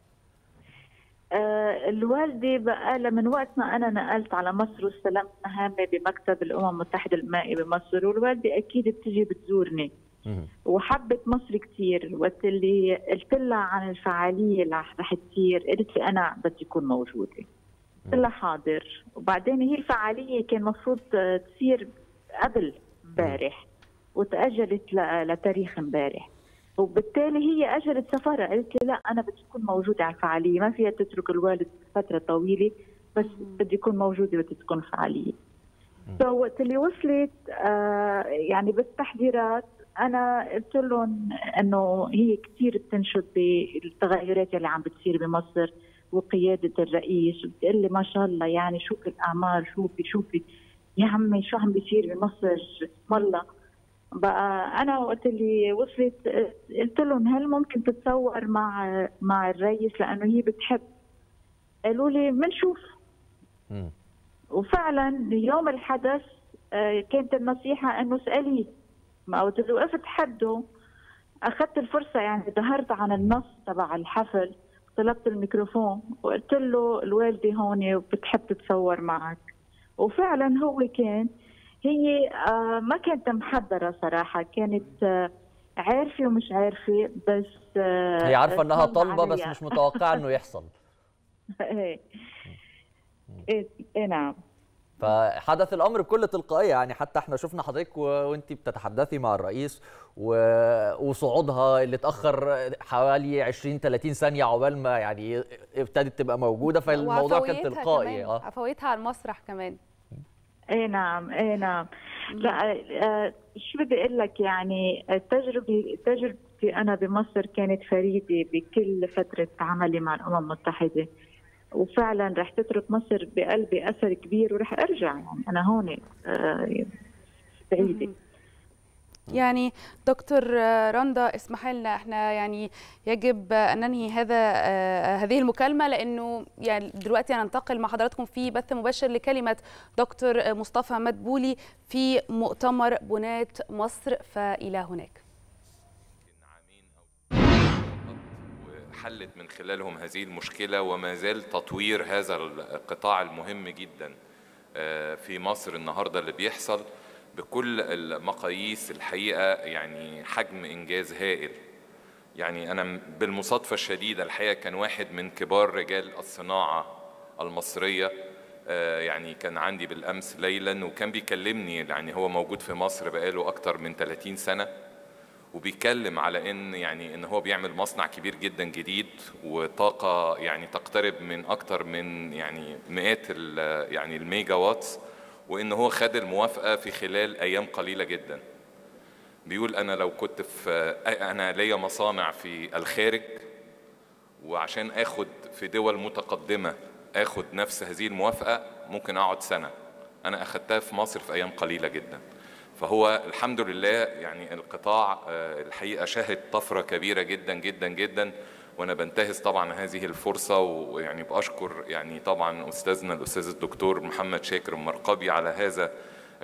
آه، الوالدة بقى من وقت ما أنا نقلت على مصر واستلمت مهامي بمكتب الأمم المتحدة المائي بمصر والوالدة أكيد بتجي بتزورني وحبت مصر كثير وقت اللي قلت لها عن الفعالية اللي رح تصير قالت لي أنا بدي أكون موجودة قلت لها حاضر وبعدين هي الفعالية كان المفروض تصير قبل امبارح وتأجلت لتاريخ امبارح وبالتالي هي اجلت سفرها قالت لي لا انا بدي اكون موجوده على الفعاليه ما فيها تترك الوالد فتره طويله بس بدي اكون موجوده بدي تكون فعاليه فوقت اللي وصلت آه يعني بالتحضيرات انا قلت لهم انه هي كثير بتنشد بالتغيرات اللي عم بتصير بمصر وقياده الرئيس وبتقول لي ما شاء الله يعني شوفي الاعمال شوفي شوفي يا عمي شو عم بيصير بمصر والله بقى انا وقت اللي وصلت قلت لهم هل ممكن تتصور مع مع الريس لانه هي بتحب قالوا لي بنشوف وفعلا يوم الحدث آه، كانت النصيحه انه اساليه قلت اللي وقفت حده اخذت الفرصه يعني ظهرت عن النص تبع الحفل طلبت الميكروفون وقلت له الوالده هون وبتحب تتصور معك وفعلا هو كان هي آه، ما كانت محضره صراحه كانت آه، عارفه ومش عارفه بس آه، هي عارفه انها طالبه بس مش متوقعه انه يحصل ايه ايه نعم فحدث الامر بكل تلقائيه يعني حتى احنا شفنا حضرتك وانت بتتحدثي مع الرئيس وصعودها اللي اتاخر حوالي 20 30 ثانيه عقبال ما يعني ابتدت تبقى موجوده فالموضوع كان تلقائي اه عفويتها على المسرح كمان اي نعم اي نعم لا آه، شو بدي اقول لك يعني التجربه تجربتي انا بمصر كانت فريده بكل فتره عملي مع الامم المتحده وفعلا رح تترك مصر بقلبي اثر كبير ورح ارجع يعني انا هون آه بعيده يعني دكتور آه، رندا اسمح لنا احنا يعني يجب ان ننهي هذا آه، آه، هذه المكالمه لانه يعني دلوقتي هننتقل مع حضراتكم في بث مباشر لكلمه دكتور مصطفى مدبولي في مؤتمر بنات مصر فالى هناك حلت من خلالهم هذه المشكله وما زال تطوير هذا القطاع المهم جدا في مصر النهارده اللي بيحصل بكل المقاييس الحقيقه يعني حجم انجاز هائل يعني انا بالمصادفه الشديده الحقيقه كان واحد من كبار رجال الصناعه المصريه آه، يعني كان عندي بالامس ليلا وكان بيكلمني يعني هو موجود في مصر بقاله اكتر من 30 سنه وبيتكلم على ان يعني ان هو بيعمل مصنع كبير جدا جديد وطاقه يعني تقترب من اكتر من يعني مئات يعني الميجا واتس وإن هو خد الموافقة في خلال أيام قليلة جدا بيقول أنا لو كنت في أنا ليا مصانع في الخارج وعشان آخد في دول متقدمة آخد نفس هذه الموافقة ممكن أقعد سنة أنا أخدتها في مصر في أيام قليلة جدا فهو الحمد لله يعني القطاع آه، الحقيقة شهد طفرة كبيرة جدا جدا جدا وانا بنتهز طبعا هذه الفرصه ويعني باشكر يعني طبعا استاذنا الاستاذ الدكتور محمد شاكر المرقبي على هذا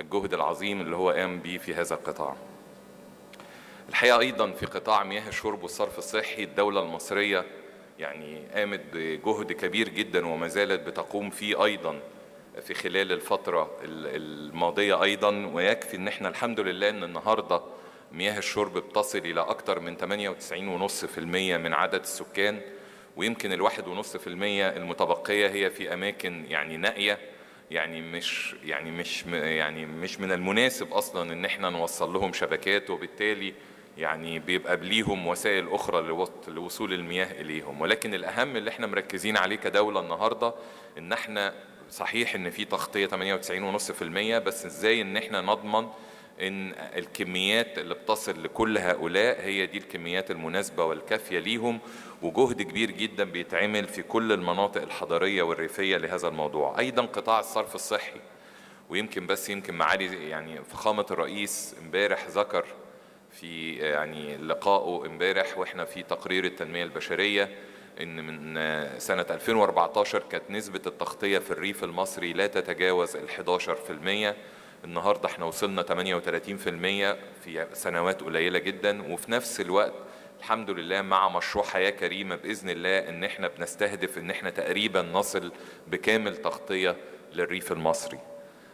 الجهد العظيم اللي هو قام به في هذا القطاع. الحقيقه ايضا في قطاع مياه الشرب والصرف الصحي الدوله المصريه يعني قامت بجهد كبير جدا وما زالت بتقوم فيه ايضا في خلال الفتره الماضيه ايضا ويكفي ان احنا الحمد لله ان النهارده مياه الشرب بتصل إلى أكثر من 98.5% من عدد السكان ويمكن الواحد ونص في المية المتبقية هي في أماكن يعني نائية يعني مش يعني مش يعني مش من المناسب أصلا إن إحنا نوصل لهم شبكات وبالتالي يعني بيبقى ليهم وسائل أخرى لوصول المياه إليهم ولكن الأهم اللي إحنا مركزين عليه كدولة النهاردة إن إحنا صحيح إن في تغطية 98.5% بس إزاي إن إحنا نضمن ان الكميات اللي بتصل لكل هؤلاء هي دي الكميات المناسبه والكافيه ليهم وجهد كبير جدا بيتعمل في كل المناطق الحضريه والريفيه لهذا الموضوع ايضا قطاع الصرف الصحي ويمكن بس يمكن معالي يعني فخامه الرئيس امبارح ذكر في يعني لقائه امبارح واحنا في تقرير التنميه البشريه ان من سنه 2014 كانت نسبه التغطيه في الريف المصري لا تتجاوز ال 11% النهارده احنا وصلنا 38% في سنوات قليله جدا وفي نفس الوقت الحمد لله مع مشروع حياه كريمه باذن الله ان احنا بنستهدف ان احنا تقريبا نصل بكامل تغطيه للريف المصري.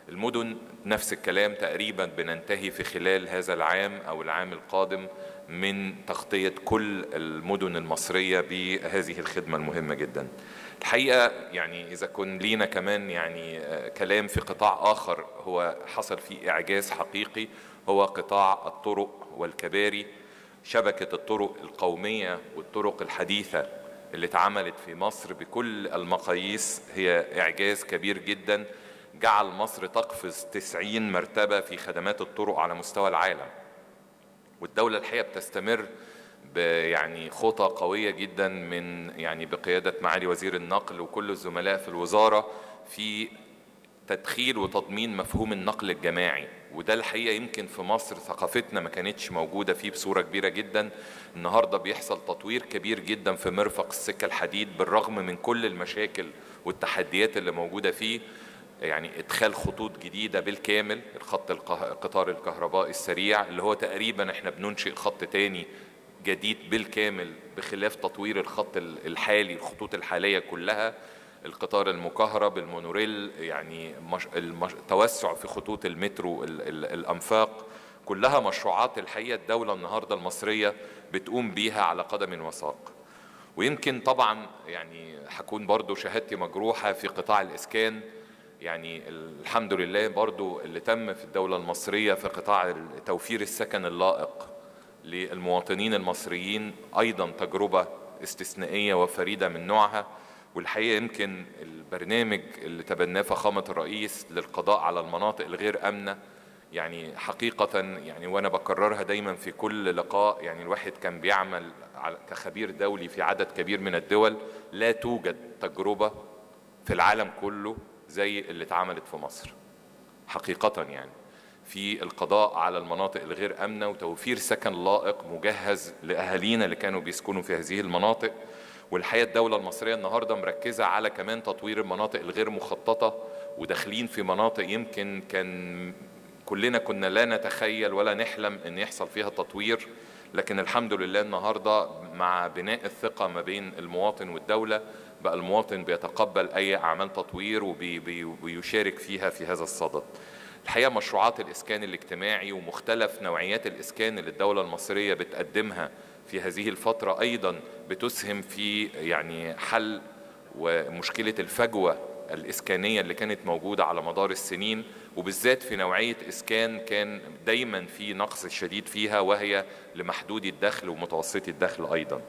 المدن نفس الكلام تقريبا بننتهي في خلال هذا العام او العام القادم من تغطيه كل المدن المصريه بهذه الخدمه المهمه جدا. الحقيقه يعني اذا كن لينا كمان يعني آه، كلام في قطاع اخر هو حصل فيه اعجاز حقيقي هو قطاع الطرق والكباري شبكه الطرق القوميه والطرق الحديثه اللي اتعملت في مصر بكل المقاييس هي اعجاز كبير جدا جعل مصر تقفز 90 مرتبه في خدمات الطرق على مستوى العالم والدوله الحقيقه بتستمر يعني خطى قوية جدا من يعني بقيادة معالي وزير النقل وكل الزملاء في الوزارة في تدخيل وتضمين مفهوم النقل الجماعي وده الحقيقة يمكن في مصر ثقافتنا ما كانتش موجودة فيه بصورة كبيرة جدا النهاردة بيحصل تطوير كبير جدا في مرفق السكة الحديد بالرغم من كل المشاكل والتحديات اللي موجودة فيه يعني ادخال خطوط جديده بالكامل الخط القطار الكهربائي السريع اللي هو تقريبا احنا بننشئ خط تاني جديد بالكامل بخلاف تطوير الخط الحالي الخطوط الحاليه كلها القطار المكهرب المونوريل يعني مش... المش... توسع في خطوط المترو ال... ال... الانفاق كلها مشروعات الحقيقه الدوله النهارده المصريه بتقوم بيها على قدم وساق ويمكن طبعا يعني هكون برضو شهادتي مجروحه في قطاع الاسكان يعني الحمد لله برضو اللي تم في الدوله المصريه في قطاع توفير السكن اللائق للمواطنين المصريين ايضا تجربه استثنائيه وفريده من نوعها والحقيقه يمكن البرنامج اللي تبناه فخامه الرئيس للقضاء على المناطق الغير امنه يعني حقيقه يعني وانا بكررها دايما في كل لقاء يعني الواحد كان بيعمل كخبير دولي في عدد كبير من الدول لا توجد تجربه في العالم كله زي اللي اتعملت في مصر حقيقه يعني في القضاء على المناطق الغير امنه وتوفير سكن لائق مجهز لاهالينا اللي كانوا بيسكنوا في هذه المناطق والحقيقه الدوله المصريه النهارده مركزه على كمان تطوير المناطق الغير مخططه وداخلين في مناطق يمكن كان كلنا كنا لا نتخيل ولا نحلم ان يحصل فيها تطوير لكن الحمد لله النهارده مع بناء الثقه ما بين المواطن والدوله بقى المواطن بيتقبل اي اعمال تطوير وبيشارك فيها في هذا الصدد الحقيقه مشروعات الاسكان الاجتماعي ومختلف نوعيات الاسكان اللي الدوله المصريه بتقدمها في هذه الفتره ايضا بتسهم في يعني حل ومشكله الفجوه الاسكانيه اللي كانت موجوده على مدار السنين وبالذات في نوعيه اسكان كان دايما في نقص شديد فيها وهي لمحدودي الدخل ومتوسطي الدخل ايضا.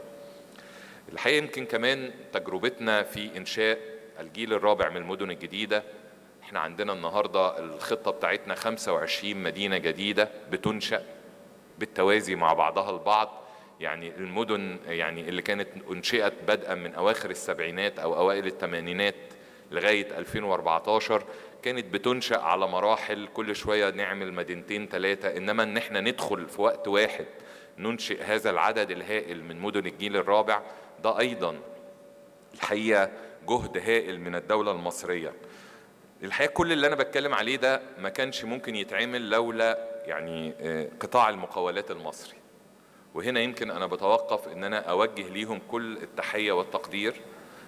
الحقيقه يمكن كمان تجربتنا في انشاء الجيل الرابع من المدن الجديده احنا عندنا النهارده الخطه بتاعتنا 25 مدينه جديده بتنشا بالتوازي مع بعضها البعض يعني المدن يعني اللي كانت انشئت بدءا من اواخر السبعينات او اوائل الثمانينات لغايه 2014 كانت بتنشا على مراحل كل شويه نعمل مدينتين ثلاثه انما ان احنا ندخل في وقت واحد ننشئ هذا العدد الهائل من مدن الجيل الرابع ده ايضا الحقيقه جهد هائل من الدوله المصريه الحقيقه كل اللي انا بتكلم عليه ده ما كانش ممكن يتعمل لولا يعني آه، قطاع المقاولات المصري وهنا يمكن انا بتوقف ان انا اوجه ليهم كل التحيه والتقدير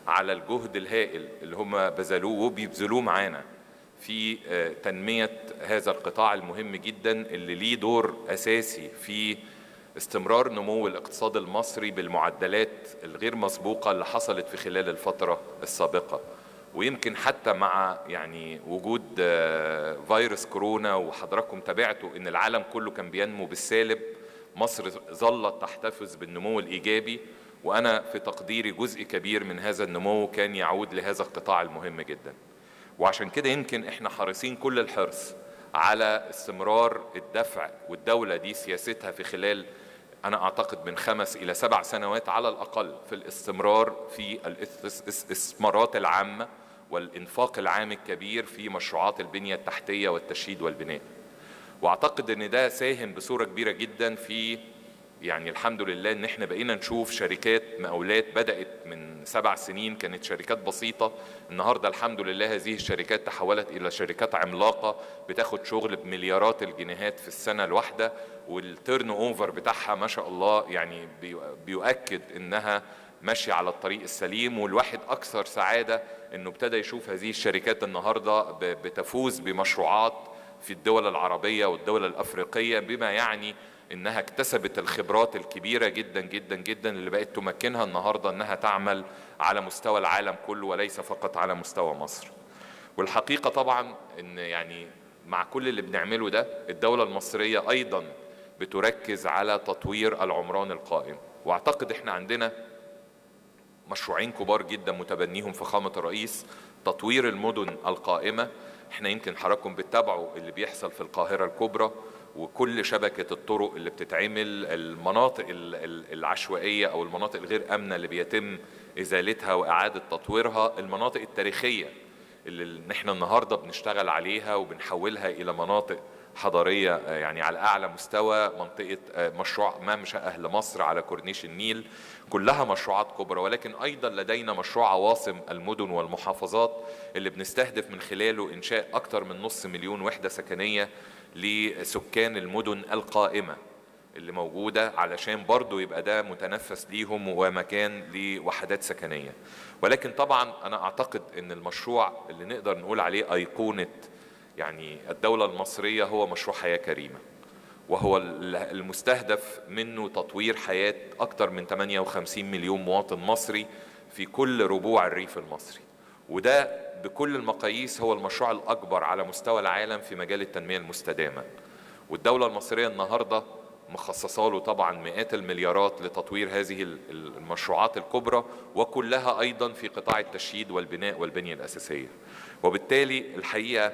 على الجهد الهائل اللي هم بذلوه وبيبذلوه معانا في آه، تنميه هذا القطاع المهم جدا اللي ليه دور اساسي في استمرار نمو الاقتصاد المصري بالمعدلات الغير مسبوقه اللي حصلت في خلال الفتره السابقه ويمكن حتى مع يعني وجود آه، فيروس كورونا وحضراتكم تابعتوا ان العالم كله كان بينمو بالسالب مصر ظلت تحتفظ بالنمو الايجابي وانا في تقديري جزء كبير من هذا النمو كان يعود لهذا القطاع المهم جدا وعشان كده يمكن احنا حريصين كل الحرص على استمرار الدفع والدوله دي سياستها في خلال أنا أعتقد من خمس إلى سبع سنوات على الأقل في الاستمرار في الاستثمارات العامة والإنفاق العام الكبير في مشروعات البنية التحتية والتشييد والبناء وأعتقد أن ده ساهم بصورة كبيرة جدا في يعني الحمد لله ان احنا بقينا نشوف شركات مقاولات بدات من سبع سنين كانت شركات بسيطه النهارده الحمد لله هذه الشركات تحولت الى شركات عملاقه بتاخد شغل بمليارات الجنيهات في السنه الواحده والترن اوفر بتاعها ما شاء الله يعني بيؤكد انها ماشي على الطريق السليم والواحد اكثر سعاده انه ابتدى يشوف هذه الشركات النهارده بتفوز بمشروعات في الدول العربيه والدول الافريقيه بما يعني انها اكتسبت الخبرات الكبيره جدا جدا جدا اللي بقت تمكنها النهارده انها تعمل على مستوى العالم كله وليس فقط على مستوى مصر. والحقيقه طبعا ان يعني مع كل اللي بنعمله ده الدوله المصريه ايضا بتركز على تطوير العمران القائم واعتقد احنا عندنا مشروعين كبار جدا متبنيهم فخامة الرئيس تطوير المدن القائمة احنا يمكن حضراتكم بتتابعوا اللي بيحصل في القاهرة الكبرى وكل شبكة الطرق اللي بتتعمل المناطق العشوائية أو المناطق الغير آمنة اللي بيتم إزالتها وإعادة تطويرها المناطق التاريخية اللي احنا النهاردة بنشتغل عليها وبنحولها إلى مناطق حضاريه آه، يعني على اعلى مستوى منطقه آه، مشروع ممشى اهل مصر على كورنيش النيل كلها مشروعات كبرى ولكن ايضا لدينا مشروع عواصم المدن والمحافظات اللي بنستهدف من خلاله انشاء اكثر من نص مليون وحده سكنيه لسكان المدن القائمه اللي موجودة علشان برضو يبقى ده متنفس ليهم ومكان لوحدات سكنية ولكن طبعا أنا أعتقد أن المشروع اللي نقدر نقول عليه أيقونة يعني الدولة المصرية هو مشروع حياة كريمة وهو المستهدف منه تطوير حياة أكثر من 58 مليون مواطن مصري في كل ربوع الريف المصري وده بكل المقاييس هو المشروع الأكبر على مستوى العالم في مجال التنمية المستدامة والدولة المصرية النهاردة مخصصة له طبعا مئات المليارات لتطوير هذه المشروعات الكبرى وكلها أيضا في قطاع التشييد والبناء والبنية الأساسية وبالتالي الحقيقة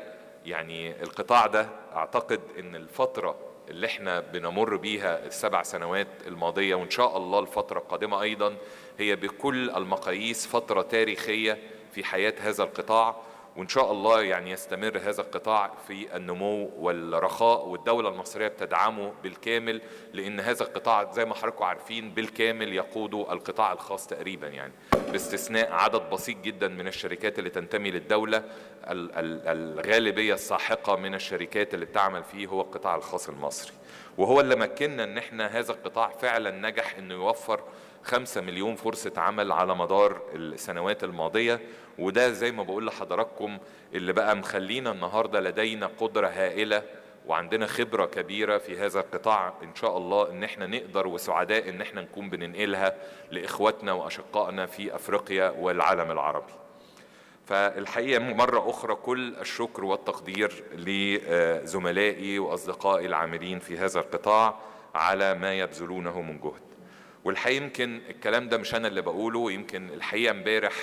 يعني القطاع ده اعتقد ان الفتره اللي احنا بنمر بيها السبع سنوات الماضيه وان شاء الله الفتره القادمه ايضا هي بكل المقاييس فتره تاريخيه في حياه هذا القطاع وان شاء الله يعني يستمر هذا القطاع في النمو والرخاء والدوله المصريه بتدعمه بالكامل لان هذا القطاع زي ما حضراتكم عارفين بالكامل يقوده القطاع الخاص تقريبا يعني باستثناء عدد بسيط جدا من الشركات اللي تنتمي للدوله الغالبيه الساحقه من الشركات اللي بتعمل فيه هو القطاع الخاص المصري وهو اللي مكننا ان احنا هذا القطاع فعلا نجح انه يوفر 5 مليون فرصة عمل على مدار السنوات الماضية وده زي ما بقول لحضراتكم اللي بقى مخلينا النهارده لدينا قدره هائله وعندنا خبره كبيره في هذا القطاع ان شاء الله ان احنا نقدر وسعداء ان احنا نكون بننقلها لاخواتنا واشقائنا في افريقيا والعالم العربي. فالحقيقه مره اخرى كل الشكر والتقدير لزملائي واصدقائي العاملين في هذا القطاع على ما يبذلونه من جهد. والحقيقه يمكن الكلام ده مش انا اللي بقوله يمكن الحقيقه امبارح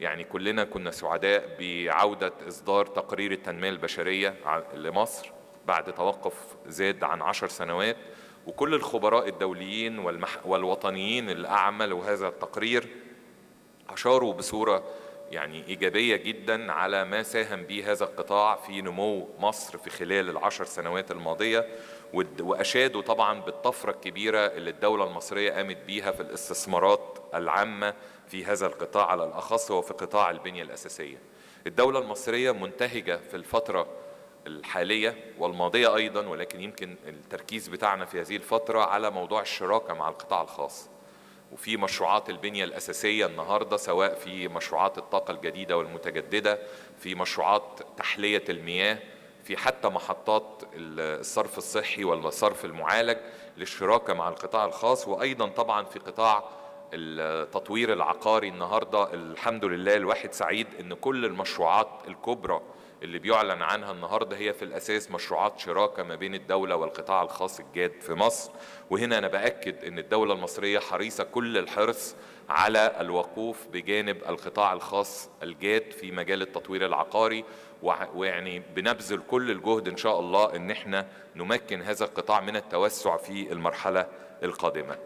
يعني كلنا كنا سعداء بعودة إصدار تقرير التنمية البشرية لمصر بعد توقف زاد عن عشر سنوات وكل الخبراء الدوليين والمح والوطنيين اللي أعملوا هذا التقرير أشاروا بصورة يعني إيجابية جدا على ما ساهم به هذا القطاع في نمو مصر في خلال العشر سنوات الماضية وأشادوا طبعا بالطفرة الكبيرة اللي الدولة المصرية قامت بيها في الاستثمارات العامة في هذا القطاع على الأخص هو في قطاع البنية الأساسية الدولة المصرية منتهجة في الفترة الحالية والماضية أيضا ولكن يمكن التركيز بتاعنا في هذه الفترة على موضوع الشراكة مع القطاع الخاص وفي مشروعات البنية الأساسية النهاردة سواء في مشروعات الطاقة الجديدة والمتجددة في مشروعات تحلية المياه في حتى محطات الصرف الصحي والصرف المعالج للشراكة مع القطاع الخاص وأيضا طبعا في قطاع التطوير العقاري النهارده الحمد لله الواحد سعيد ان كل المشروعات الكبرى اللي بيعلن عنها النهارده هي في الاساس مشروعات شراكه ما بين الدوله والقطاع الخاص الجاد في مصر وهنا انا باكد ان الدوله المصريه حريصه كل الحرص على الوقوف بجانب القطاع الخاص الجاد في مجال التطوير العقاري ويعني بنبذل كل الجهد ان شاء الله ان احنا نمكن هذا القطاع من التوسع في المرحله القادمه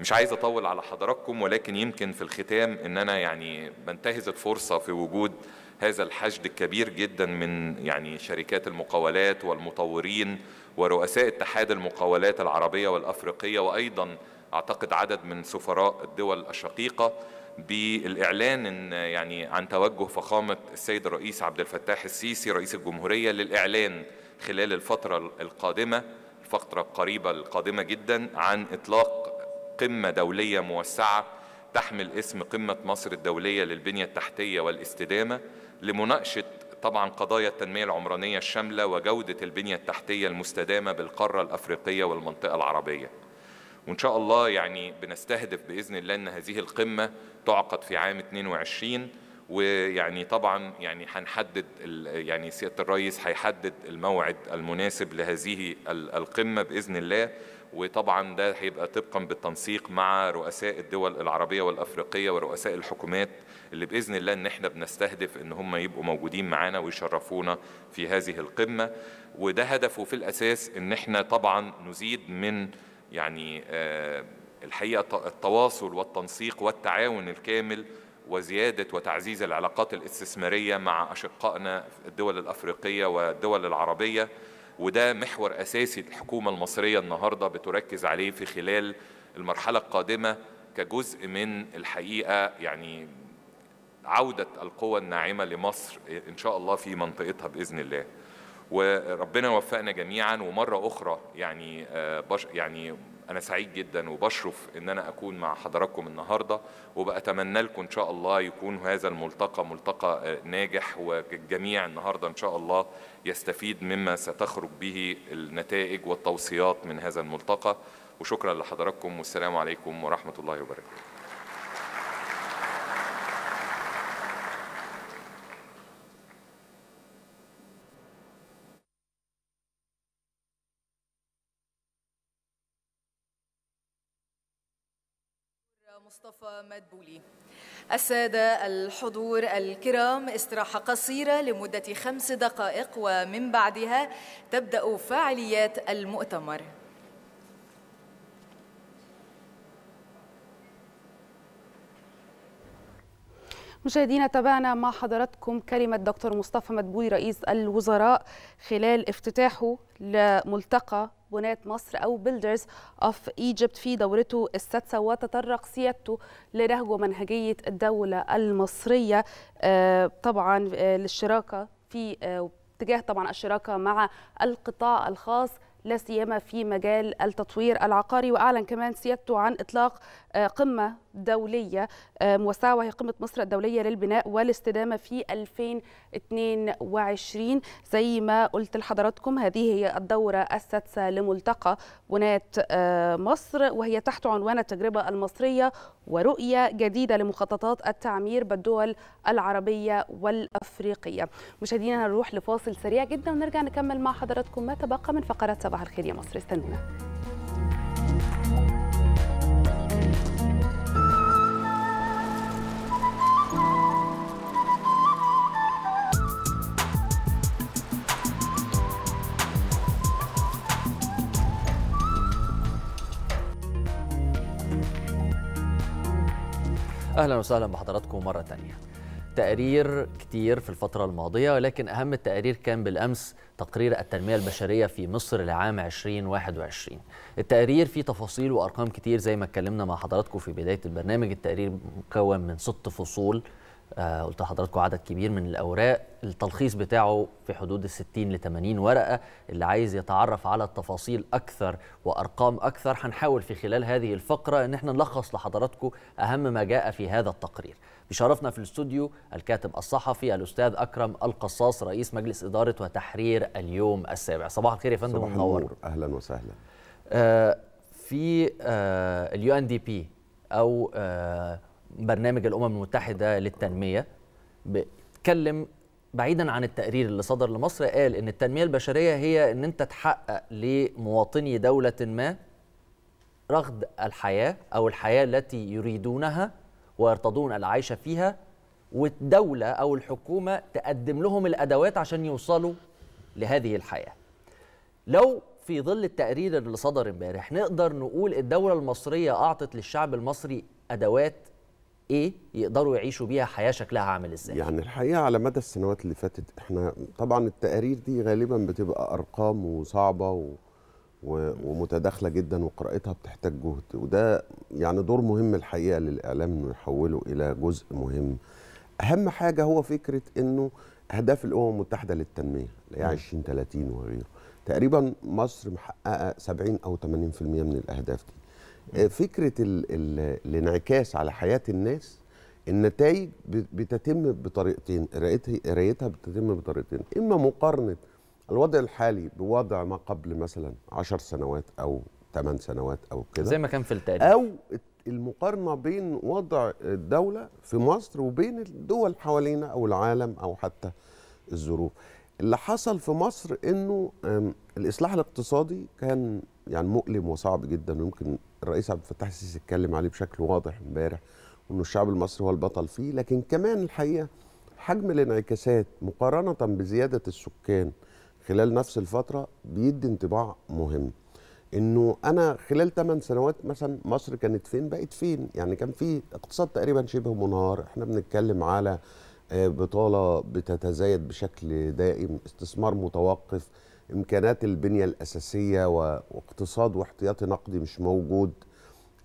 مش عايز اطول على حضراتكم ولكن يمكن في الختام ان انا يعني بنتهز الفرصه في وجود هذا الحشد الكبير جدا من يعني شركات المقاولات والمطورين ورؤساء اتحاد المقاولات العربيه والافريقيه وايضا اعتقد عدد من سفراء الدول الشقيقه بالاعلان إن يعني عن توجه فخامه السيد الرئيس عبد الفتاح السيسي رئيس الجمهوريه للاعلان خلال الفتره القادمه الفتره القريبه القادمه جدا عن اطلاق قمة دولية موسعة تحمل اسم قمة مصر الدولية للبنية التحتية والاستدامة لمناقشة طبعا قضايا التنمية العمرانية الشاملة وجودة البنية التحتية المستدامة بالقارة الأفريقية والمنطقة العربية وإن شاء الله يعني بنستهدف بإذن الله أن هذه القمة تعقد في عام 22 ويعني طبعا يعني هنحدد يعني سياده الرئيس هيحدد الموعد المناسب لهذه القمه باذن الله وطبعا ده هيبقى طبقا بالتنسيق مع رؤساء الدول العربيه والافريقيه ورؤساء الحكومات اللي باذن الله ان احنا بنستهدف ان هم يبقوا موجودين معانا ويشرفونا في هذه القمه وده هدفه في الاساس ان احنا طبعا نزيد من يعني آه، الحقيقه التواصل والتنسيق والتعاون الكامل وزيادة وتعزيز العلاقات الاستثمارية مع أشقائنا الدول الأفريقية والدول العربية وده محور أساسي الحكومة المصرية النهاردة بتركز عليه في خلال المرحلة القادمة كجزء من الحقيقة يعني عودة القوى الناعمة لمصر إن شاء الله في منطقتها بإذن الله وربنا وفقنا جميعا ومرة أخرى يعني آه، يعني أنا سعيد جدا وبشرف إن أنا أكون مع حضراتكم النهاردة وبأتمنى لكم إن شاء الله يكون هذا الملتقى ملتقى آه، ناجح والجميع النهاردة إن شاء الله يستفيد مما ستخرج به النتائج والتوصيات من هذا الملتقى وشكرا لحضراتكم والسلام عليكم ورحمة الله وبركاته مصطفى مدبولي السادة الحضور الكرام استراحة قصيرة لمدة خمس دقائق ومن بعدها تبدأ فعاليات المؤتمر مشاهدينا تابعنا مع حضراتكم كلمة دكتور مصطفى مدبولي رئيس الوزراء خلال افتتاحه لملتقى بناة مصر أو بيلدرز أوف إيجيبت في دورته السادسة وتطرق سيادته لنهج ومنهجية الدولة المصرية آه، طبعا آه، للشراكة في اتجاه آه، طبعا الشراكة مع القطاع الخاص لا سيما في مجال التطوير العقاري واعلن كمان سيادته عن اطلاق آه، قمة دولية موسعة آه، وهي قمة مصر الدولية للبناء والاستدامة في 2022 زي ما قلت لحضراتكم هذه هي الدورة السادسة لملتقى بنات آه، مصر وهي تحت عنوان التجربة المصرية ورؤية جديدة لمخططات التعمير بالدول العربية والأفريقية مشاهدينا هنروح لفاصل سريع جدا ونرجع نكمل مع حضراتكم ما تبقى من فقرات صباح الخير يا مصر استنونا أهلا وسهلا بحضراتكم مرة تانية تقارير كتير في الفترة الماضية ولكن أهم التقارير كان بالأمس تقرير التنمية البشرية في مصر لعام 2021 التقرير فيه تفاصيل وأرقام كتير زي ما اتكلمنا مع حضراتكم في بداية البرنامج التقرير مكون من ست فصول آه، قلت لحضراتكم عدد كبير من الاوراق التلخيص بتاعه في حدود ال 60 ل 80 ورقه اللي عايز يتعرف على التفاصيل اكثر وارقام اكثر هنحاول في خلال هذه الفقره ان احنا نلخص لحضراتكم اهم ما جاء في هذا التقرير بيشرفنا في الاستوديو الكاتب الصحفي الاستاذ اكرم القصاص رئيس مجلس اداره وتحرير اليوم السابع صباح الخير يا فندم منور اهلا وسهلا آه في آه اليو ان دي بي او آه برنامج الامم المتحده للتنميه بيتكلم بعيدا عن التقرير اللي صدر لمصر قال ان التنميه البشريه هي ان انت تحقق لمواطني دوله ما رغد الحياه او الحياه التي يريدونها ويرتضون العيش فيها والدوله او الحكومه تقدم لهم الادوات عشان يوصلوا لهذه الحياه. لو في ظل التقرير اللي صدر امبارح نقدر نقول الدوله المصريه اعطت للشعب المصري ادوات ايه يقدروا يعيشوا بيها حياه شكلها عامل ازاي يعني الحقيقه على مدى السنوات اللي فاتت احنا طبعا التقارير دي غالبا بتبقى ارقام وصعبه و... و... ومتداخله جدا وقراءتها بتحتاج جهد وده يعني دور مهم الحقيقه للاعلام انه يحوله الى جزء مهم اهم حاجه هو فكره انه اهداف الامم المتحده للتنميه اللي هي 2030 وغيره تقريبا مصر محققه 70 او 80% من الاهداف دي فكره الانعكاس على حياه الناس النتائج بتتم بطريقتين قرايتها بتتم بطريقتين اما مقارنه الوضع الحالي بوضع ما قبل مثلا 10 سنوات او ثمان سنوات او كده زي ما كان في التاريخ او المقارنه بين وضع الدوله في مصر وبين الدول حوالينا او العالم او حتى الظروف اللي حصل في مصر انه الاصلاح الاقتصادي كان يعني مؤلم وصعب جدا ويمكن الرئيس عبد الفتاح السيسي اتكلم عليه بشكل واضح امبارح وانه الشعب المصري هو البطل فيه لكن كمان الحقيقه حجم الانعكاسات مقارنه بزياده السكان خلال نفس الفتره بيدي انطباع مهم انه انا خلال 8 سنوات مثلا مصر كانت فين بقت فين يعني كان في اقتصاد تقريبا شبه منهار احنا بنتكلم على آه، بطاله بتتزايد بشكل دائم استثمار متوقف امكانات البنيه الاساسيه واقتصاد واحتياطي نقدي مش موجود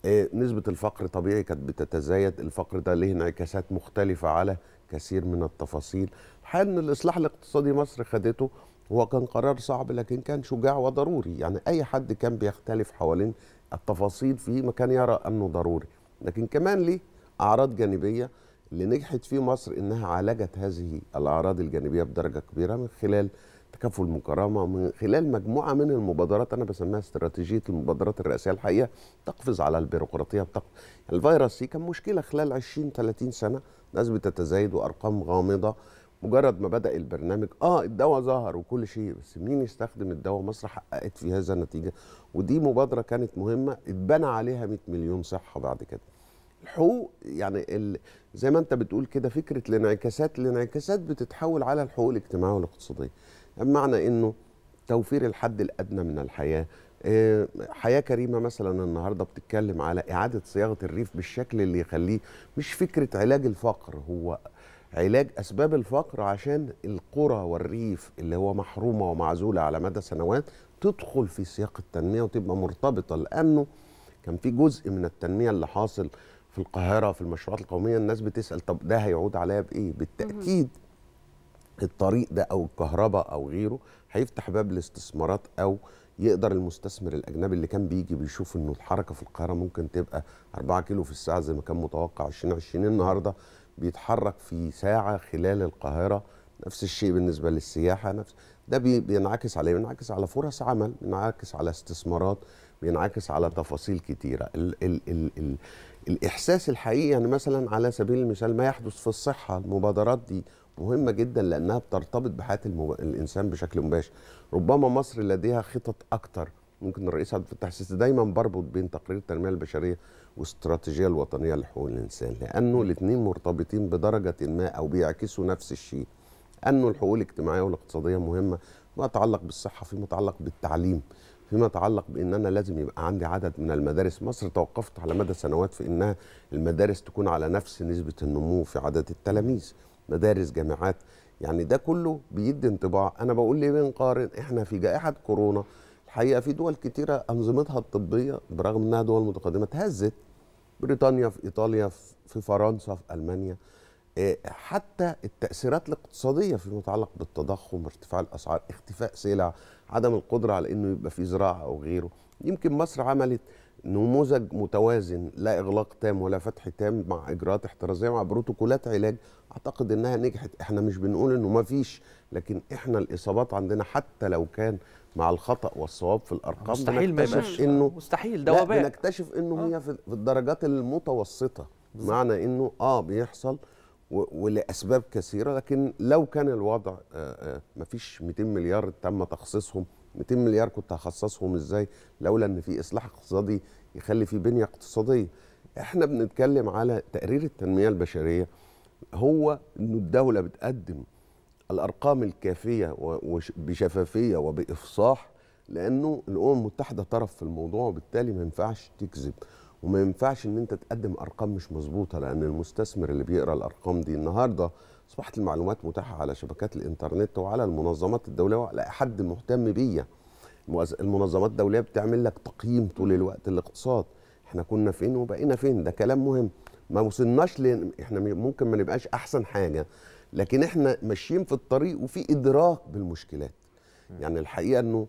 آه، نسبه الفقر طبيعي كانت بتتزايد الفقر ده له انعكاسات مختلفه على كثير من التفاصيل حال ان الاصلاح الاقتصادي مصر خدته هو كان قرار صعب لكن كان شجاع وضروري يعني اي حد كان بيختلف حوالين التفاصيل فيه ما كان يرى انه ضروري لكن كمان ليه اعراض جانبيه اللي نجحت فيه مصر انها عالجت هذه الاعراض الجانبيه بدرجه كبيره من خلال تكافل المكرمه من خلال مجموعه من المبادرات انا بسميها استراتيجيه المبادرات الرئاسيه الحقيقه تقفز على البيروقراطيه بتق... الفيروس سي كان مشكله خلال 20 30 سنه ناس بتتزايد وارقام غامضه مجرد ما بدا البرنامج اه الدواء ظهر وكل شيء بس مين يستخدم الدواء مصر حققت في هذا النتيجه ودي مبادره كانت مهمه اتبنى عليها 100 مليون صحه بعد كده الحقوق يعني ال... زي ما انت بتقول كده فكره الانعكاسات الانعكاسات بتتحول على الحقوق الاجتماعيه والاقتصاديه بمعنى انه توفير الحد الادنى من الحياه آه، حياة كريمة مثلا النهاردة بتتكلم على إعادة صياغة الريف بالشكل اللي يخليه مش فكرة علاج الفقر هو علاج أسباب الفقر عشان القرى والريف اللي هو محرومة ومعزولة على مدى سنوات تدخل في سياق التنمية وتبقى مرتبطة لأنه كان في جزء من التنمية اللي حاصل في القاهرة في المشروعات القومية الناس بتسأل طب ده هيعود عليها بإيه؟ بالتأكيد الطريق ده او الكهرباء او غيره هيفتح باب الاستثمارات او يقدر المستثمر الاجنبي اللي كان بيجي بيشوف انه الحركه في القاهره ممكن تبقى 4 كيلو في الساعه زي ما كان متوقع 2020 النهارده بيتحرك في ساعه خلال القاهره نفس الشيء بالنسبه للسياحه نفس ده بينعكس عليه إيه؟ بينعكس على فرص عمل بينعكس على استثمارات بينعكس على تفاصيل كتيره ال ال ال ال الاحساس الحقيقي يعني مثلا على سبيل المثال ما يحدث في الصحه المبادرات دي مهمه جدا لانها بترتبط بحياه المو... الانسان بشكل مباشر ربما مصر لديها خطط اكتر ممكن الرئيس عبد الفتاح السيسي دايما بربط بين تقرير التنميه البشريه واستراتيجيه الوطنيه لحقوق الانسان لانه الاثنين مرتبطين بدرجه ما او بيعكسوا نفس الشيء انه الحقوق الاجتماعيه والاقتصاديه مهمه فيما يتعلق بالصحه فيما يتعلق بالتعليم فيما يتعلق بان انا لازم يبقى عندي عدد من المدارس مصر توقفت على مدى سنوات في انها المدارس تكون على نفس نسبه النمو في عدد التلاميذ مدارس جامعات يعني ده كله بيدي انطباع انا بقول ليه بنقارن احنا في جائحه كورونا الحقيقه في دول كتيره انظمتها الطبيه برغم انها دول متقدمه اتهزت بريطانيا في ايطاليا في فرنسا في المانيا آه، حتى التاثيرات الاقتصاديه فيما يتعلق بالتضخم ارتفاع الاسعار اختفاء سلع عدم القدره على انه يبقى في زراعه او غيره يمكن مصر عملت نموذج متوازن لا اغلاق تام ولا فتح تام مع اجراءات احترازيه مع بروتوكولات علاج اعتقد انها نجحت احنا مش بنقول انه ما فيش لكن احنا الاصابات عندنا حتى لو كان مع الخطا والصواب في الارقام مستحيل بنكتشف انه آه، مستحيل ده وباء بنكتشف انه آه. هي في الدرجات المتوسطه معنى انه اه بيحصل ولاسباب كثيره لكن لو كان الوضع آآ آآ مفيش 200 مليار تم تخصيصهم 200 مليار كنت هخصصهم ازاي لولا ان في اصلاح اقتصادي يخلي في بنيه اقتصاديه احنا بنتكلم على تقرير التنميه البشريه هو ان الدوله بتقدم الارقام الكافيه بشفافيه وبافصاح لانه الامم المتحده طرف في الموضوع وبالتالي ما ينفعش تكذب وما ينفعش ان انت تقدم ارقام مش مظبوطه لان المستثمر اللي بيقرا الارقام دي النهارده اصبحت المعلومات متاحه على شبكات الانترنت وعلى المنظمات الدوليه وعلى حد مهتم بيا المنظمات الدوليه بتعمل لك تقييم طول الوقت الاقتصاد احنا كنا فين وبقينا فين ده كلام مهم ما وصلناش ل... احنا ممكن ما نبقاش احسن حاجه لكن احنا ماشيين في الطريق وفي ادراك بالمشكلات يعني الحقيقه انه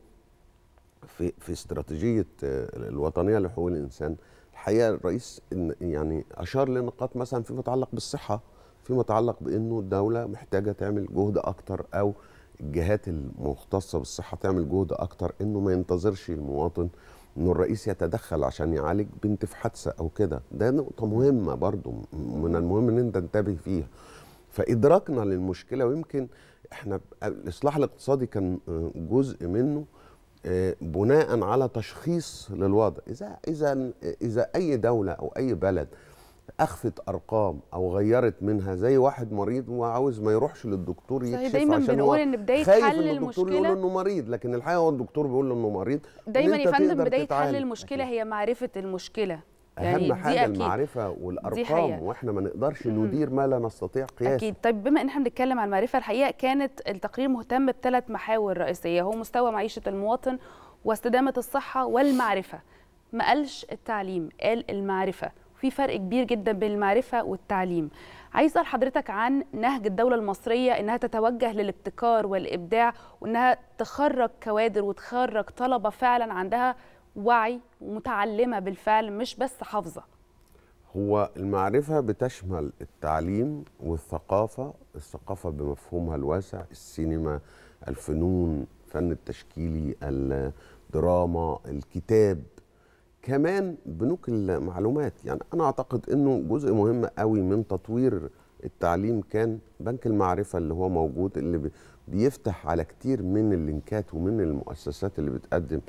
في في استراتيجيه آه، الوطنيه لحقوق الانسان الحقيقه الرئيس يعني اشار لنقاط مثلا فيما يتعلق بالصحه فيما يتعلق بانه الدوله محتاجه تعمل جهد اكتر او الجهات المختصه بالصحه تعمل جهد اكتر انه ما ينتظرش المواطن انه الرئيس يتدخل عشان يعالج بنت في حادثه او كده ده نقطه مهمه برضو من المهم ان انت تنتبه فيها فادراكنا للمشكله ويمكن احنا الاصلاح الاقتصادي كان جزء منه آه، بناء على تشخيص للوضع اذا اذا اذا اي دوله او اي بلد اخفت ارقام او غيرت منها زي واحد مريض وعاوز ما يروحش للدكتور يكشف دايما بنقول ان بدايه حل إن الدكتور يقول انه مريض لكن الحقيقه هو الدكتور بيقول له انه مريض دايما يا فندم بدايه حل المشكله هي معرفه المشكله يعني اهم حاجه أكيد. المعرفه والارقام واحنا ما نقدرش ندير ما لا نستطيع قياسه اكيد طيب بما ان احنا بنتكلم عن المعرفه الحقيقه كانت التقرير مهتم بثلاث محاور رئيسيه هو مستوى معيشه المواطن واستدامه الصحه والمعرفه ما قالش التعليم قال المعرفه في فرق كبير جدا بين المعرفه والتعليم عايز اسال حضرتك عن نهج الدوله المصريه انها تتوجه للابتكار والابداع وانها تخرج كوادر وتخرج طلبه فعلا عندها وعي ومتعلمه بالفعل مش بس حافظه هو المعرفة بتشمل التعليم والثقافة الثقافة بمفهومها الواسع السينما الفنون الفن التشكيلي الدراما الكتاب كمان بنوك المعلومات يعني انا اعتقد انه جزء مهم قوي من تطوير التعليم كان بنك المعرفه اللي هو موجود اللي بيفتح على كتير من اللينكات ومن المؤسسات اللي بتقدم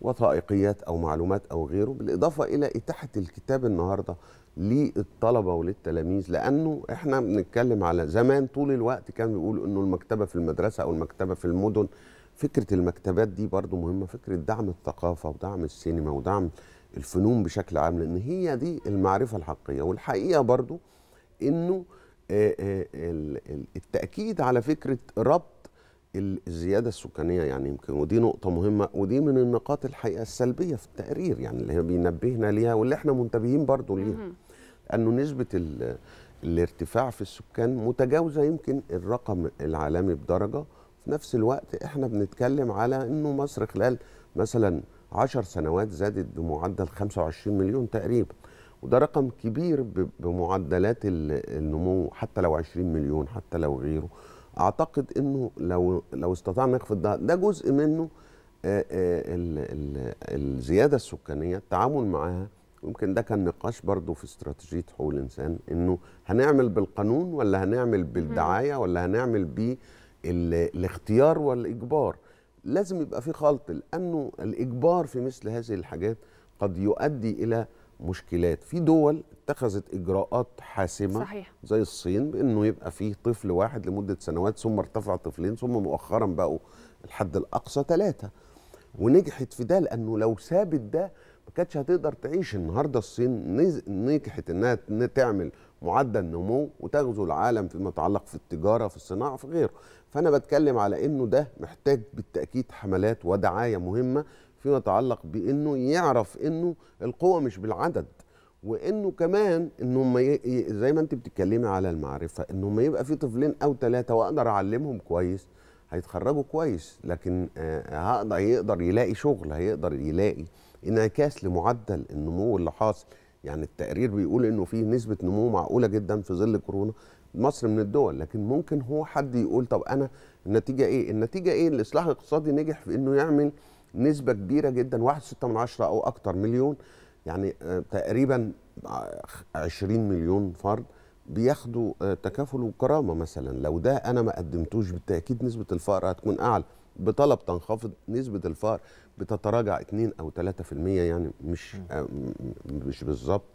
وثائقيات او معلومات او غيره بالاضافه الى اتاحه الكتاب النهارده للطلبه وللتلاميذ لانه احنا بنتكلم على زمان طول الوقت كان بيقول انه المكتبه في المدرسه او المكتبه في المدن فكره المكتبات دي برضو مهمه فكره دعم الثقافه ودعم السينما ودعم الفنون بشكل عام لان هي دي المعرفه الحقيقيه والحقيقه برضو انه آه، آه، التاكيد على فكره ربط الزياده السكانيه يعني يمكن ودي نقطه مهمه ودي من النقاط الحقيقه السلبيه في التقرير يعني اللي هي بينبهنا ليها واللي احنا منتبهين برضو ليها لانه نسبه الارتفاع في السكان متجاوزه يمكن الرقم العالمي بدرجه في نفس الوقت احنا بنتكلم على انه مصر خلال مثلا 10 سنوات زادت بمعدل 25 مليون تقريبا وده رقم كبير بمعدلات النمو حتى لو 20 مليون حتى لو غيره اعتقد انه لو لو استطعنا نخفض ده ده جزء منه آه، آه، الزياده السكانيه التعامل معاها ويمكن ده كان نقاش برضه في استراتيجيه حقوق الانسان انه هنعمل بالقانون ولا هنعمل بالدعايه ولا هنعمل بالاختيار والاجبار لازم يبقى في خلط لانه الاجبار في مثل هذه الحاجات قد يؤدي الى مشكلات في دول اتخذت اجراءات حاسمه صحيح. زي الصين بانه يبقى فيه طفل واحد لمده سنوات ثم ارتفع طفلين ثم مؤخرا بقوا الحد الاقصى ثلاثه ونجحت في ده لانه لو سابت ده ما كانتش هتقدر تعيش النهارده الصين نجحت انها تعمل معدل نمو وتغزو العالم فيما يتعلق في التجاره في الصناعه في غيره فانا بتكلم على انه ده محتاج بالتاكيد حملات ودعايه مهمه فيما يتعلق بانه يعرف انه القوه مش بالعدد وانه كمان ان هم ي... زي ما انت بتتكلمي على المعرفه ان هم يبقى في طفلين او ثلاثه واقدر اعلمهم كويس هيتخرجوا كويس لكن آه، هقدر هيقدر يلاقي شغل هيقدر يلاقي انعكاس لمعدل النمو اللي حاصل يعني التقرير بيقول انه في نسبه نمو معقوله جدا في ظل كورونا مصر من الدول لكن ممكن هو حد يقول طب انا النتيجه ايه النتيجه ايه الاصلاح الاقتصادي نجح في انه يعمل نسبه كبيره جدا 1.6 او اكتر مليون يعني آه، تقريبا 20 آه، مليون فرد بياخدوا آه، تكافل وكرامه مثلا لو ده انا ما قدمتوش بالتاكيد نسبه الفقر هتكون اعلى بطلب تنخفض نسبه الفقر بتتراجع 2 او 3% يعني مش مش بالظبط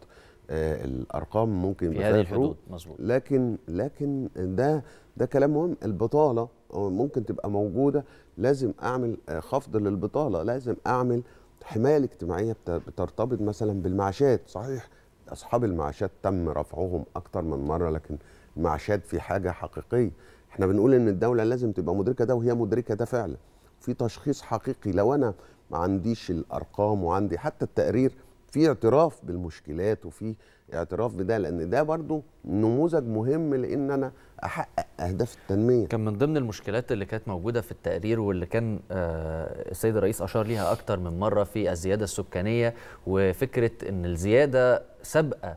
آه، الارقام ممكن في هذه الحدود مظبوط لكن لكن ده ده كلام مهم البطاله آه، ممكن تبقى موجوده لازم اعمل آه، خفض للبطاله لازم اعمل حمايه اجتماعيه بترتبط مثلا بالمعاشات صحيح اصحاب المعاشات تم رفعهم اكتر من مره لكن المعاشات في حاجه حقيقيه احنا بنقول ان الدوله لازم تبقى مدركه ده وهي مدركه ده فعلا في تشخيص حقيقي لو انا ما عنديش الارقام وعندي حتى التقرير في اعتراف بالمشكلات وفي اعتراف بده لان ده برضو نموذج مهم لان انا احقق اهداف التنميه كان من ضمن المشكلات اللي كانت موجوده في التقرير واللي كان آه، السيد الرئيس اشار ليها اكتر من مره في الزياده السكانيه وفكره ان الزياده سابقه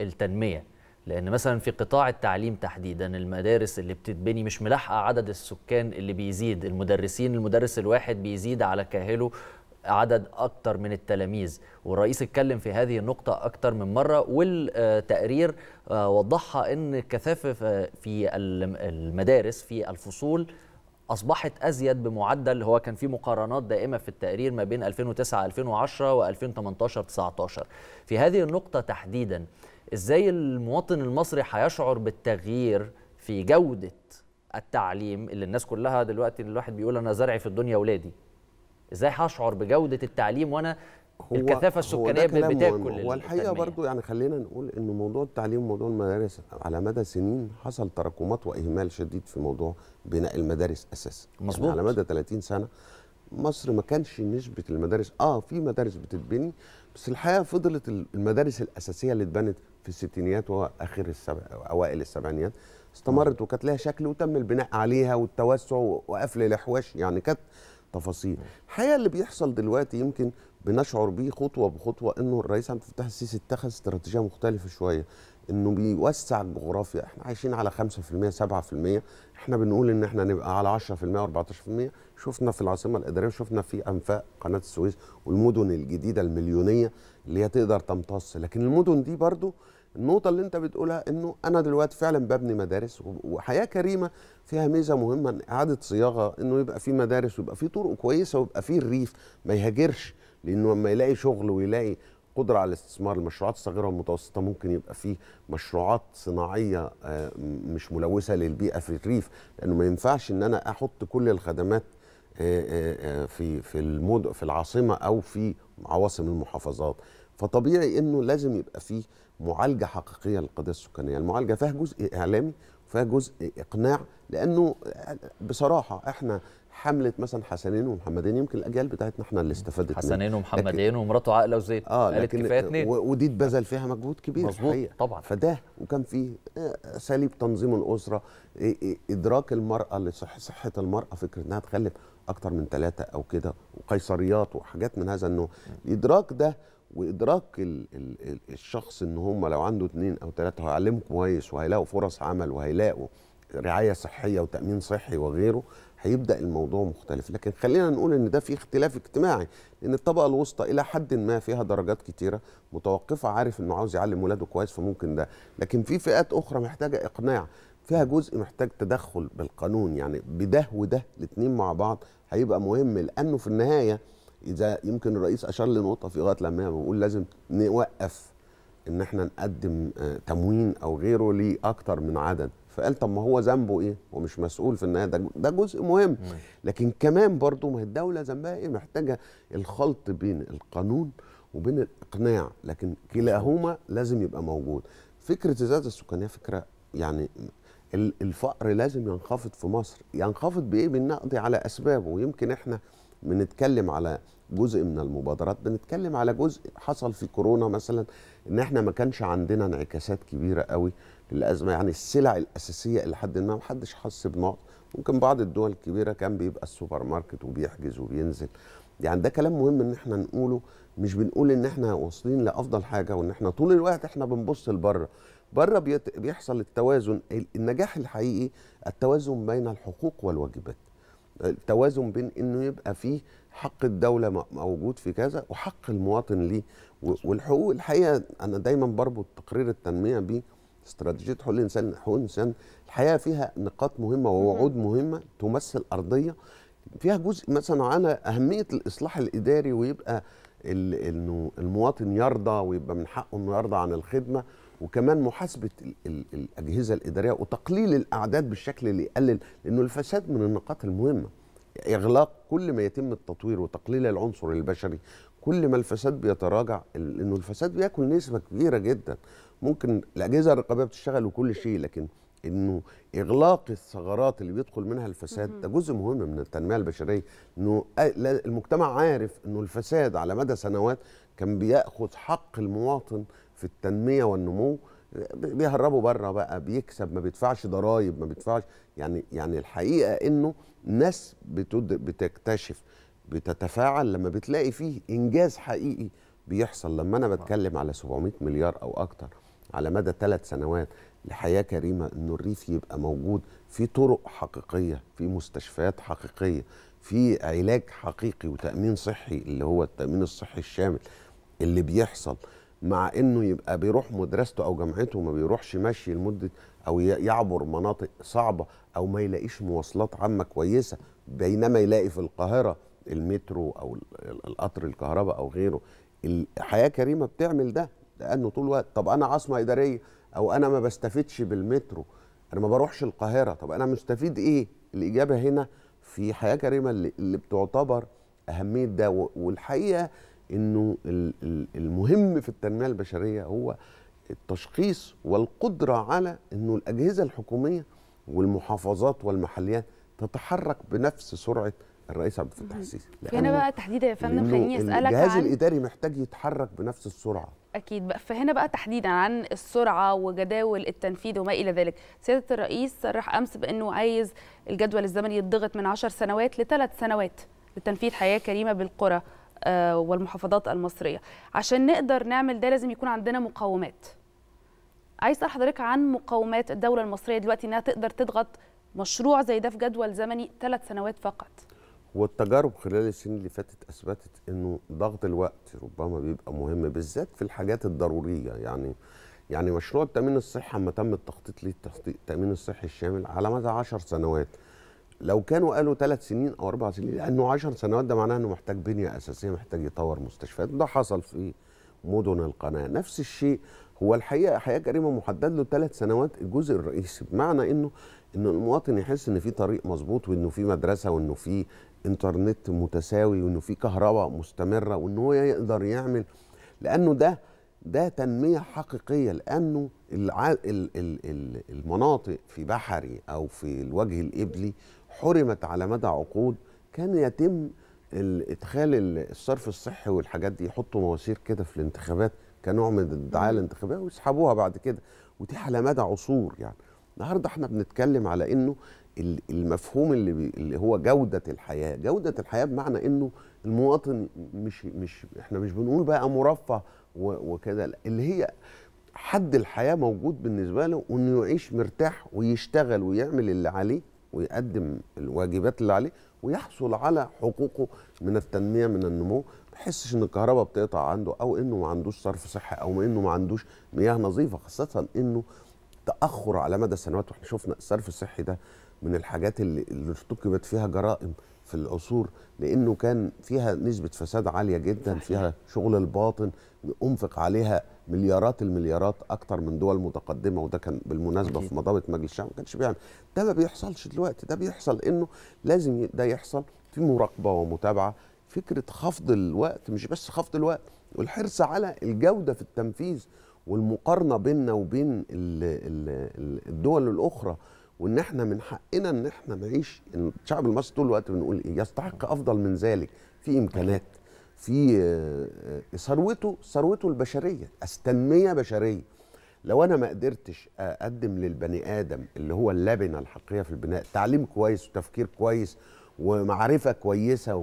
التنميه لان مثلا في قطاع التعليم تحديدا المدارس اللي بتتبني مش ملاحقه عدد السكان اللي بيزيد المدرسين المدرس الواحد بيزيد على كاهله عدد اكتر من التلاميذ والرئيس اتكلم في هذه النقطه اكتر من مره والتقرير آه، وضحها ان الكثافه في المدارس في الفصول اصبحت ازيد بمعدل هو كان في مقارنات دائمه في التقرير ما بين 2009 2010 و2018 19 في هذه النقطه تحديدا ازاي المواطن المصري هيشعر بالتغيير في جوده التعليم اللي الناس كلها دلوقتي الواحد بيقول انا زرعي في الدنيا ولادي ازاي هشعر بجوده التعليم وانا هو الكثافه السكانيه بتاكل هو الحقيقه برضو يعني خلينا نقول ان موضوع التعليم وموضوع المدارس على مدى سنين حصل تراكمات واهمال شديد في موضوع بناء المدارس اساسا يعني مظبوط يعني على مدى 30 سنه مصر ما كانش نسبه المدارس اه في مدارس بتتبني بس الحقيقه فضلت المدارس الاساسيه اللي اتبنت في الستينيات واخر السبع اوائل السبعينيات استمرت وكانت لها شكل وتم البناء عليها والتوسع وقفل الحواش يعني كانت تفاصيل الحقيقه اللي بيحصل دلوقتي يمكن بنشعر بيه خطوه بخطوه انه الرئيس عبد الفتاح السيسي اتخذ استراتيجيه مختلفه شويه انه بيوسع الجغرافيا احنا عايشين على 5% 7% احنا بنقول ان احنا نبقى على 10% و14% شفنا في العاصمه الاداريه شفنا في انفاق قناه السويس والمدن الجديده المليونيه اللي هي تقدر تمتص لكن المدن دي برضو النقطه اللي انت بتقولها انه انا دلوقتي فعلا ببني مدارس وحياه كريمه فيها ميزه مهمه اعاده صياغه انه يبقى في مدارس ويبقى في طرق كويسه ويبقى في الريف ما يهاجرش لانه لما يلاقي شغل ويلاقي قدره على الاستثمار المشروعات الصغيره والمتوسطه ممكن يبقى فيه مشروعات صناعيه آه، مش ملوثه للبيئه في الريف لانه ما ينفعش ان انا احط كل الخدمات آه، آه، في في المدن في العاصمه او في عواصم المحافظات فطبيعي انه لازم يبقى فيه معالجه حقيقيه للقضيه السكانيه، المعالجه فيها جزء اعلامي وفيها جزء اقناع لانه بصراحه احنا حمله مثلا حسنين ومحمدين يمكن الاجيال بتاعتنا احنا اللي استفادت حسنين ومحمدين ومراته عاقله وزيت اه قالت كفايه اتنين ودي اتبذل فيها مجهود كبير مظبوط طبعا فده وكان فيه آه، اساليب تنظيم الاسره ادراك المراه لصحه صحه المراه فكره انها تخلف اكتر من ثلاثه او كده وقيصريات وحاجات من هذا النوع الادراك ده وادراك الـ الـ الشخص ان هم لو عنده اتنين او ثلاثه هيعلموا كويس وهيلاقوا فرص عمل وهيلاقوا رعايه صحيه وتامين صحي وغيره هيبدا الموضوع مختلف لكن خلينا نقول ان ده في اختلاف اجتماعي لان الطبقه الوسطى الى حد ما فيها درجات كتيره متوقفه عارف انه عاوز يعلم ولاده كويس فممكن ده لكن في فئات اخرى محتاجه اقناع فيها جزء محتاج تدخل بالقانون يعني بده وده الاثنين مع بعض هيبقى مهم لانه في النهايه اذا يمكن الرئيس اشار لنقطه في غايه لما بيقول لازم نوقف ان احنا نقدم آه، تموين او غيره لاكثر من عدد فقال طب ما هو ذنبه ايه هو مش مسؤول في النهايه ده ده جزء مهم لكن كمان برضه ما الدوله ذنبها ايه محتاجه الخلط بين القانون وبين الاقناع لكن كلاهما لازم يبقى موجود فكره الزياده السكانيه فكره يعني الفقر لازم ينخفض في مصر ينخفض بايه بنقضي على اسبابه ويمكن احنا بنتكلم على جزء من المبادرات بنتكلم على جزء حصل في كورونا مثلا ان احنا ما كانش عندنا انعكاسات كبيره قوي للازمه يعني السلع الاساسيه الى حد ما ما حدش حس بنقص ممكن بعض الدول الكبيره كان بيبقى السوبر ماركت وبيحجز وبينزل يعني ده كلام مهم ان احنا نقوله مش بنقول ان احنا واصلين لافضل حاجه وان احنا طول الوقت احنا بنبص لبره بره بيحصل التوازن النجاح الحقيقي التوازن بين الحقوق والواجبات التوازن بين انه يبقى فيه حق الدولة موجود في كذا وحق المواطن ليه والحقوق الحقيقة أنا دايما بربط تقرير التنمية باستراتيجية حقوق الانسان حقوق الانسان الحقيقه فيها نقاط مهمه ووعود مهمه تمثل ارضيه فيها جزء مثلا على اهميه الاصلاح الاداري ويبقى انه المواطن يرضى ويبقى من حقه انه يرضى عن الخدمه وكمان محاسبه الاجهزه الاداريه وتقليل الاعداد بالشكل اللي يقلل لانه الفساد من النقاط المهمه اغلاق كل ما يتم التطوير وتقليل العنصر البشري كل ما الفساد بيتراجع لانه الفساد بياكل نسبه كبيره جدا ممكن الاجهزه الرقابيه بتشتغل وكل شيء لكن انه اغلاق الثغرات اللي بيدخل منها الفساد ده جزء مهم من التنميه البشريه انه المجتمع عارف انه الفساد على مدى سنوات كان بياخذ حق المواطن في التنميه والنمو بيهربوا بره بقى بيكسب ما بيدفعش ضرائب ما بيدفعش يعني يعني الحقيقه انه ناس بتكتشف بتتفاعل لما بتلاقي فيه انجاز حقيقي بيحصل لما انا بتكلم على 700 مليار او اكتر على مدى ثلاث سنوات لحياه كريمه انه الريف يبقى موجود في طرق حقيقيه في مستشفيات حقيقيه في علاج حقيقي وتامين صحي اللي هو التامين الصحي الشامل اللي بيحصل مع انه يبقى بيروح مدرسته او جامعته ما بيروحش مشي لمده او يعبر مناطق صعبه او ما يلاقيش مواصلات عامه كويسه بينما يلاقي في القاهره المترو او القطر الكهرباء او غيره الحياه كريمه بتعمل ده لانه طول الوقت طب انا عاصمه اداريه او انا ما بستفدش بالمترو انا ما بروحش القاهره طب انا مستفيد ايه الاجابه هنا في حياه كريمه اللي بتعتبر اهميه ده والحقيقه انه المهم في التنميه البشريه هو التشخيص والقدره على انه الاجهزه الحكوميه والمحافظات والمحليات تتحرك بنفس سرعه الرئيس عبد الفتاح السيسي هنا بقى تحديدا يا فندم خليني اسالك الجهاز عن... الاداري محتاج يتحرك بنفس السرعه اكيد بقى فهنا بقى تحديدا عن السرعه وجداول التنفيذ وما الى ذلك سياده الرئيس صرح امس بانه عايز الجدول الزمني يتضغط من 10 سنوات لثلاث سنوات لتنفيذ حياه كريمه بالقرى آه، والمحافظات المصريه عشان نقدر نعمل ده لازم يكون عندنا مقومات عايز اسال حضرتك عن مقومات الدوله المصريه دلوقتي انها تقدر تضغط مشروع زي ده في جدول زمني ثلاث سنوات فقط والتجارب خلال السنين اللي فاتت اثبتت انه ضغط الوقت ربما بيبقى مهم بالذات في الحاجات الضروريه يعني يعني مشروع التامين الصحي اما تم التخطيط ليه التامين الصحي الشامل على مدى 10 سنوات لو كانوا قالوا ثلاث سنين او اربع سنين لانه 10 سنوات ده معناه انه محتاج بنيه اساسيه محتاج يطور مستشفيات وده حصل في مدن القناه نفس الشيء هو الحقيقه حياه كريمه محدد له ثلاث سنوات الجزء الرئيسي بمعنى انه ان المواطن يحس ان في طريق مظبوط وانه في مدرسه وانه في انترنت متساوي وانه في كهرباء مستمره وانه هو يقدر يعمل لانه ده ده تنميه حقيقيه لانه المناطق في بحري او في الوجه القبلي حرمت على مدى عقود كان يتم ادخال الصرف الصحي والحاجات دي يحطوا مواسير كده في الانتخابات كنوع من الدعايه الانتخابيه ويسحبوها بعد كده ودي على مدى عصور يعني النهارده احنا بنتكلم على انه المفهوم اللي, اللي هو جوده الحياه جوده الحياه بمعنى انه المواطن مش مش احنا مش بنقول بقى مرفه وكده اللي هي حد الحياه موجود بالنسبه له وانه يعيش مرتاح ويشتغل ويعمل اللي عليه ويقدم الواجبات اللي عليه ويحصل على حقوقه من التنميه من النمو ما يحسش ان الكهرباء بتقطع عنده او انه ما عندوش صرف صحي او انه ما عندوش مياه نظيفه خاصه انه تاخر على مدى سنوات واحنا شفنا الصرف الصحي ده من الحاجات اللي, اللي ارتكبت فيها جرائم في العصور لانه كان فيها نسبه فساد عاليه جدا فيها شغل الباطن انفق عليها مليارات المليارات اكتر من دول متقدمه وده كان بالمناسبه أكيد. في مضابط مجلس الشعب ما كانش بيعمل ده ما بيحصلش دلوقتي ده بيحصل انه لازم ده يحصل في مراقبه ومتابعه فكره خفض الوقت مش بس خفض الوقت والحرص على الجوده في التنفيذ والمقارنه بيننا وبين الدول الاخرى وان احنا من حقنا ان احنا نعيش الشعب المصري طول الوقت بنقول ايه يستحق افضل من ذلك في امكانات في آه، آه، ثروته ثروته البشريه استنميه بشريه لو انا ما قدرتش اقدم للبني ادم اللي هو اللبنه الحقيقيه في البناء تعليم كويس وتفكير كويس ومعرفه كويسه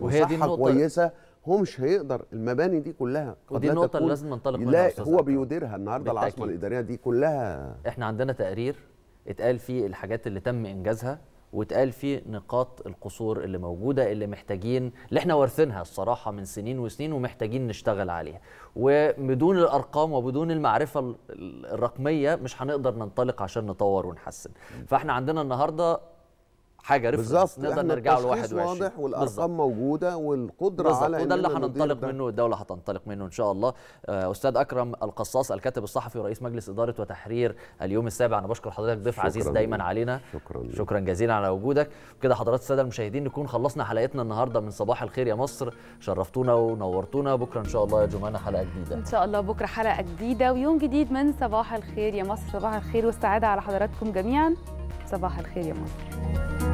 وصحه كويسه هو مش هيقدر المباني دي كلها ودي النقطه اللي لازم ننطلق منها لا هو بيديرها النهارده العاصمه الاداريه دي كلها احنا عندنا تقرير اتقال فيه الحاجات اللي تم انجازها واتقال فيه نقاط القصور اللي موجوده اللي محتاجين اللي احنا وارثينها الصراحه من سنين وسنين ومحتاجين نشتغل عليها وبدون الارقام وبدون المعرفه الرقميه مش هنقدر ننطلق عشان نطور ونحسن فاحنا عندنا النهارده حاجه ريفرنس نقدر نرجع له 21 واضح والارقام بالزبط. موجوده والقدره بالزبط. على وده اللي هننطلق منه الدوله هتنطلق منه ان شاء الله آه، استاذ اكرم القصاص الكاتب الصحفي ورئيس مجلس اداره وتحرير اليوم السابع انا بشكر حضرتك ضيف عزيز دايما علينا شكرا شكرا جزيلا على وجودك كده حضرات الساده المشاهدين نكون خلصنا حلقتنا النهارده من صباح الخير يا مصر شرفتونا ونورتونا بكره ان شاء الله يا جمانه حلقه جديده ان شاء الله بكره حلقه جديده ويوم جديد من صباح الخير يا مصر صباح الخير والسعاده على حضراتكم جميعا صباح الخير يا مصر